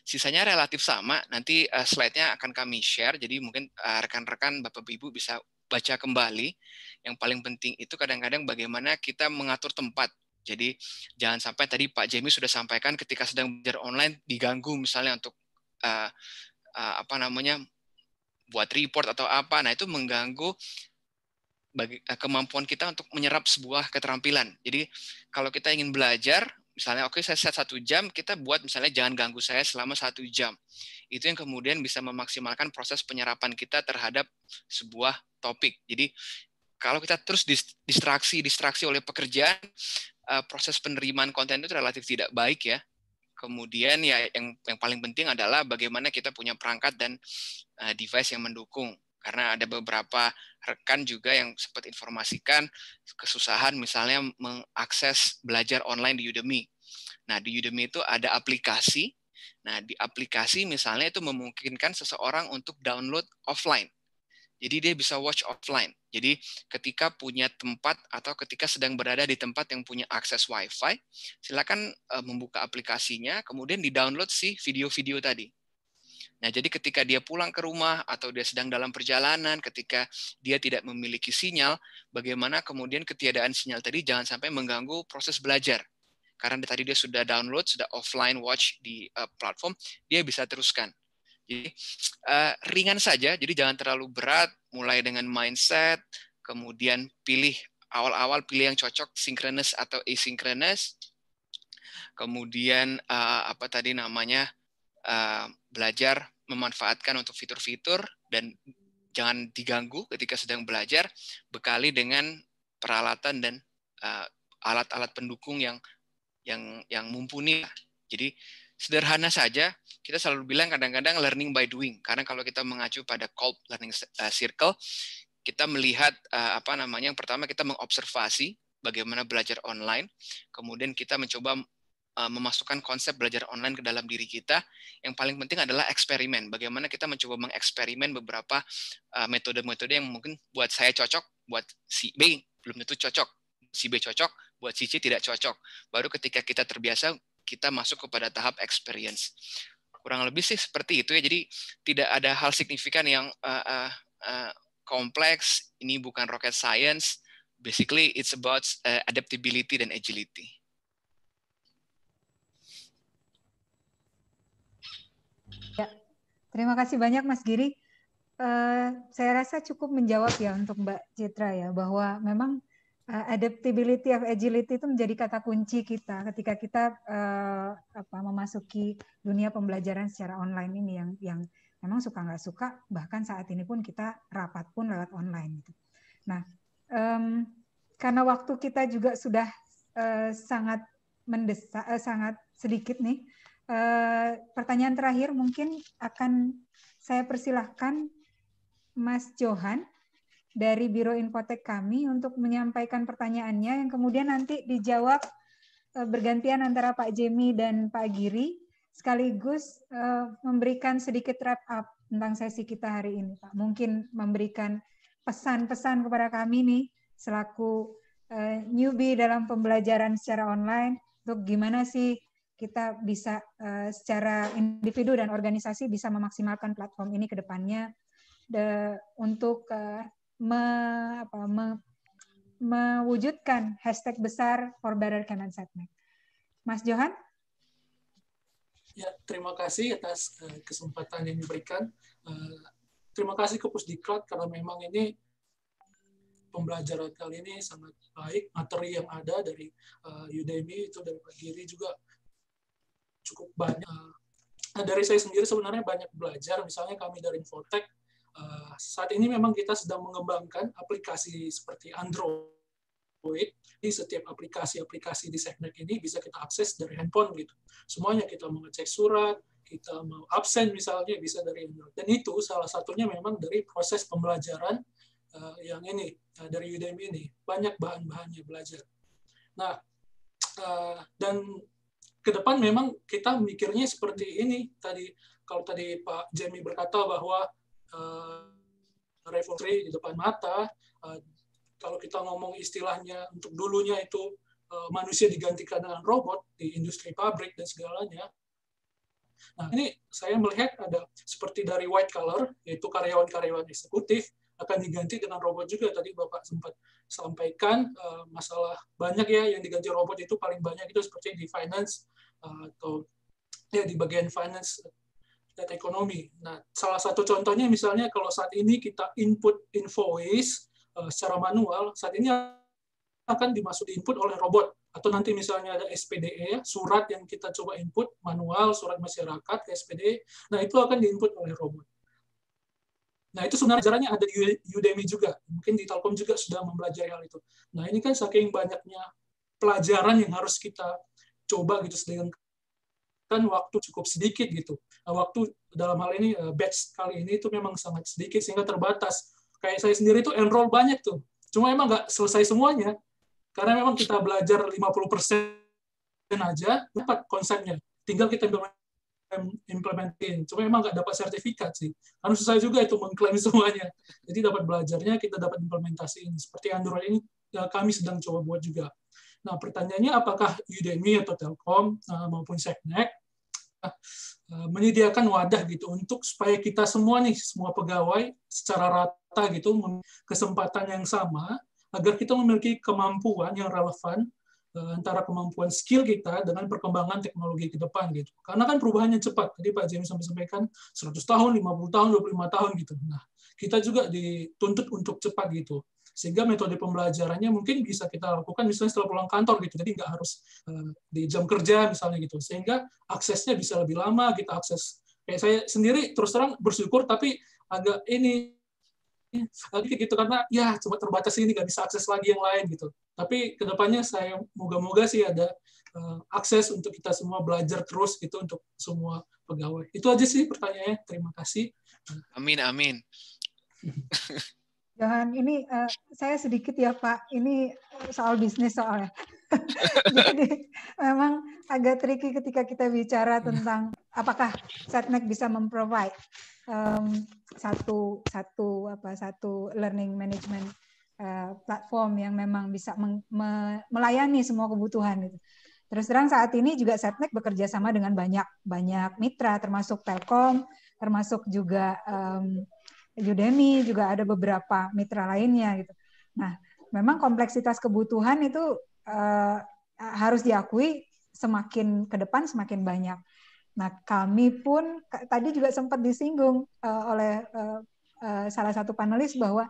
Sisanya relatif sama, nanti uh, slide-nya akan kami share, jadi mungkin rekan-rekan Bapak Ibu bisa baca kembali. Yang paling penting itu kadang-kadang bagaimana kita mengatur tempat. Jadi jangan sampai tadi Pak Jamie sudah sampaikan ketika sedang belajar online diganggu misalnya untuk uh, uh, apa namanya buat report atau apa. Nah, itu mengganggu bagi eh, kemampuan kita untuk menyerap sebuah keterampilan. Jadi kalau kita ingin belajar, misalnya oke okay, saya set satu jam, kita buat misalnya jangan ganggu saya selama satu jam. Itu yang kemudian bisa memaksimalkan proses penyerapan kita terhadap sebuah topik. Jadi kalau kita terus distraksi distraksi oleh pekerjaan, eh, proses penerimaan konten itu relatif tidak baik ya. Kemudian ya yang yang paling penting adalah bagaimana kita punya perangkat dan eh, device yang mendukung karena ada beberapa rekan juga yang sempat informasikan kesusahan misalnya mengakses belajar online di Udemy. Nah, di Udemy itu ada aplikasi. Nah, di aplikasi misalnya itu memungkinkan seseorang untuk download offline. Jadi dia bisa watch offline. Jadi ketika punya tempat atau ketika sedang berada di tempat yang punya akses WiFi, silakan eh, membuka aplikasinya, kemudian di-download si video-video tadi. Nah, jadi ketika dia pulang ke rumah atau dia sedang dalam perjalanan, ketika dia tidak memiliki sinyal, bagaimana kemudian ketiadaan sinyal tadi jangan sampai mengganggu proses belajar. Karena tadi dia sudah download, sudah offline watch di uh, platform, dia bisa teruskan. Jadi uh, ringan saja, jadi jangan terlalu berat, mulai dengan mindset, kemudian pilih awal-awal pilih yang cocok synchronous atau asynchronous. Kemudian uh, apa tadi namanya? Eh, belajar memanfaatkan untuk fitur-fitur dan jangan diganggu ketika sedang belajar, bekali dengan peralatan dan eh, alat-alat pendukung yang yang yang mumpuni. Jadi sederhana saja, kita selalu bilang kadang-kadang learning by doing. Karena kalau kita mengacu pada Kolb Learning eh, Circle, kita melihat apa namanya yang pertama kita mengobservasi bagaimana belajar online, kemudian kita mencoba Eh, memasukkan konsep belajar online ke dalam diri kita. Yang paling penting adalah eksperimen. Bagaimana kita mencoba mengeksperimen beberapa eh, metode-metode yang mungkin buat saya cocok, buat si B belum tentu cocok, si B cocok, buat si C tidak cocok. Baru ketika kita terbiasa, kita masuk kepada tahap experience. Kurang lebih sih seperti itu ya. Jadi tidak ada hal signifikan yang uh, uh, kompleks. Ini bukan rocket science. Basically, it's about uh, adaptability dan agility. Terima kasih banyak Mas Giri. Uh, saya rasa cukup menjawab ya untuk Mbak Citra ya bahwa memang uh, adaptability of agility itu menjadi kata kunci kita ketika kita uh, apa, memasuki dunia pembelajaran secara online ini yang yang memang suka nggak suka bahkan saat ini pun kita rapat pun lewat online gitu. Nah um, karena waktu kita juga sudah uh, sangat mendesak uh, sangat sedikit nih Eh, pertanyaan terakhir mungkin akan saya persilahkan Mas Johan dari Biro Infotek kami untuk menyampaikan pertanyaannya yang kemudian nanti dijawab eh, bergantian antara Pak Jemi dan Pak Giri sekaligus eh, memberikan sedikit wrap up tentang sesi kita hari ini Pak. Mungkin memberikan pesan-pesan kepada kami nih selaku newbie dalam pembelajaran secara online untuk gimana sih kita bisa uh, secara individu dan organisasi bisa memaksimalkan platform ini ke depannya de, untuk uh, me, apa, me, mewujudkan hashtag besar for better Canon Setnek. Mas Johan? Ya, terima kasih atas uh, kesempatan yang diberikan. Uh, terima kasih ke Pusdiklat karena memang ini pembelajaran kali ini sangat baik. Materi yang ada dari uh, Udemy itu dari Pak Giri juga cukup banyak. Nah, dari saya sendiri sebenarnya banyak belajar, misalnya kami dari Infotech, eh, saat ini memang kita sedang mengembangkan aplikasi seperti Android, di setiap aplikasi-aplikasi di segmen ini bisa kita akses dari handphone gitu. Semuanya kita mengecek surat, kita mau absen misalnya bisa dari Android. Dan itu salah satunya memang dari proses pembelajaran uh, yang ini uh, dari Udemy ini banyak bahan-bahannya belajar. Nah uh, dan ke depan memang kita mikirnya seperti ini tadi kalau tadi Pak Jamie berkata bahwa uh, eh, revolusi di depan mata uh, kalau kita ngomong istilahnya untuk dulunya itu uh, manusia digantikan dengan robot di industri pabrik dan segalanya nah ini saya melihat ada seperti dari white collar yaitu karyawan-karyawan eksekutif akan diganti dengan robot juga tadi bapak sempat sampaikan eh, masalah banyak ya yang diganti robot itu paling banyak itu seperti di finance eh, atau ya di bagian finance eh, data ekonomi. Nah salah satu contohnya misalnya kalau saat ini kita input invoice secara manual saat ini akan dimasuk input oleh robot atau nanti misalnya ada SPDE surat yang kita coba input manual surat masyarakat ke SPDE nah itu akan diinput oleh robot Nah, itu sebenarnya ajarannya ada di Udemy juga. Mungkin di Telkom juga sudah mempelajari hal itu. Nah, ini kan saking banyaknya pelajaran yang harus kita coba gitu sedangkan waktu cukup sedikit gitu. Nah, waktu dalam hal ini eh, batch kali ini itu memang sangat sedikit sehingga terbatas. Kayak saya sendiri itu enroll banyak tuh. Cuma emang nggak selesai semuanya. Karena memang kita belajar 50% aja dapat konsepnya. Tinggal kita implement implementin. Cuma emang nggak dapat sertifikat sih. Karena susah juga itu mengklaim semuanya. Jadi dapat belajarnya, kita dapat implementasi ini. Seperti Android ini eh, kami sedang coba buat juga. Nah pertanyaannya apakah Udemy atau Telkom eh, maupun Seknek eh, menyediakan wadah gitu untuk supaya kita semua nih semua pegawai secara rata gitu kesempatan yang sama agar kita memiliki kemampuan yang relevan Eh, antara kemampuan skill kita dengan perkembangan teknologi ke depan gitu. Karena kan perubahannya cepat. Tadi Pak James sampaikan 100 tahun, 50 tahun, 25 tahun gitu. Nah, kita juga dituntut untuk cepat gitu. Sehingga metode pembelajarannya mungkin bisa kita lakukan misalnya setelah pulang kantor gitu. Jadi nggak harus eh, di jam kerja misalnya gitu. Sehingga aksesnya bisa lebih lama, kita akses kayak saya sendiri terus terang bersyukur tapi agak ini Iya, lagi gitu karena ya cuma terbatas ini nggak bisa akses lagi yang lain gitu tapi kedepannya saya moga-moga sih ada uh, akses untuk kita semua belajar terus gitu untuk semua pegawai itu aja sih pertanyaannya terima kasih amin amin jangan ini uh, saya sedikit ya Pak ini soal bisnis soalnya Jadi memang agak tricky ketika kita bicara hmm. tentang apakah Setnek bisa memprovide um, satu satu apa satu learning management uh, platform yang memang bisa meng, me, melayani semua kebutuhan itu. Terus terang saat ini juga Setnek bekerja sama dengan banyak banyak mitra termasuk Telkom, termasuk juga um, Udemy, juga ada beberapa mitra lainnya gitu. Nah, memang kompleksitas kebutuhan itu uh, harus diakui semakin ke depan semakin banyak. Nah, kami pun tadi juga sempat disinggung uh, oleh uh, uh, salah satu panelis bahwa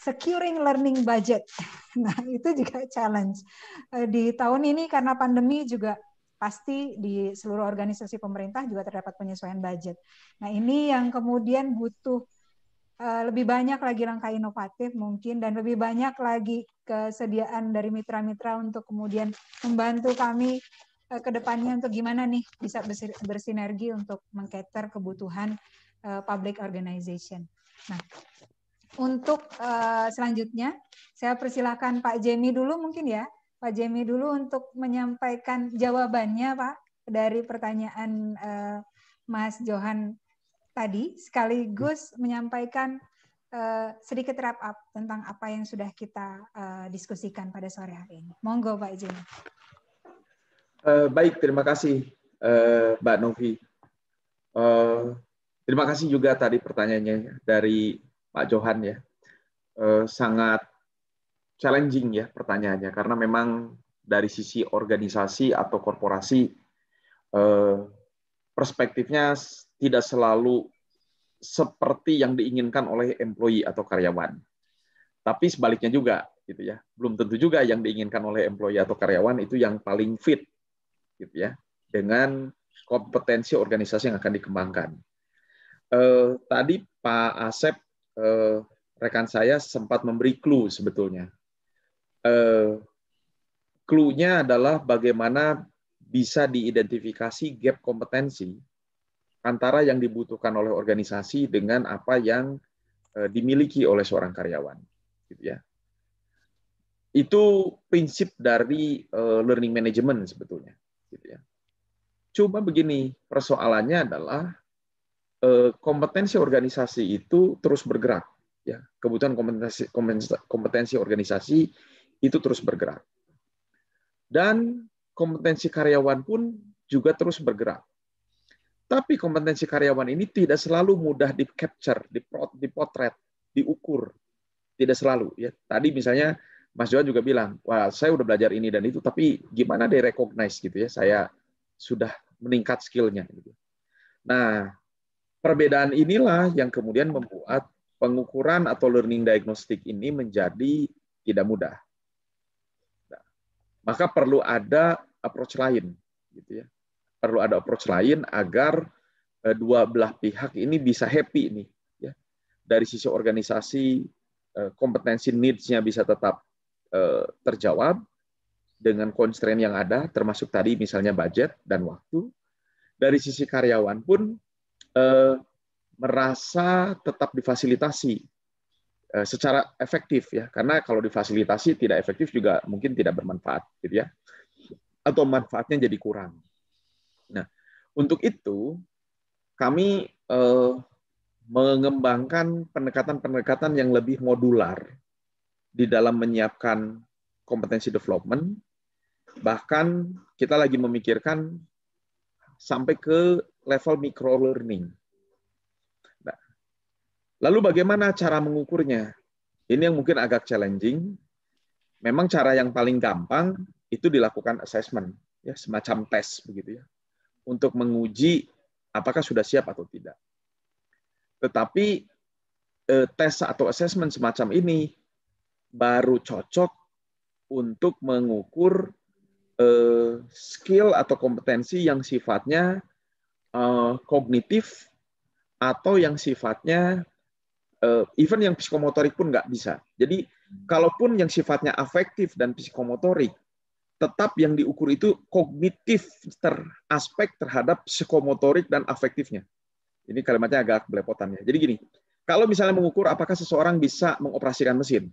securing learning budget. Nah, itu juga challenge. Uh, di tahun ini karena pandemi juga pasti di seluruh organisasi pemerintah juga terdapat penyesuaian budget. Nah, ini yang kemudian butuh Eh, lebih banyak lagi langkah inovatif mungkin dan lebih banyak lagi kesediaan dari mitra-mitra untuk kemudian membantu kami eh, ke depannya untuk gimana nih bisa bersinergi untuk mengcater kebutuhan eh, public organization. Nah, untuk selanjutnya saya persilahkan Pak Jemi dulu mungkin ya, Pak Jemi dulu untuk menyampaikan jawabannya Pak dari pertanyaan Mas Johan tadi sekaligus hmm. menyampaikan uh, sedikit wrap up tentang apa yang sudah kita uh, diskusikan pada sore hari ini. Monggo Pak Jim. Uh, eh, baik, terima kasih uh, Mbak Novi. Uh, terima kasih juga tadi pertanyaannya dari Pak Johan ya. Uh, sangat challenging ya pertanyaannya karena memang dari sisi organisasi atau korporasi perspektifnya tidak selalu seperti yang diinginkan oleh employee atau karyawan. Tapi sebaliknya juga, gitu ya. Belum tentu juga yang diinginkan oleh employee atau karyawan itu yang paling fit, gitu ya, dengan kompetensi organisasi yang akan dikembangkan. Eh, tadi Pak Asep eh, rekan saya sempat memberi clue sebetulnya. Eh, clue-nya adalah bagaimana bisa diidentifikasi gap kompetensi antara yang dibutuhkan oleh organisasi dengan apa yang eh, dimiliki oleh seorang karyawan gitu ya itu prinsip dari eh, learning management sebetulnya gitu ya cuma begini persoalannya adalah eh, kompetensi organisasi itu terus bergerak ya kebutuhan kompetensi kompetensi organisasi itu terus bergerak dan kompetensi karyawan pun juga terus bergerak tapi kompetensi karyawan ini tidak selalu mudah di capture, dipotret, diukur. Tidak selalu ya. Tadi misalnya Mas Johan juga bilang, "Wah, saya udah belajar ini dan itu, tapi gimana di recognize gitu ya? Saya sudah meningkat skillnya." Gitu. Nah, perbedaan inilah yang kemudian membuat pengukuran atau learning diagnostic ini menjadi tidak mudah. Nah, maka perlu ada approach lain, gitu ya perlu ada approach lain agar eh, dua belah pihak ini bisa happy nih ya dari sisi organisasi eh, kompetensi needs-nya bisa tetap eh, terjawab dengan constraint yang ada termasuk tadi misalnya budget dan waktu dari sisi karyawan pun merasa tetap difasilitasi secara efektif ya karena kalau difasilitasi tidak efektif juga mungkin tidak bermanfaat gitu ya atau manfaatnya jadi kurang Nah, untuk itu kami eh, mengembangkan pendekatan-pendekatan yang lebih modular di dalam menyiapkan kompetensi development. Bahkan kita lagi memikirkan sampai ke level micro learning. Nah, lalu bagaimana cara mengukurnya? Ini yang mungkin agak challenging. Memang cara yang paling gampang itu dilakukan assessment, ya semacam tes begitu ya untuk menguji apakah sudah siap atau tidak. Tetapi eh, tes atau asesmen semacam ini baru cocok untuk mengukur eh, skill atau kompetensi yang sifatnya eh, kognitif atau yang sifatnya even yang psikomotorik pun nggak bisa. Jadi kalaupun yang sifatnya afektif dan psikomotorik tetap yang diukur itu kognitif ter aspek terhadap psikomotorik dan afektifnya. Ini kalimatnya agak belepotan ya. Jadi gini, kalau misalnya mengukur apakah seseorang bisa mengoperasikan mesin,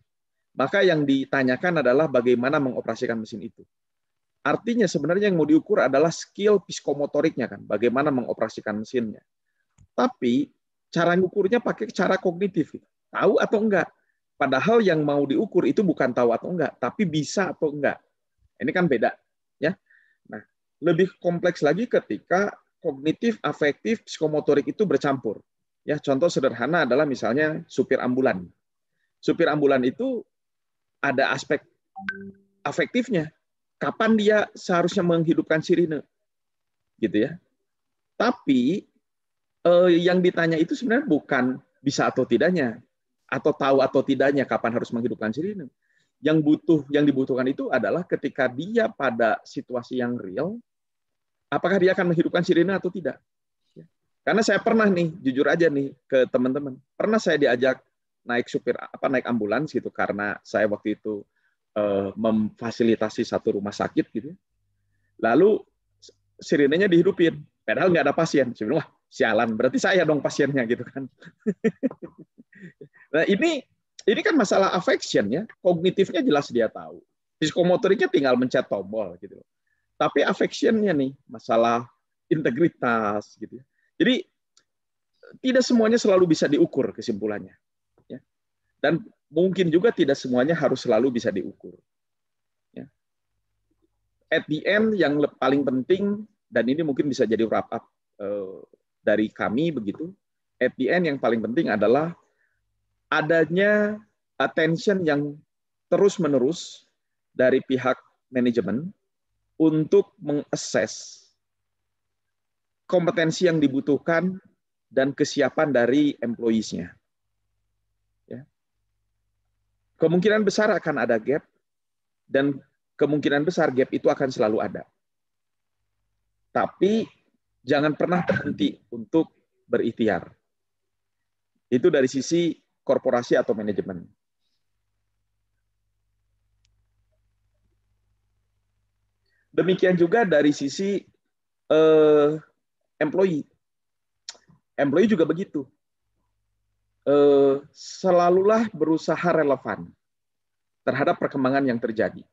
maka yang ditanyakan adalah bagaimana mengoperasikan mesin itu. Artinya sebenarnya yang mau diukur adalah skill psikomotoriknya kan, bagaimana mengoperasikan mesinnya. Tapi cara mengukurnya pakai cara kognitif, gitu. tahu atau enggak. Padahal yang mau diukur itu bukan tahu atau enggak, tapi bisa atau enggak ini kan beda, ya. Nah, lebih kompleks lagi ketika kognitif, afektif, psikomotorik itu bercampur. Ya, contoh sederhana adalah misalnya supir ambulan. Supir ambulan itu ada aspek afektifnya. Kapan dia seharusnya menghidupkan sirine? Gitu ya. Tapi eh, yang ditanya itu sebenarnya bukan bisa atau tidaknya atau tahu atau tidaknya kapan harus menghidupkan sirine yang butuh yang dibutuhkan itu adalah ketika dia pada situasi yang real apakah dia akan menghidupkan sirine atau tidak ya. karena saya pernah nih jujur aja nih ke teman-teman pernah saya diajak naik supir apa naik ambulans gitu karena saya waktu itu uh, memfasilitasi satu rumah sakit gitu ya. lalu sirinenya dihidupin padahal nggak ada pasien sebenarnya sialan berarti saya dong pasiennya gitu kan nah ini ini kan masalah affection ya. Kognitifnya jelas dia tahu. Psikomotoriknya tinggal mencet tombol gitu loh. Tapi affectionnya nih masalah integritas gitu ya. Jadi tidak semuanya selalu bisa diukur kesimpulannya. Ya. Dan mungkin juga tidak semuanya harus selalu bisa diukur. Ya. At the end yang paling penting dan ini mungkin bisa jadi wrap up eh, dari kami begitu. At the end yang paling penting adalah adanya attention yang terus-menerus dari pihak manajemen untuk mengakses kompetensi yang dibutuhkan dan kesiapan dari employees-nya. Ya. Kemungkinan besar akan ada gap, dan kemungkinan besar gap itu akan selalu ada. Tapi jangan pernah berhenti untuk berikhtiar. Itu dari sisi korporasi atau manajemen. Demikian juga dari sisi eh, employee. Employee juga begitu. Eh, selalulah berusaha relevan terhadap perkembangan yang terjadi.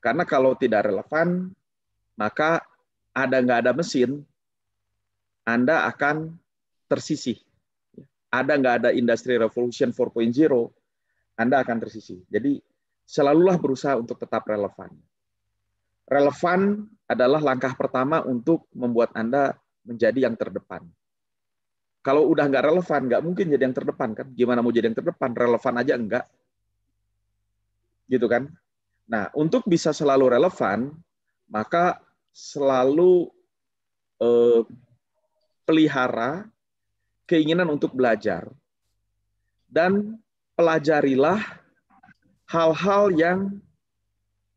Karena kalau tidak relevan, maka ada nggak ada mesin, Anda akan tersisih ada nggak ada industri revolution 4.0, Anda akan tersisih. Jadi selalulah berusaha untuk tetap relevan. Relevan adalah langkah pertama untuk membuat Anda menjadi yang terdepan. Kalau udah nggak relevan, nggak mungkin jadi yang terdepan kan? Gimana mau jadi yang terdepan? Relevan aja enggak, gitu kan? Nah, untuk bisa selalu relevan, maka selalu eh, pelihara keinginan untuk belajar dan pelajarilah hal-hal yang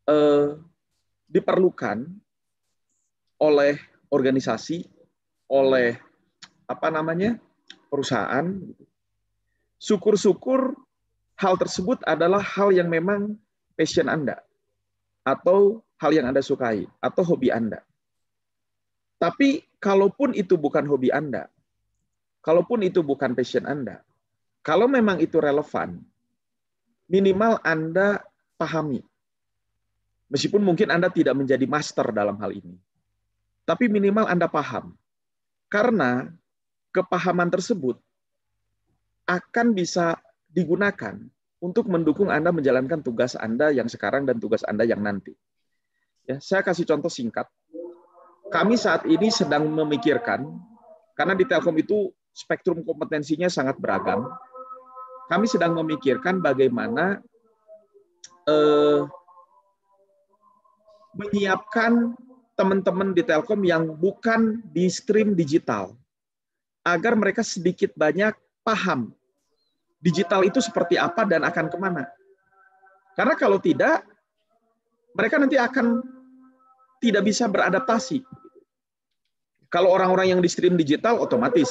eh, diperlukan oleh organisasi, oleh apa namanya perusahaan. Syukur-syukur hal tersebut adalah hal yang memang passion Anda atau hal yang Anda sukai atau hobi Anda. Tapi kalaupun itu bukan hobi Anda, Kalaupun itu bukan passion Anda, kalau memang itu relevan, minimal Anda pahami. Meskipun mungkin Anda tidak menjadi master dalam hal ini. Tapi minimal Anda paham. Karena kepahaman tersebut akan bisa digunakan untuk mendukung Anda menjalankan tugas Anda yang sekarang dan tugas Anda yang nanti. Ya, saya kasih contoh singkat. Kami saat ini sedang memikirkan karena di Telkom itu spektrum kompetensinya sangat beragam. Kami sedang memikirkan bagaimana eh, menyiapkan teman-teman di Telkom yang bukan di stream digital agar mereka sedikit banyak paham digital itu seperti apa dan akan kemana. Karena kalau tidak, mereka nanti akan tidak bisa beradaptasi. Kalau orang-orang yang di stream digital, otomatis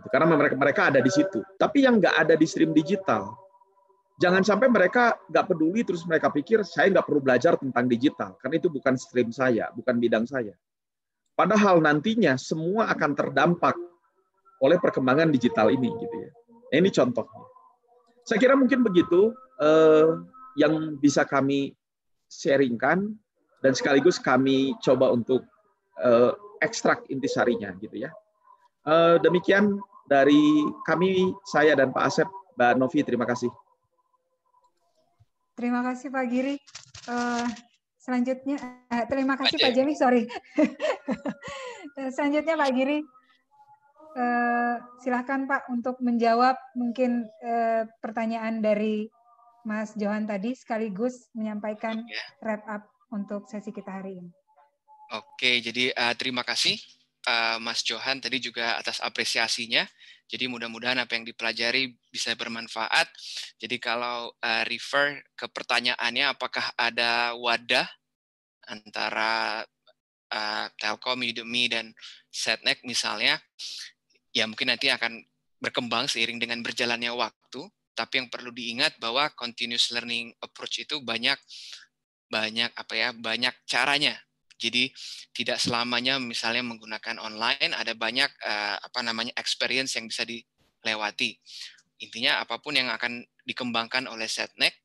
Gitu. Karena mereka mereka ada di situ. Tapi yang nggak ada di stream digital, jangan sampai mereka nggak peduli terus mereka pikir saya nggak perlu belajar tentang digital karena itu bukan stream saya, bukan bidang saya. Padahal nantinya semua akan terdampak oleh perkembangan digital ini gitu ya. Nah, ini contohnya. Saya kira mungkin begitu eh, yang bisa kami sharingkan dan sekaligus kami coba untuk eh, ekstrak intisarinya gitu ya. Eh, demikian dari kami, saya dan Pak Asep, Mbak Novi, terima kasih. Terima kasih Pak Giri. Eh, selanjutnya, eh, terima kasih Pak Jemi, sorry. Eh, selanjutnya Pak Giri, uh, silahkan Pak untuk menjawab mungkin pertanyaan dari Mas Johan tadi sekaligus menyampaikan wrap up untuk sesi kita hari ini. Oke, jadi uh, terima kasih Eh, Mas Johan tadi juga atas apresiasinya. Jadi mudah-mudahan apa yang dipelajari bisa bermanfaat. Jadi kalau eh, refer ke pertanyaannya apakah ada wadah antara eh, Telkom, Udemy dan Setnek misalnya, ya mungkin nanti akan berkembang seiring dengan berjalannya waktu. Tapi yang perlu diingat bahwa continuous learning approach itu banyak banyak apa ya banyak caranya jadi tidak selamanya misalnya menggunakan online ada banyak uh, apa namanya experience yang bisa dilewati. Intinya apapun yang akan dikembangkan oleh Setnek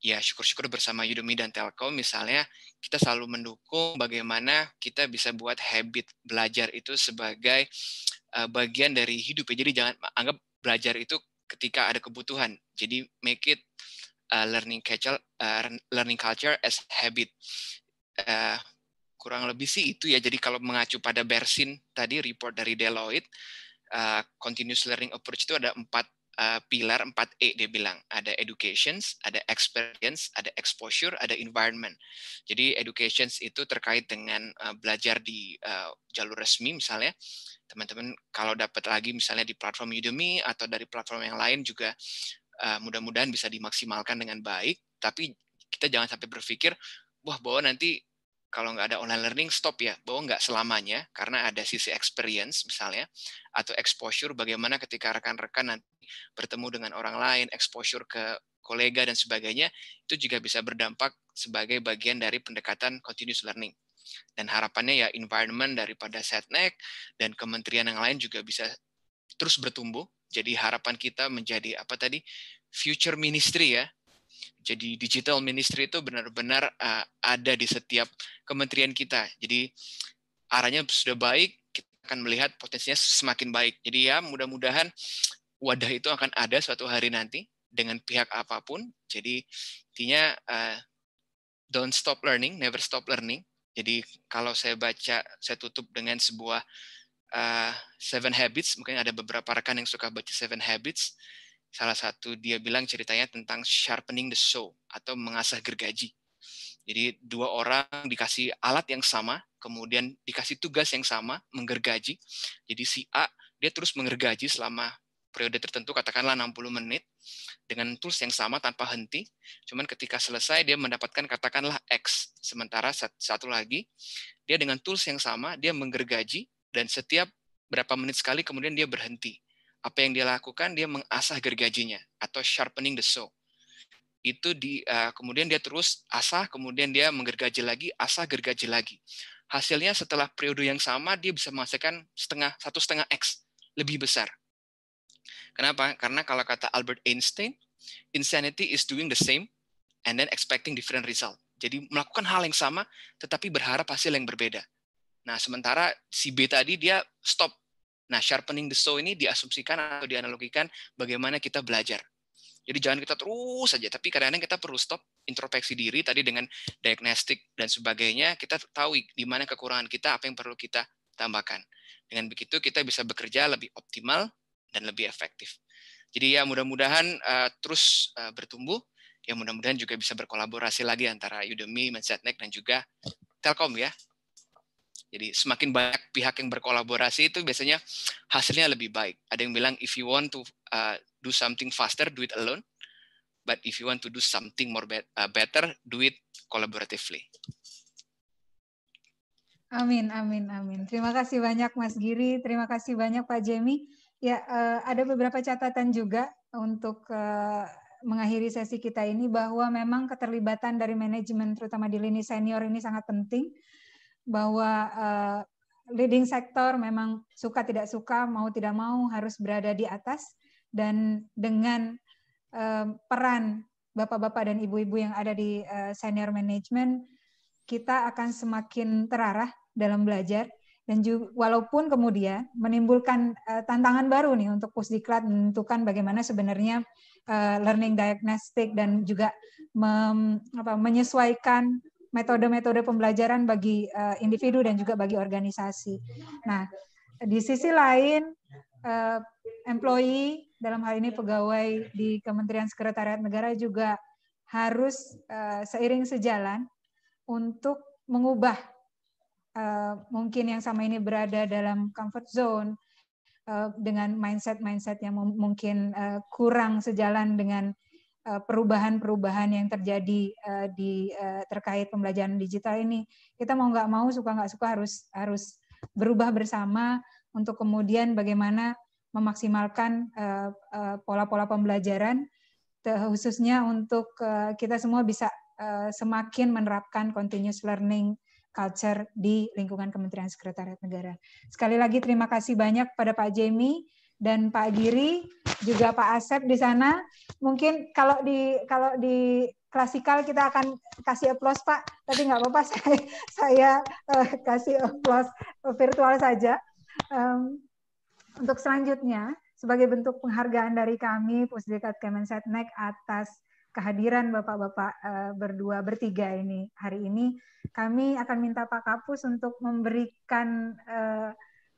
ya syukur-syukur bersama Udemy dan Telkom misalnya kita selalu mendukung bagaimana kita bisa buat habit belajar itu sebagai uh, bagian dari hidup ya. Jadi jangan anggap belajar itu ketika ada kebutuhan. Jadi make it uh, learning culture uh, learning culture as habit. Uh, kurang lebih sih itu ya. Jadi kalau mengacu pada Bersin tadi report dari Deloitte, uh, continuous learning approach itu ada empat uh, pilar empat e dia bilang. Ada educations, ada experience, ada exposure, ada environment. Jadi educations itu terkait dengan uh, belajar di uh, jalur resmi misalnya. Teman-teman kalau dapat lagi misalnya di platform Udemy atau dari platform yang lain juga uh, mudah-mudahan bisa dimaksimalkan dengan baik. Tapi kita jangan sampai berpikir, wah bahwa nanti kalau nggak ada online learning stop ya bahwa nggak selamanya karena ada sisi experience misalnya atau exposure bagaimana ketika rekan-rekan nanti bertemu dengan orang lain exposure ke kolega dan sebagainya itu juga bisa berdampak sebagai bagian dari pendekatan continuous learning dan harapannya ya environment daripada setnek dan kementerian yang lain juga bisa terus bertumbuh jadi harapan kita menjadi apa tadi future ministry ya jadi digital ministry itu benar-benar uh, ada di setiap kementerian kita. Jadi arahnya sudah baik, kita akan melihat potensinya semakin baik. Jadi ya mudah-mudahan wadah itu akan ada suatu hari nanti dengan pihak apapun. Jadi intinya uh, don't stop learning, never stop learning. Jadi kalau saya baca, saya tutup dengan sebuah uh, Seven Habits. Mungkin ada beberapa rekan yang suka baca Seven Habits salah satu dia bilang ceritanya tentang sharpening the saw atau mengasah gergaji. Jadi dua orang dikasih alat yang sama, kemudian dikasih tugas yang sama, menggergaji. Jadi si A dia terus menggergaji selama periode tertentu, katakanlah 60 menit, dengan tools yang sama tanpa henti. Cuman ketika selesai dia mendapatkan katakanlah X. Sementara satu lagi, dia dengan tools yang sama, dia menggergaji, dan setiap berapa menit sekali kemudian dia berhenti apa yang dia lakukan dia mengasah gergajinya atau sharpening the saw itu di uh, kemudian dia terus asah kemudian dia menggergaji lagi asah gergaji lagi hasilnya setelah periode yang sama dia bisa menghasilkan setengah satu setengah x lebih besar kenapa karena kalau kata Albert Einstein insanity is doing the same and then expecting different result jadi melakukan hal yang sama tetapi berharap hasil yang berbeda nah sementara si B tadi dia stop Nah, sharpening the saw ini diasumsikan atau dianalogikan bagaimana kita belajar. Jadi jangan kita terus saja, tapi kadang-kadang kita perlu stop introspeksi diri tadi dengan diagnostik dan sebagainya, kita tahu di mana kekurangan kita, apa yang perlu kita tambahkan. Dengan begitu kita bisa bekerja lebih optimal dan lebih efektif. Jadi ya mudah-mudahan uh, terus uh, bertumbuh, ya mudah-mudahan juga bisa berkolaborasi lagi antara Udemy, Mindsetnek, dan juga Telkom ya. Jadi semakin banyak pihak yang berkolaborasi itu biasanya hasilnya lebih baik. Ada yang bilang if you want to uh, do something faster, do it alone. But if you want to do something more be uh, better, do it collaboratively. Amin, amin, amin. Terima kasih banyak Mas Giri, terima kasih banyak Pak Jemi. Ya, uh, ada beberapa catatan juga untuk uh, mengakhiri sesi kita ini bahwa memang keterlibatan dari manajemen terutama di lini senior ini sangat penting bahwa eh, leading sector memang suka tidak suka mau tidak mau harus berada di atas dan dengan eh, peran bapak-bapak dan ibu-ibu yang ada di eh, senior management kita akan semakin terarah dalam belajar dan juga, walaupun kemudian menimbulkan uh, tantangan baru nih untuk Pusdiklat menentukan bagaimana sebenarnya uh, learning diagnostic dan juga mem, apa, menyesuaikan metode-metode pembelajaran bagi eh, individu dan juga bagi organisasi. Nah, di sisi lain, eh, employee dalam hal ini pegawai di Kementerian Sekretariat Negara juga harus eh, seiring sejalan untuk mengubah mungkin yang sama ini berada dalam comfort zone dengan mindset-mindset yang mungkin kurang sejalan dengan Eh, perubahan-perubahan yang terjadi uh, di uh, terkait pembelajaran digital ini kita mau nggak mau suka nggak suka harus harus berubah bersama untuk kemudian bagaimana memaksimalkan pola-pola uh, pembelajaran khususnya untuk kita semua bisa semakin menerapkan continuous learning culture di lingkungan Kementerian Sekretariat Negara. Sekali lagi terima kasih banyak pada Pak Jamie dan Pak Giri juga Pak Asep di sana. Mungkin kalau di kalau di klasikal kita akan kasih aplaus Pak, tapi nggak apa-apa saya saya uh, kasih aplaus virtual saja. Um, untuk selanjutnya sebagai bentuk penghargaan dari kami pusdikat Kemensetnek atas kehadiran Bapak-bapak uh, berdua bertiga ini hari ini kami akan minta Pak Kapus untuk memberikan uh,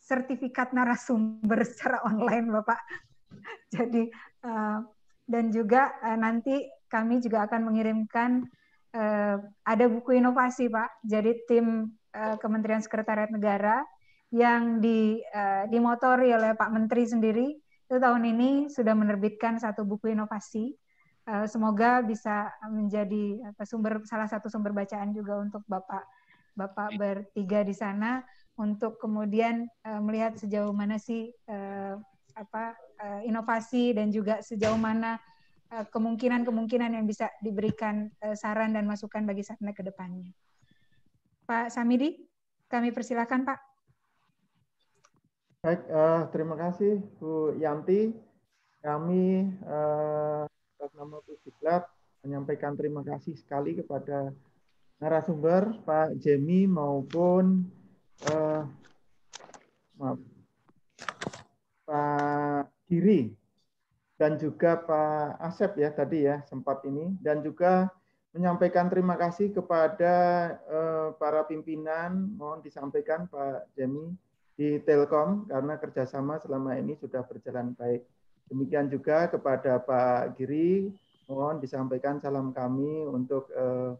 sertifikat narasumber secara online, Bapak. Jadi eh, dan juga eh, nanti kami juga akan mengirimkan eh, ada buku inovasi, Pak. Jadi tim Kementerian Sekretariat Negara yang di, uh, dimotori oleh Pak Menteri sendiri itu tahun ini sudah menerbitkan satu buku inovasi semoga bisa menjadi sumber salah satu sumber bacaan juga untuk bapak bapak bertiga di sana untuk kemudian uh, melihat sejauh mana sih uh, apa uh, inovasi dan juga sejauh mana kemungkinan-kemungkinan uh, yang bisa diberikan uh, saran dan masukan bagi Satna ke depannya. Pak Samidi, kami persilahkan Pak. Baik, uh, terima kasih Bu Yanti. Kami uh, atas nama Pusdiklat menyampaikan terima kasih sekali kepada narasumber Pak Jemi maupun Eh, maaf, Pak Giri dan juga Pak Asep ya tadi ya sempat ini dan juga menyampaikan terima kasih kepada uh, para pimpinan mohon disampaikan Pak Jemi di Telkom karena kerjasama selama ini sudah berjalan baik. Demikian juga kepada Pak Giri mohon disampaikan salam kami untuk uh,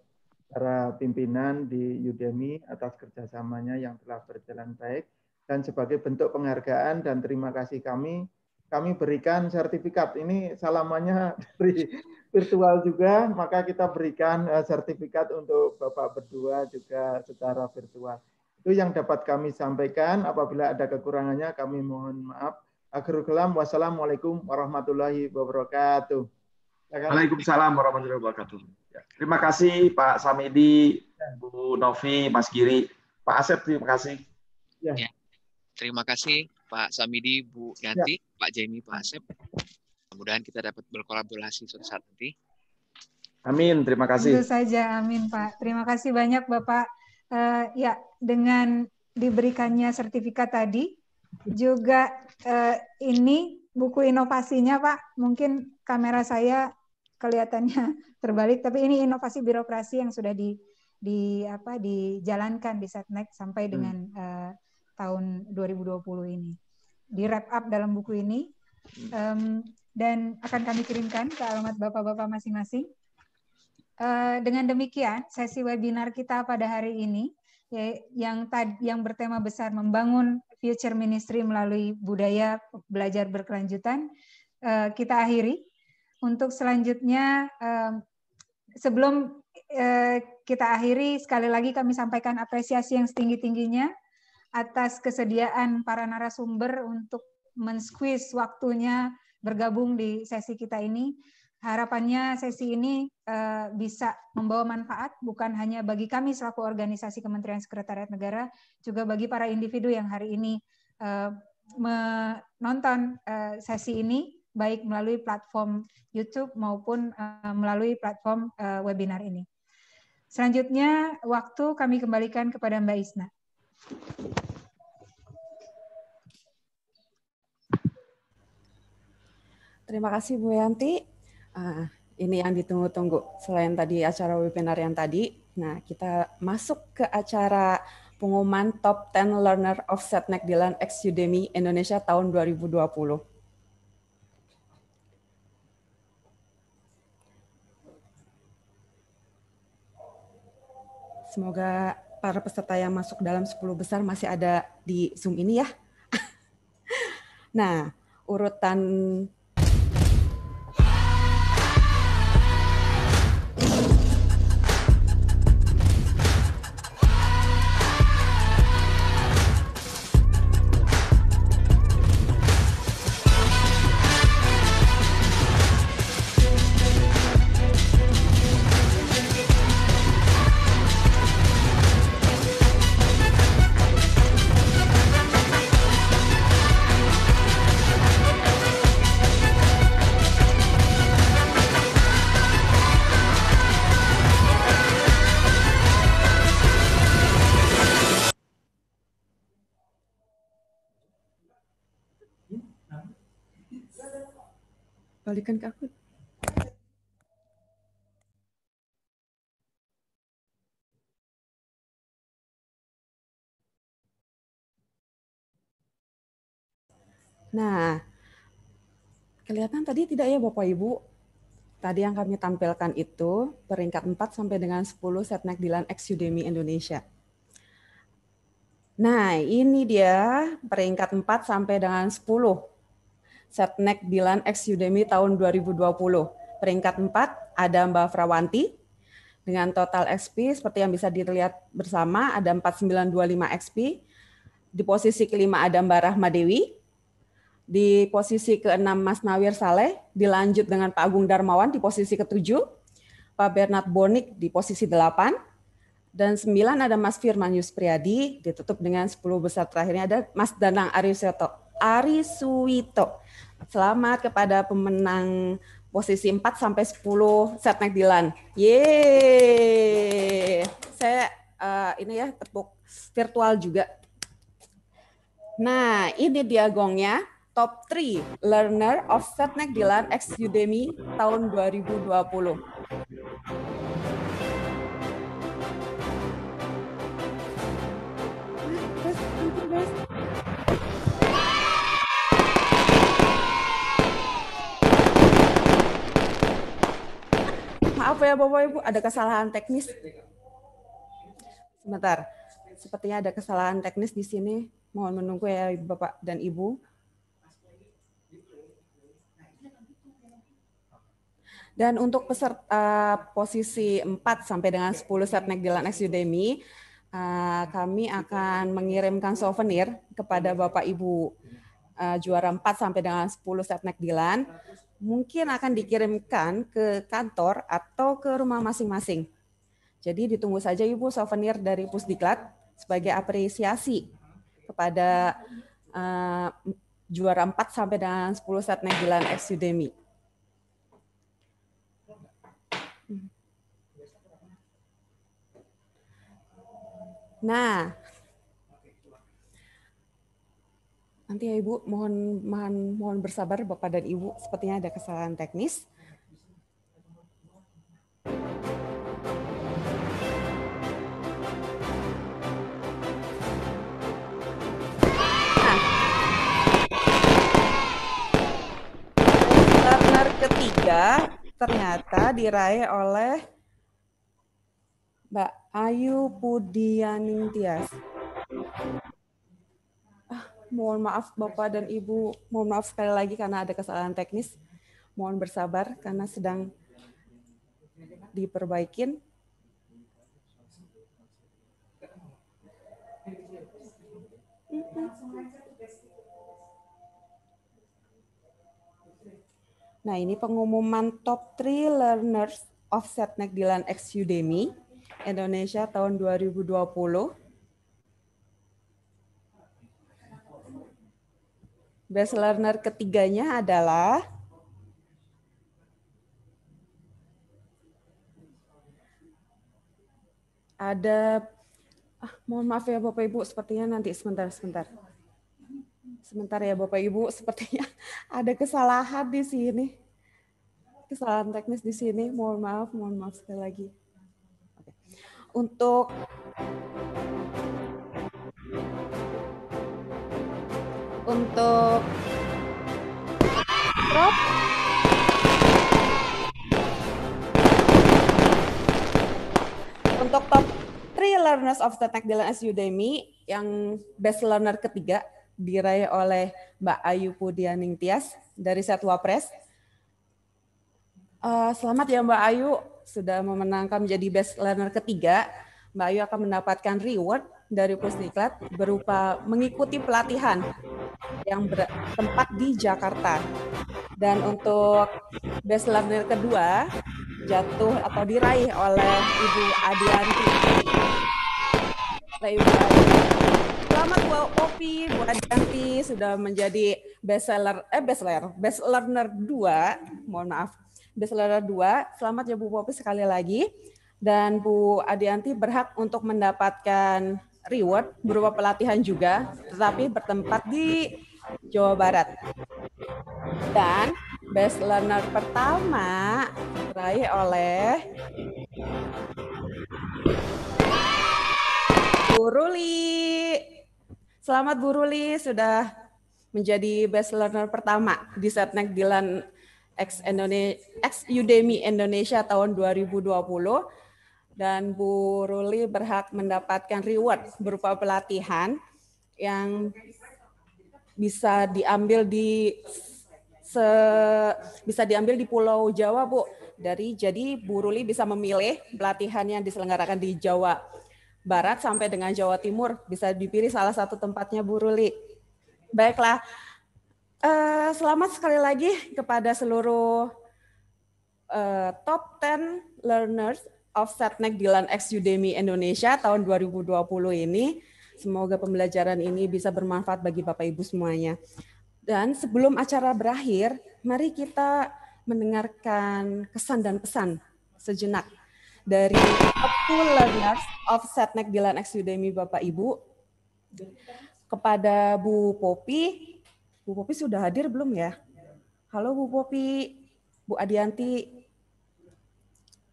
para pimpinan di Udemy atas kerjasamanya yang telah berjalan baik dan sebagai bentuk penghargaan dan terima kasih kami kami berikan sertifikat ini salamannya dari virtual juga maka kita berikan eh, sertifikat untuk Bapak berdua juga secara virtual itu yang dapat kami sampaikan apabila ada kekurangannya kami mohon maaf akhirul kalam wassalamualaikum warahmatullahi wabarakatuh Waalaikumsalam warahmatullahi wabarakatuh. Ya, terima kasih Pak Samidi, Bu Novi, Mas Giri, Pak Asep terima kasih. Ya. ya. Terima kasih Pak Samidi, Bu Yanti, ya. Pak Jamie, Pak Asep. Mudah-mudahan kita dapat berkolaborasi suatu saat nanti. Amin, terima kasih. Itu saja, amin Pak. Terima kasih banyak Bapak. Uh, ya, dengan diberikannya sertifikat tadi, juga uh, ini buku inovasinya Pak. Mungkin kamera saya kelihatannya terbalik tapi ini inovasi birokrasi yang sudah di di apa dijalankan di Setnek sampai hmm. dengan hmm. uh, tahun 2020 ini. Di wrap up dalam buku ini um, dan akan kami kirimkan ke alamat bapak-bapak masing-masing. Uh, dengan demikian sesi webinar kita pada hari ini ya, yang tad, yang bertema besar membangun future ministry melalui budaya belajar berkelanjutan uh, kita akhiri untuk selanjutnya sebelum eh, kita akhiri sekali lagi kami sampaikan apresiasi yang setinggi-tingginya atas kesediaan para narasumber untuk men-squeeze waktunya bergabung di sesi kita ini. Harapannya sesi ini eh, bisa membawa manfaat bukan hanya bagi kami selaku organisasi Kementerian Sekretariat Negara, juga bagi para individu yang hari ini eh, menonton sesi ini baik melalui platform YouTube maupun eh, melalui platform eh, webinar ini. Selanjutnya, waktu kami kembalikan kepada Mbak Isna. Terima kasih Bu Yanti. Uh, ini yang ditunggu-tunggu. Selain tadi acara webinar yang tadi, nah kita masuk ke acara pengumuman Top 10 Learner of Setnek Dilan X Udemy Indonesia tahun 2020. Semoga para peserta yang masuk dalam 10 besar masih ada di Zoom ini ya. nah, urutan kembalikan ke aku. Nah, kelihatan tadi tidak ya Bapak Ibu? Tadi yang kami tampilkan itu peringkat 4 sampai dengan 10 setnek Dilan X Udemy Indonesia. Nah, ini dia peringkat 4 sampai dengan 10. Setnek Dilan X Udemy tahun 2020. Peringkat 4 ada Mbak Frawanti dengan total XP seperti yang bisa dilihat bersama ada 4925 XP. Di posisi kelima ada Mbak Rahma Dewi. Di posisi keenam Mas Nawir Saleh, dilanjut dengan Pak Agung Darmawan di posisi ketujuh. Pak Bernard Bonik di posisi delapan. Dan sembilan ada Mas Firman Yus ditutup dengan sepuluh besar terakhirnya ada Mas Danang Ariseto Ari Suwito. Selamat kepada pemenang posisi 4 sampai 10 setnek Dilan. Ye! Saya uh, ini ya tepuk virtual juga. Nah, ini dia gongnya top 3 learner of Setnek Dilan X Udemy tahun 2020. Maaf ya Bapak Ibu, ada kesalahan teknis. Sebentar, sepertinya ada kesalahan teknis di sini. Mohon menunggu ya Bapak dan Ibu. Dan untuk peserta uh, posisi 4 sampai dengan 10 set Jalan X Udemy, uh, kami akan mengirimkan souvenir kepada Bapak Ibu uh, juara 4 sampai dengan 10 set Dilan mungkin akan dikirimkan ke kantor atau ke rumah masing-masing. Jadi ditunggu saja Ibu souvenir dari Pusdiklat sebagai apresiasi kepada uh, juara 4 sampai dengan 10 saat Negilan X Nah, Nanti ya Ibu, mohon mohon, mohon bersabar Bapak dan Ibu, sepertinya ada kesalahan teknis. Runner ketiga ternyata diraih oleh Mbak Ayu Pudianing Tias. Mohon maaf Bapak dan Ibu, mohon maaf sekali lagi karena ada kesalahan teknis. Mohon bersabar karena sedang diperbaikin. Nah, ini pengumuman top 3 learners of Setnek Dilan X Udemy Indonesia tahun 2020. Best learner ketiganya adalah ada ah, mohon maaf ya Bapak Ibu sepertinya nanti sebentar sebentar. Sebentar ya Bapak Ibu, sepertinya ada kesalahan di sini. Kesalahan teknis di sini. Mohon maaf, mohon maaf sekali lagi. Oke. Untuk untuk drop untuk top 3 learners of the Tech Dalam as Udemy yang best learner ketiga diraih oleh Mbak Ayu Pudianing Tias dari Satwa Press. Uh, eh, selamat ya Mbak Ayu sudah memenangkan menjadi best learner ketiga. Mbak Ayu akan mendapatkan reward dari Pusdiklat berupa mengikuti pelatihan yang bertempat di Jakarta. Dan untuk best learner kedua jatuh atau diraih oleh Ibu Adianti. Selamat buat Opi, Bu Adianti sudah menjadi best bestseller eh best learner best learner 2, mohon maaf. Best learner 2. Selamat ya Bu Opi sekali lagi dan Bu Adianti berhak untuk mendapatkan reward berupa pelatihan juga, tetapi bertempat di Jawa Barat. Dan best learner pertama diraih oleh Bu Ruli. Selamat Bu Ruli sudah menjadi best learner pertama di Setnek Dilan X, Indonesia, X Udemy Indonesia tahun 2020 dan Bu Ruli berhak mendapatkan reward berupa pelatihan yang bisa diambil di se, bisa diambil di Pulau Jawa, Bu. Dari jadi Bu Ruli bisa memilih pelatihan yang diselenggarakan di Jawa Barat sampai dengan Jawa Timur, bisa dipilih salah satu tempatnya Bu Ruli. Baiklah. Eh, selamat sekali lagi kepada seluruh uh, top 10 learners of Setnek Dilan X Udemy Indonesia tahun 2020 ini. Semoga pembelajaran ini bisa bermanfaat bagi Bapak Ibu semuanya. Dan sebelum acara berakhir, mari kita mendengarkan kesan dan pesan sejenak dari two learners of Setnek Dilan X Udemy Bapak Ibu kepada Bu Popi. Bu Popi sudah hadir belum ya? Halo Bu Popi, Bu Adianti,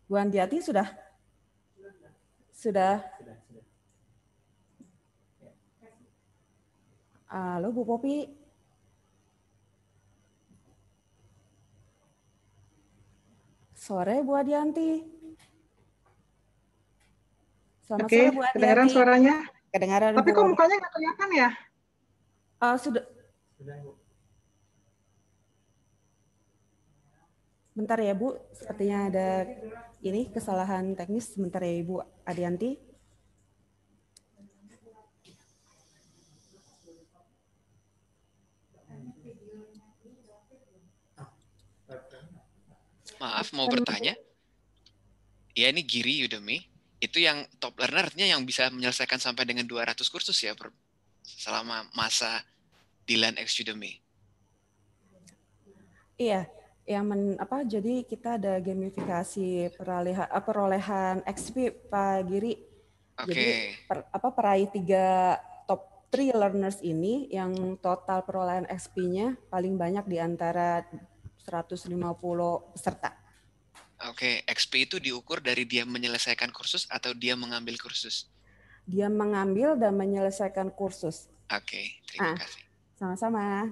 Bu Andiati sudah sudah Halo Bu Popi. Sore Bu Adianti. Selamat Oke, sore Bu Adianti. Kedengaran suaranya? Kedengaran. Tapi kok mukanya nggak kelihatan ya? Uh, sudah. Bentar ya Bu, sepertinya ada ini kesalahan teknis. Sebentar ya Ibu Adianti. Maaf, mau kan bertanya. Ya, ini Giri Udemy. Itu yang top learner nya yang bisa menyelesaikan sampai dengan 200 kursus ya selama masa di Land X Udemy. Iya, yang men, apa jadi kita ada gamifikasi peralihan eh, perolehan XP Pak Giri. Okay. Jadi per, apa peraih tiga top three learners ini yang total perolehan XP-nya paling banyak di antara 150 peserta. Oke, okay. XP itu diukur dari dia menyelesaikan kursus atau dia mengambil kursus? Dia mengambil dan menyelesaikan kursus. Oke, okay. terima ah. kasih. Sama-sama.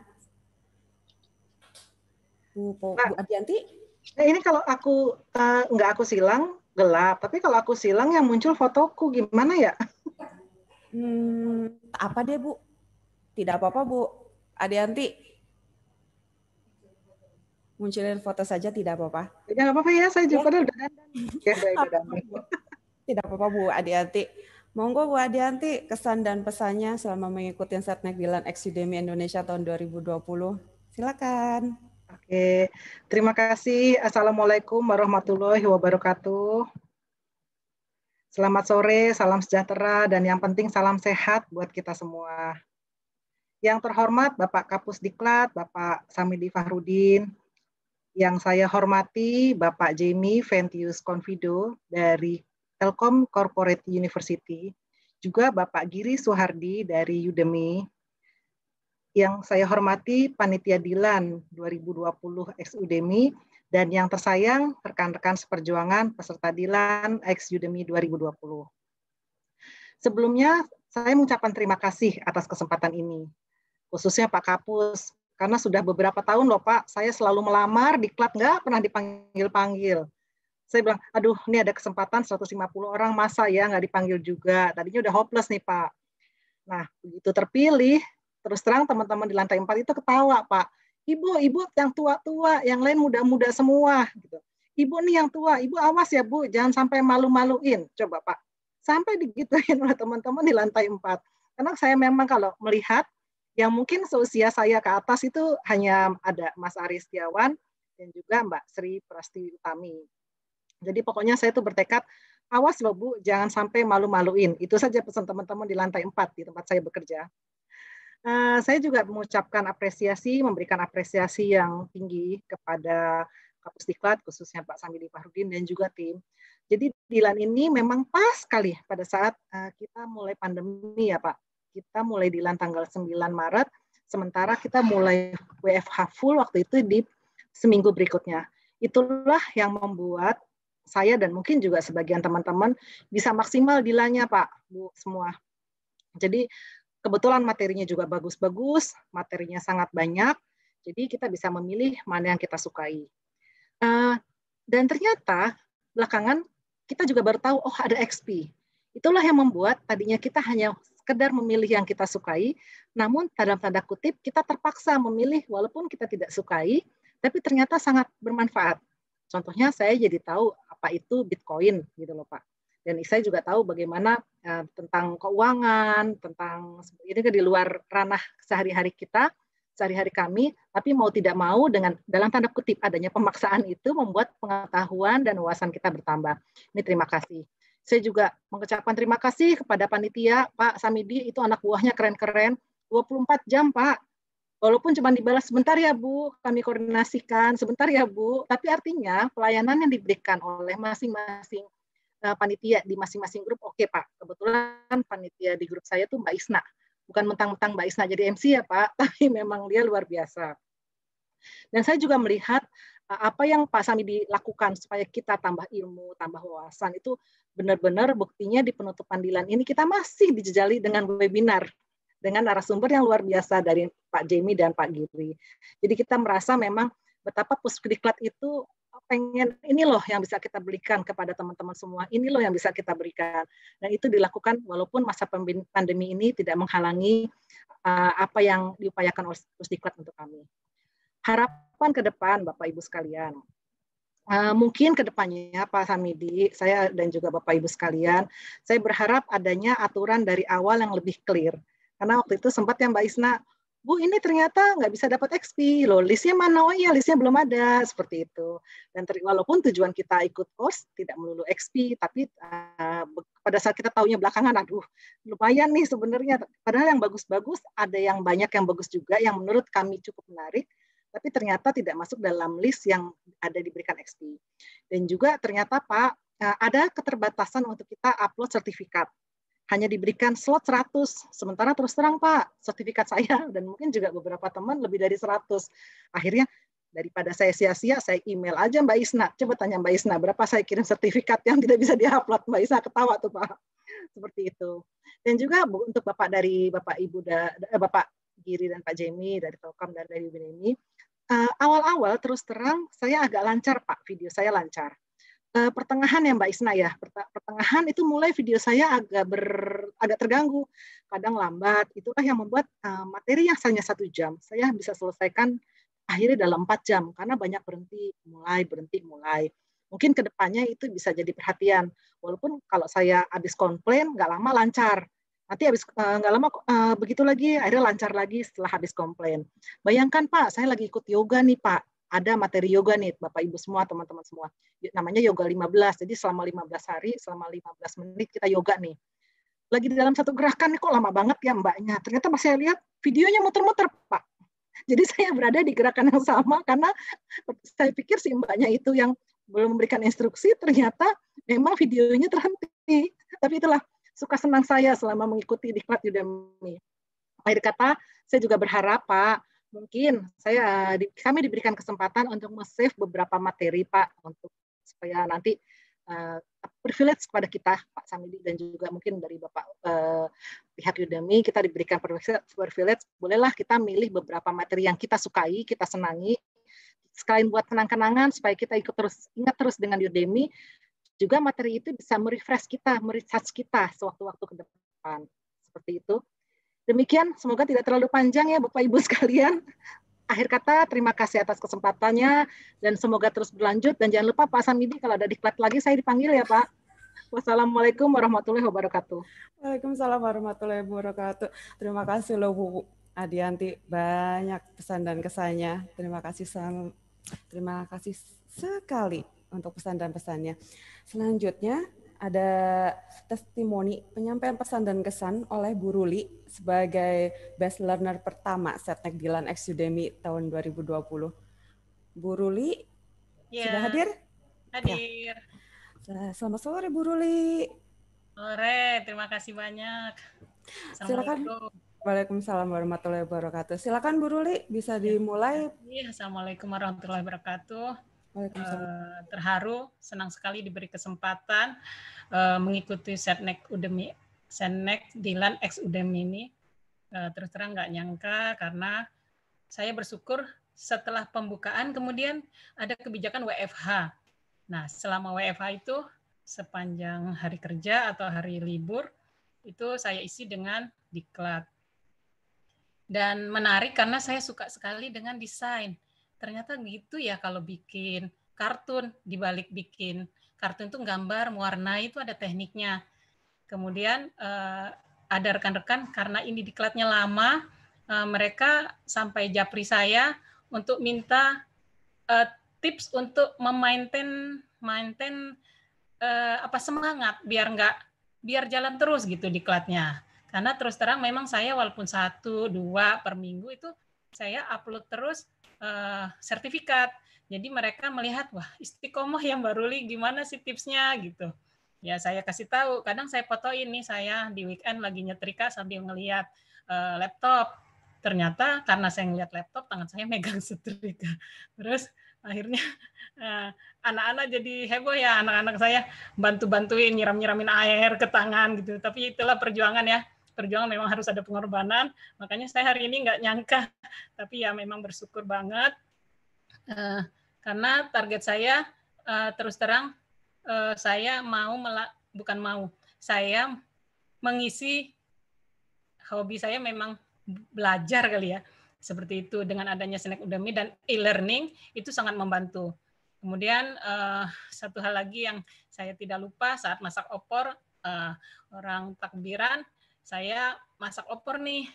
Bu, nah, Bu Adianti? Nah ini kalau aku uh, nggak aku silang gelap, tapi kalau aku silang yang muncul fotoku gimana ya? Hmm, apa deh Bu? Tidak apa-apa Bu Adianti. Munculin foto saja tidak apa-apa. Tidak apa-apa ya, saya juga ya. udah Ya, Tidak apa-apa Bu Adianti. Monggo Bu Adianti, kesan dan pesannya selama mengikuti Satnek Dilan Exudemi Indonesia tahun 2020. Silakan. Oke, terima kasih. Assalamualaikum warahmatullahi wabarakatuh. Selamat sore, salam sejahtera, dan yang penting salam sehat buat kita semua. Yang terhormat Bapak Kapus Diklat, Bapak Samidi Fahrudin, yang saya hormati Bapak Jamie Ventius Confido dari Telkom Corporate University, juga Bapak Giri Suhardi dari Udemy, yang saya hormati Panitia Dilan 2020 ex Udemy dan yang tersayang rekan-rekan seperjuangan peserta Dilan ex Udemy 2020. Sebelumnya saya mengucapkan terima kasih atas kesempatan ini, khususnya Pak Kapus, karena sudah beberapa tahun loh Pak, saya selalu melamar, di diklat nggak pernah dipanggil-panggil. Saya bilang, aduh ini ada kesempatan 150 orang masa ya nggak dipanggil juga, tadinya udah hopeless nih Pak. Nah, begitu terpilih, Terus terang teman-teman di lantai empat itu ketawa, Pak. Ibu, ibu yang tua-tua, yang lain muda-muda semua. Gitu. Ibu nih yang tua, ibu awas ya Bu, jangan sampai malu-maluin. Coba Pak, sampai digituin oleh teman-teman di lantai empat. Karena saya memang kalau melihat yang mungkin seusia saya ke atas itu hanya ada Mas Aris Tiawan dan juga Mbak Sri Prasti Utami. Jadi pokoknya saya itu bertekad, awas loh Bu, jangan sampai malu-maluin. Itu saja pesan teman-teman di lantai 4 di tempat saya bekerja. Uh, saya juga mengucapkan apresiasi, memberikan apresiasi yang tinggi kepada Kapus Diklat, khususnya Pak Samili Fahrudin dan juga tim. Jadi Dilan ini memang pas sekali pada saat uh, kita mulai pandemi ya Pak. Kita mulai Dilan tanggal 9 Maret, sementara kita mulai WFH full waktu itu di seminggu berikutnya. Itulah yang membuat saya dan mungkin juga sebagian teman-teman bisa maksimal Dilannya Pak, Bu semua. Jadi Kebetulan materinya juga bagus-bagus, materinya sangat banyak, jadi kita bisa memilih mana yang kita sukai. Uh, dan ternyata belakangan kita juga baru tahu, oh ada XP. Itulah yang membuat tadinya kita hanya sekedar memilih yang kita sukai, namun dalam tanda kutip kita terpaksa memilih walaupun kita tidak sukai, tapi ternyata sangat bermanfaat. Contohnya saya jadi tahu apa itu Bitcoin gitu loh Pak dan saya juga tahu bagaimana uh, tentang keuangan, tentang ini kan di luar ranah sehari-hari kita, sehari-hari kami, tapi mau tidak mau dengan dalam tanda kutip adanya pemaksaan itu membuat pengetahuan dan wawasan kita bertambah. Ini terima kasih. Saya juga mengucapkan terima kasih kepada panitia Pak Samidi itu anak buahnya keren-keren 24 jam Pak. Walaupun cuma dibalas sebentar ya Bu, kami koordinasikan sebentar ya Bu, tapi artinya pelayanan yang diberikan oleh masing-masing Eh, panitia di masing-masing grup oke okay, pak kebetulan panitia di grup saya tuh mbak Isna bukan mentang-mentang mbak Isna jadi MC ya pak tapi memang dia luar biasa dan saya juga melihat eh, apa yang Pak Sami dilakukan supaya kita tambah ilmu, tambah wawasan itu benar-benar buktinya di penutupan Dilan ini kita masih dijejali dengan webinar dengan narasumber yang luar biasa dari Pak Jamie dan Pak Giri. Jadi kita merasa memang betapa pusdiklat itu pengen ini loh yang bisa kita berikan kepada teman-teman semua, ini loh yang bisa kita berikan. Dan itu dilakukan walaupun masa pandemi ini tidak menghalangi uh, apa yang diupayakan oleh Pusdiklat untuk kami. Harapan ke depan Bapak Ibu sekalian, Uh, mungkin ke depannya Pak Samidi, saya dan juga Bapak Ibu sekalian, saya berharap adanya aturan dari awal yang lebih clear. Karena waktu itu sempat ya Mbak Isna, Bu ini ternyata nggak bisa dapat XP loh, listnya mana? Oh iya listnya belum ada, seperti itu. Dan ter, walaupun tujuan kita ikut course tidak melulu XP, tapi uh, pada saat kita tahunya belakangan, aduh lumayan nih sebenarnya. Padahal yang bagus-bagus, ada yang banyak yang bagus juga, yang menurut kami cukup menarik, tapi ternyata tidak masuk dalam list yang ada diberikan XP. Dan juga ternyata Pak, eh, ada keterbatasan untuk kita upload sertifikat hanya diberikan slot 100. Sementara terus terang Pak, sertifikat saya dan mungkin juga beberapa teman lebih dari 100. Akhirnya daripada saya sia-sia, saya email aja Mbak Isna. Coba tanya Mbak Isna, berapa saya kirim sertifikat yang tidak bisa diupload. Mbak Isna ketawa tuh Pak. Seperti itu. Dan juga untuk Bapak dari Bapak Ibu, da, eh, Bapak Giri dan Pak Jemi dari Telkom dan dari ini, eh, awal-awal terus terang saya agak lancar Pak, video saya lancar uh, pertengahan ya Mbak Isna ya. Pertengahan itu mulai video saya agak ber, agak terganggu, kadang lambat. Itulah yang membuat uh, materi yang hanya satu jam saya bisa selesaikan akhirnya dalam empat jam karena banyak berhenti, mulai berhenti, mulai. Mungkin kedepannya itu bisa jadi perhatian. Walaupun kalau saya habis komplain nggak lama lancar, nanti habis eh, nggak uh, lama uh, begitu lagi akhirnya lancar lagi setelah habis komplain. Bayangkan Pak, saya lagi ikut yoga nih Pak ada materi yoga nih Bapak Ibu semua, teman-teman semua. Namanya yoga 15. Jadi selama 15 hari, selama 15 menit kita yoga nih. Lagi di dalam satu gerakan nih kok lama banget ya Mbaknya. Ternyata pas saya lihat videonya muter-muter, Pak. Jadi saya berada di gerakan yang sama karena saya pikir si Mbaknya itu yang belum memberikan instruksi, ternyata memang videonya terhenti. Tapi itulah suka senang saya selama mengikuti diklat Udemy. Akhir kata, saya juga berharap Pak, mungkin saya kami diberikan kesempatan untuk nge-save beberapa materi Pak untuk supaya nanti uh, privilege kepada kita Pak Samidi dan juga mungkin dari Bapak uh, pihak Udemy kita diberikan privilege bolehlah kita milih beberapa materi yang kita sukai, kita senangi sekalian buat kenang-kenangan supaya kita ikut terus ingat terus dengan Udemy juga materi itu bisa merefresh kita, merecharge kita sewaktu-waktu ke depan seperti itu. Demikian, semoga tidak terlalu panjang ya Bapak Ibu sekalian. Akhir kata, terima kasih atas kesempatannya dan semoga terus berlanjut. Dan jangan lupa Pak Samidi kalau ada diklat lagi saya dipanggil ya Pak. Wassalamualaikum warahmatullahi wabarakatuh. Waalaikumsalam warahmatullahi wabarakatuh. Terima kasih loh Bu Adianti, banyak pesan dan kesannya. Terima kasih terima kasih sekali untuk pesan dan pesannya. Selanjutnya ada testimoni penyampaian pesan dan kesan oleh Bu Ruli sebagai best learner pertama Setnek Dilan Exudemi tahun 2020. Bu Ruli ya. sudah hadir? Hadir. Ya. Eh, selamat sore Bu Ruli. Sore, terima kasih banyak. Silakan. Waalaikumsalam warahmatullahi wabarakatuh. Silakan Bu Ruli bisa ya, dimulai. Ya, Assalamualaikum warahmatullahi wabarakatuh. Eh, terharu, senang sekali diberi kesempatan uh, mengikuti Setnek Udemy, Senek Dilan X Udemy ini. Uh, terus terang nggak nyangka karena saya bersyukur setelah pembukaan kemudian ada kebijakan WFH. Nah, selama WFH itu sepanjang hari kerja atau hari libur itu saya isi dengan diklat. Dan menarik karena saya suka sekali dengan desain ternyata gitu ya kalau bikin kartun dibalik bikin kartun itu gambar mewarnai itu ada tekniknya kemudian eh, ada rekan-rekan karena ini diklatnya lama eh, mereka sampai japri saya untuk minta eh, tips untuk memaintain maintain eh, apa semangat biar nggak biar jalan terus gitu diklatnya karena terus terang memang saya walaupun satu dua per minggu itu saya upload terus uh, sertifikat. Jadi mereka melihat wah istiqomah yang baru li gimana sih tipsnya gitu. Ya saya kasih tahu. Kadang saya foto ini saya di weekend lagi nyetrika sambil ngeliat uh, eh, laptop. Ternyata karena saya ngeliat laptop tangan saya megang setrika. Terus akhirnya anak eh, anak-anak jadi heboh ya anak-anak saya bantu-bantuin nyiram-nyiramin air ke tangan gitu. Tapi itulah perjuangan ya perjuangan memang harus ada pengorbanan. Makanya saya hari ini nggak nyangka, tapi ya memang bersyukur banget uh, karena target saya uh, terus terang uh, saya mau melak bukan mau saya mengisi hobi saya memang belajar kali ya seperti itu dengan adanya snack Udemy dan e-learning itu sangat membantu. Kemudian uh, satu hal lagi yang saya tidak lupa saat masak opor uh, orang takbiran saya masak opor nih.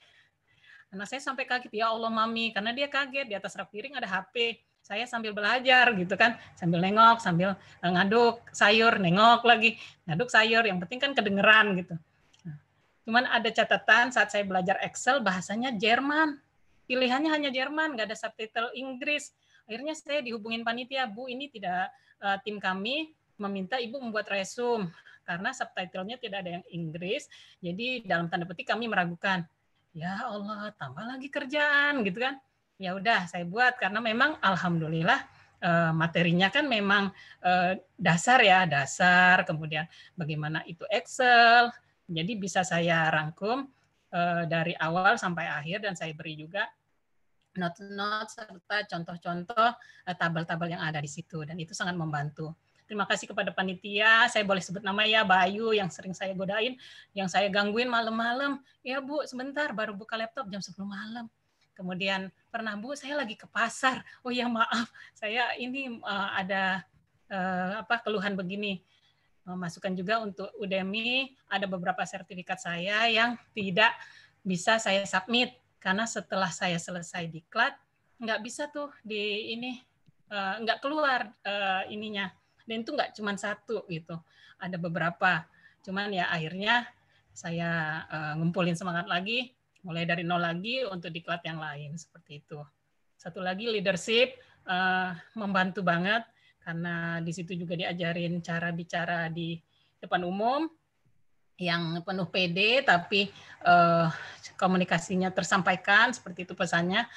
Anak saya sampai kaget, ya Allah mami, karena dia kaget di atas rak piring ada HP. Saya sambil belajar gitu kan, sambil nengok, sambil eh, ngaduk sayur, nengok lagi, ngaduk sayur, yang penting kan kedengeran gitu. Nah, cuman ada catatan saat saya belajar Excel bahasanya Jerman. Pilihannya hanya Jerman, nggak ada subtitle Inggris. Akhirnya saya dihubungin panitia, Bu ini tidak uh, tim kami meminta Ibu membuat resume karena subtitlenya tidak ada yang Inggris. Jadi dalam tanda petik kami meragukan. Ya Allah, tambah lagi kerjaan gitu kan. Ya udah saya buat karena memang alhamdulillah eh, materinya kan memang eh, dasar ya, dasar kemudian bagaimana itu Excel. Jadi bisa saya rangkum eh, dari awal sampai akhir dan saya beri juga not-not serta contoh-contoh tabel-tabel yang ada di situ dan itu sangat membantu. Terima kasih kepada panitia, saya boleh sebut nama ya, Bayu yang sering saya godain, yang saya gangguin malam-malam. Ya Bu, sebentar, baru buka laptop jam 10 malam. Kemudian pernah Bu, saya lagi ke pasar. Oh ya maaf, saya ini uh, ada uh, apa keluhan begini masukan juga untuk Udemy ada beberapa sertifikat saya yang tidak bisa saya submit karena setelah saya selesai diklat nggak bisa tuh di ini eh, nggak keluar ininya dan itu nggak cuma satu gitu ada beberapa cuman ya akhirnya saya uh, ngumpulin semangat lagi mulai dari nol lagi untuk diklat yang lain seperti itu satu lagi leadership uh, membantu banget karena di situ juga diajarin cara bicara di depan umum yang penuh PD tapi uh, komunikasinya tersampaikan seperti itu pesannya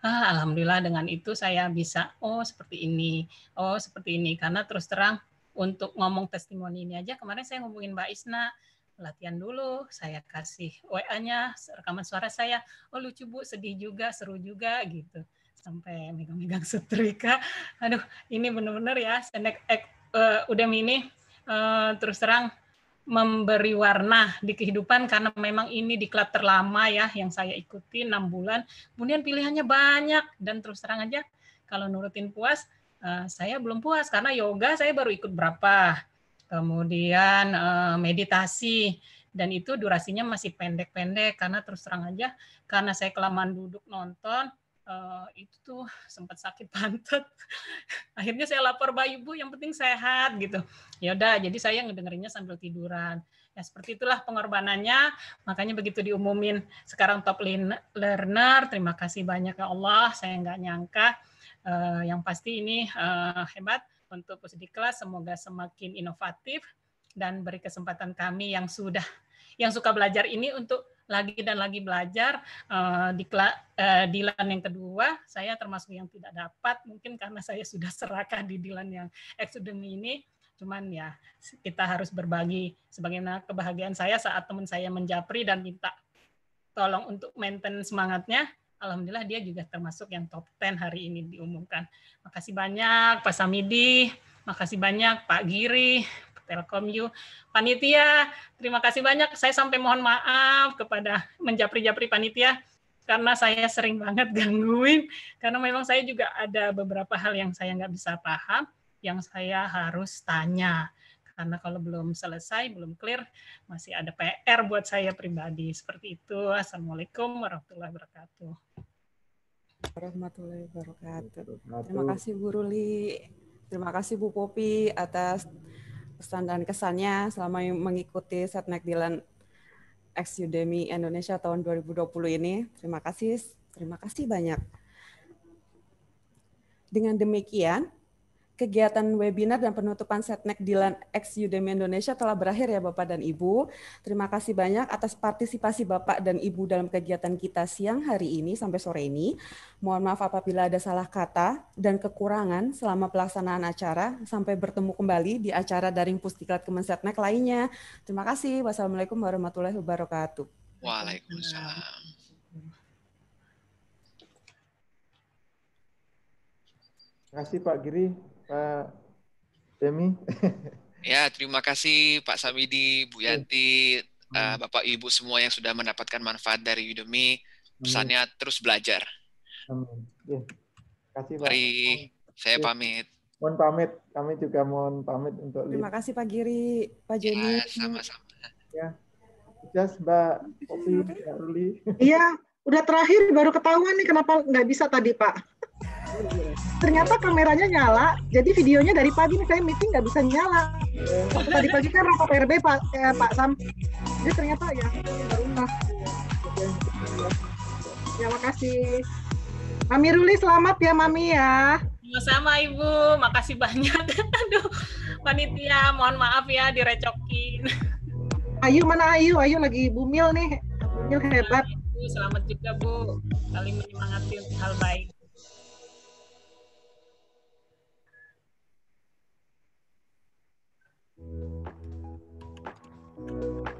ah alhamdulillah dengan itu saya bisa oh seperti ini oh seperti ini karena terus terang untuk ngomong testimoni ini aja kemarin saya ngomongin Mbak Isna latihan dulu saya kasih WA-nya rekaman suara saya oh lucu Bu sedih juga seru juga gitu sampai megang-megang setrika aduh ini benar-benar ya senek uh, eh, udah mini uh, eh, terus terang memberi warna di kehidupan karena memang ini diklat terlama ya yang saya ikuti enam bulan. Kemudian pilihannya banyak dan terus terang aja kalau nurutin puas eh, saya belum puas karena yoga saya baru ikut berapa. Kemudian eh, meditasi dan itu durasinya masih pendek-pendek karena terus terang aja karena saya kelamaan duduk nonton uh, itu tuh sempat sakit pantat. Akhirnya saya lapor bayu bu yang penting sehat gitu. Ya udah, jadi saya ngedengerinnya sambil tiduran. Ya seperti itulah pengorbanannya. Makanya begitu diumumin sekarang top learner, terima kasih banyak ya Allah. Saya nggak nyangka. Uh, yang pasti ini uh, hebat untuk kelas Semoga semakin inovatif dan beri kesempatan kami yang sudah yang suka belajar ini untuk lagi dan lagi belajar eh, di uh, Dilan yang kedua saya termasuk yang tidak dapat mungkin karena saya sudah serakah di Dilan yang eksudemi ini cuman ya kita harus berbagi sebagaimana kebahagiaan saya saat teman saya menjapri dan minta tolong untuk maintain semangatnya Alhamdulillah dia juga termasuk yang top 10 hari ini diumumkan. Makasih banyak Pak Samidi, makasih banyak Pak Giri, Telkom You. Panitia, terima kasih banyak. Saya sampai mohon maaf kepada menjapri-japri panitia karena saya sering banget gangguin. Karena memang saya juga ada beberapa hal yang saya nggak bisa paham, yang saya harus tanya. Karena kalau belum selesai, belum clear, masih ada PR buat saya pribadi. Seperti itu. Assalamualaikum warahmatullahi wabarakatuh warahmatullahi wabarakatuh. Terima kasih Bu Ruli, terima kasih Bu Popi atas pesan dan kesannya selama mengikuti Setnek Dilan X Udemy Indonesia tahun 2020 ini. Terima kasih, terima kasih banyak. Dengan demikian, kegiatan webinar dan penutupan Setnek Dilan X Udemy Indonesia telah berakhir ya Bapak dan Ibu. Terima kasih banyak atas partisipasi Bapak dan Ibu dalam kegiatan kita siang hari ini sampai sore ini. Mohon maaf apabila ada salah kata dan kekurangan selama pelaksanaan acara. Sampai bertemu kembali di acara daring Pusdiklat Setnek lainnya. Terima kasih. Wassalamualaikum warahmatullahi wabarakatuh. Waalaikumsalam. Terima kasih Pak Giri. Pak Demi. ya, terima kasih Pak Samidi, Bu Yanti, hmm. uh, Bapak Ibu semua yang sudah mendapatkan manfaat dari Udemy. Hmm. Pesannya hmm. terus belajar. Amin. Ya. Kasih Pak. Mari saya ya. pamit. Mohon pamit, kami juga mohon pamit untuk Terima lihat. kasih Pak Giri, Pak ya, Joni. Ya, sama-sama. Ya. Just Mbak Popi, Mbak Ruli. Iya udah terakhir baru ketahuan nih kenapa nggak bisa tadi Pak. Ternyata kameranya nyala, jadi videonya dari pagi nih saya meeting nggak bisa nyala. Tadi pagi kan rapat RB Pak eh, Pak Sam. Jadi ternyata ya baru mas. Ya makasih. Mami Ruli selamat ya Mami ya. Sama-sama Ibu, makasih banyak. Aduh, panitia mohon maaf ya direcokin. Ayu mana Ayu? Ayu lagi bumil nih. Bumil hebat. Bu. Selamat juga, Bu. Saling menyemangati untuk hal baik. Thank you.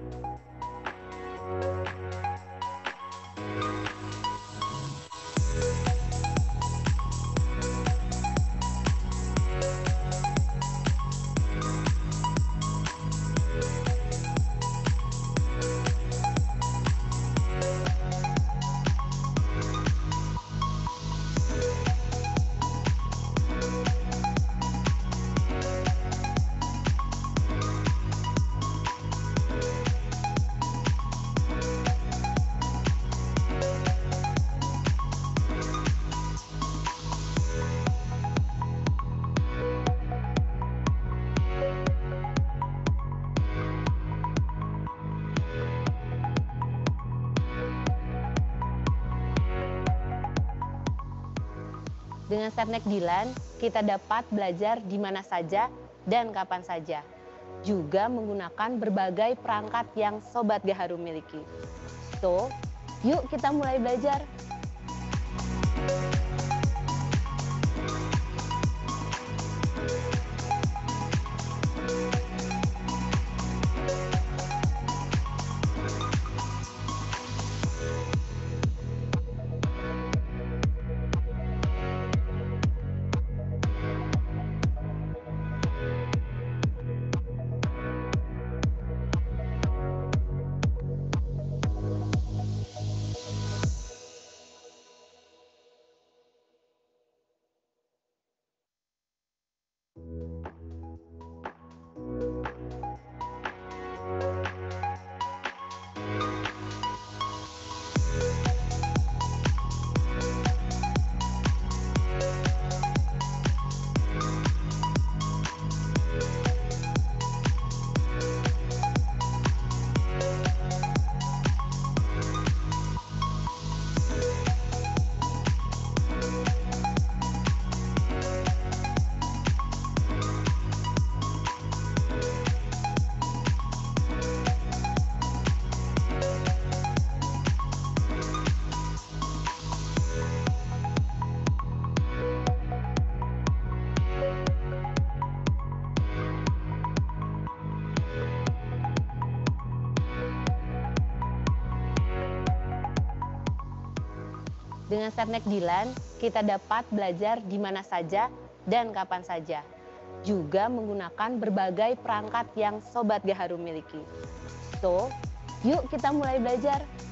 Dengan Setnek Dilan, kita dapat belajar di mana saja dan kapan saja. Juga menggunakan berbagai perangkat yang Sobat Gaharu miliki. So, yuk kita mulai belajar. Dengan Setnek Dilan, kita dapat belajar di mana saja dan kapan saja. Juga menggunakan berbagai perangkat yang Sobat Gaharu miliki. So, yuk kita mulai belajar.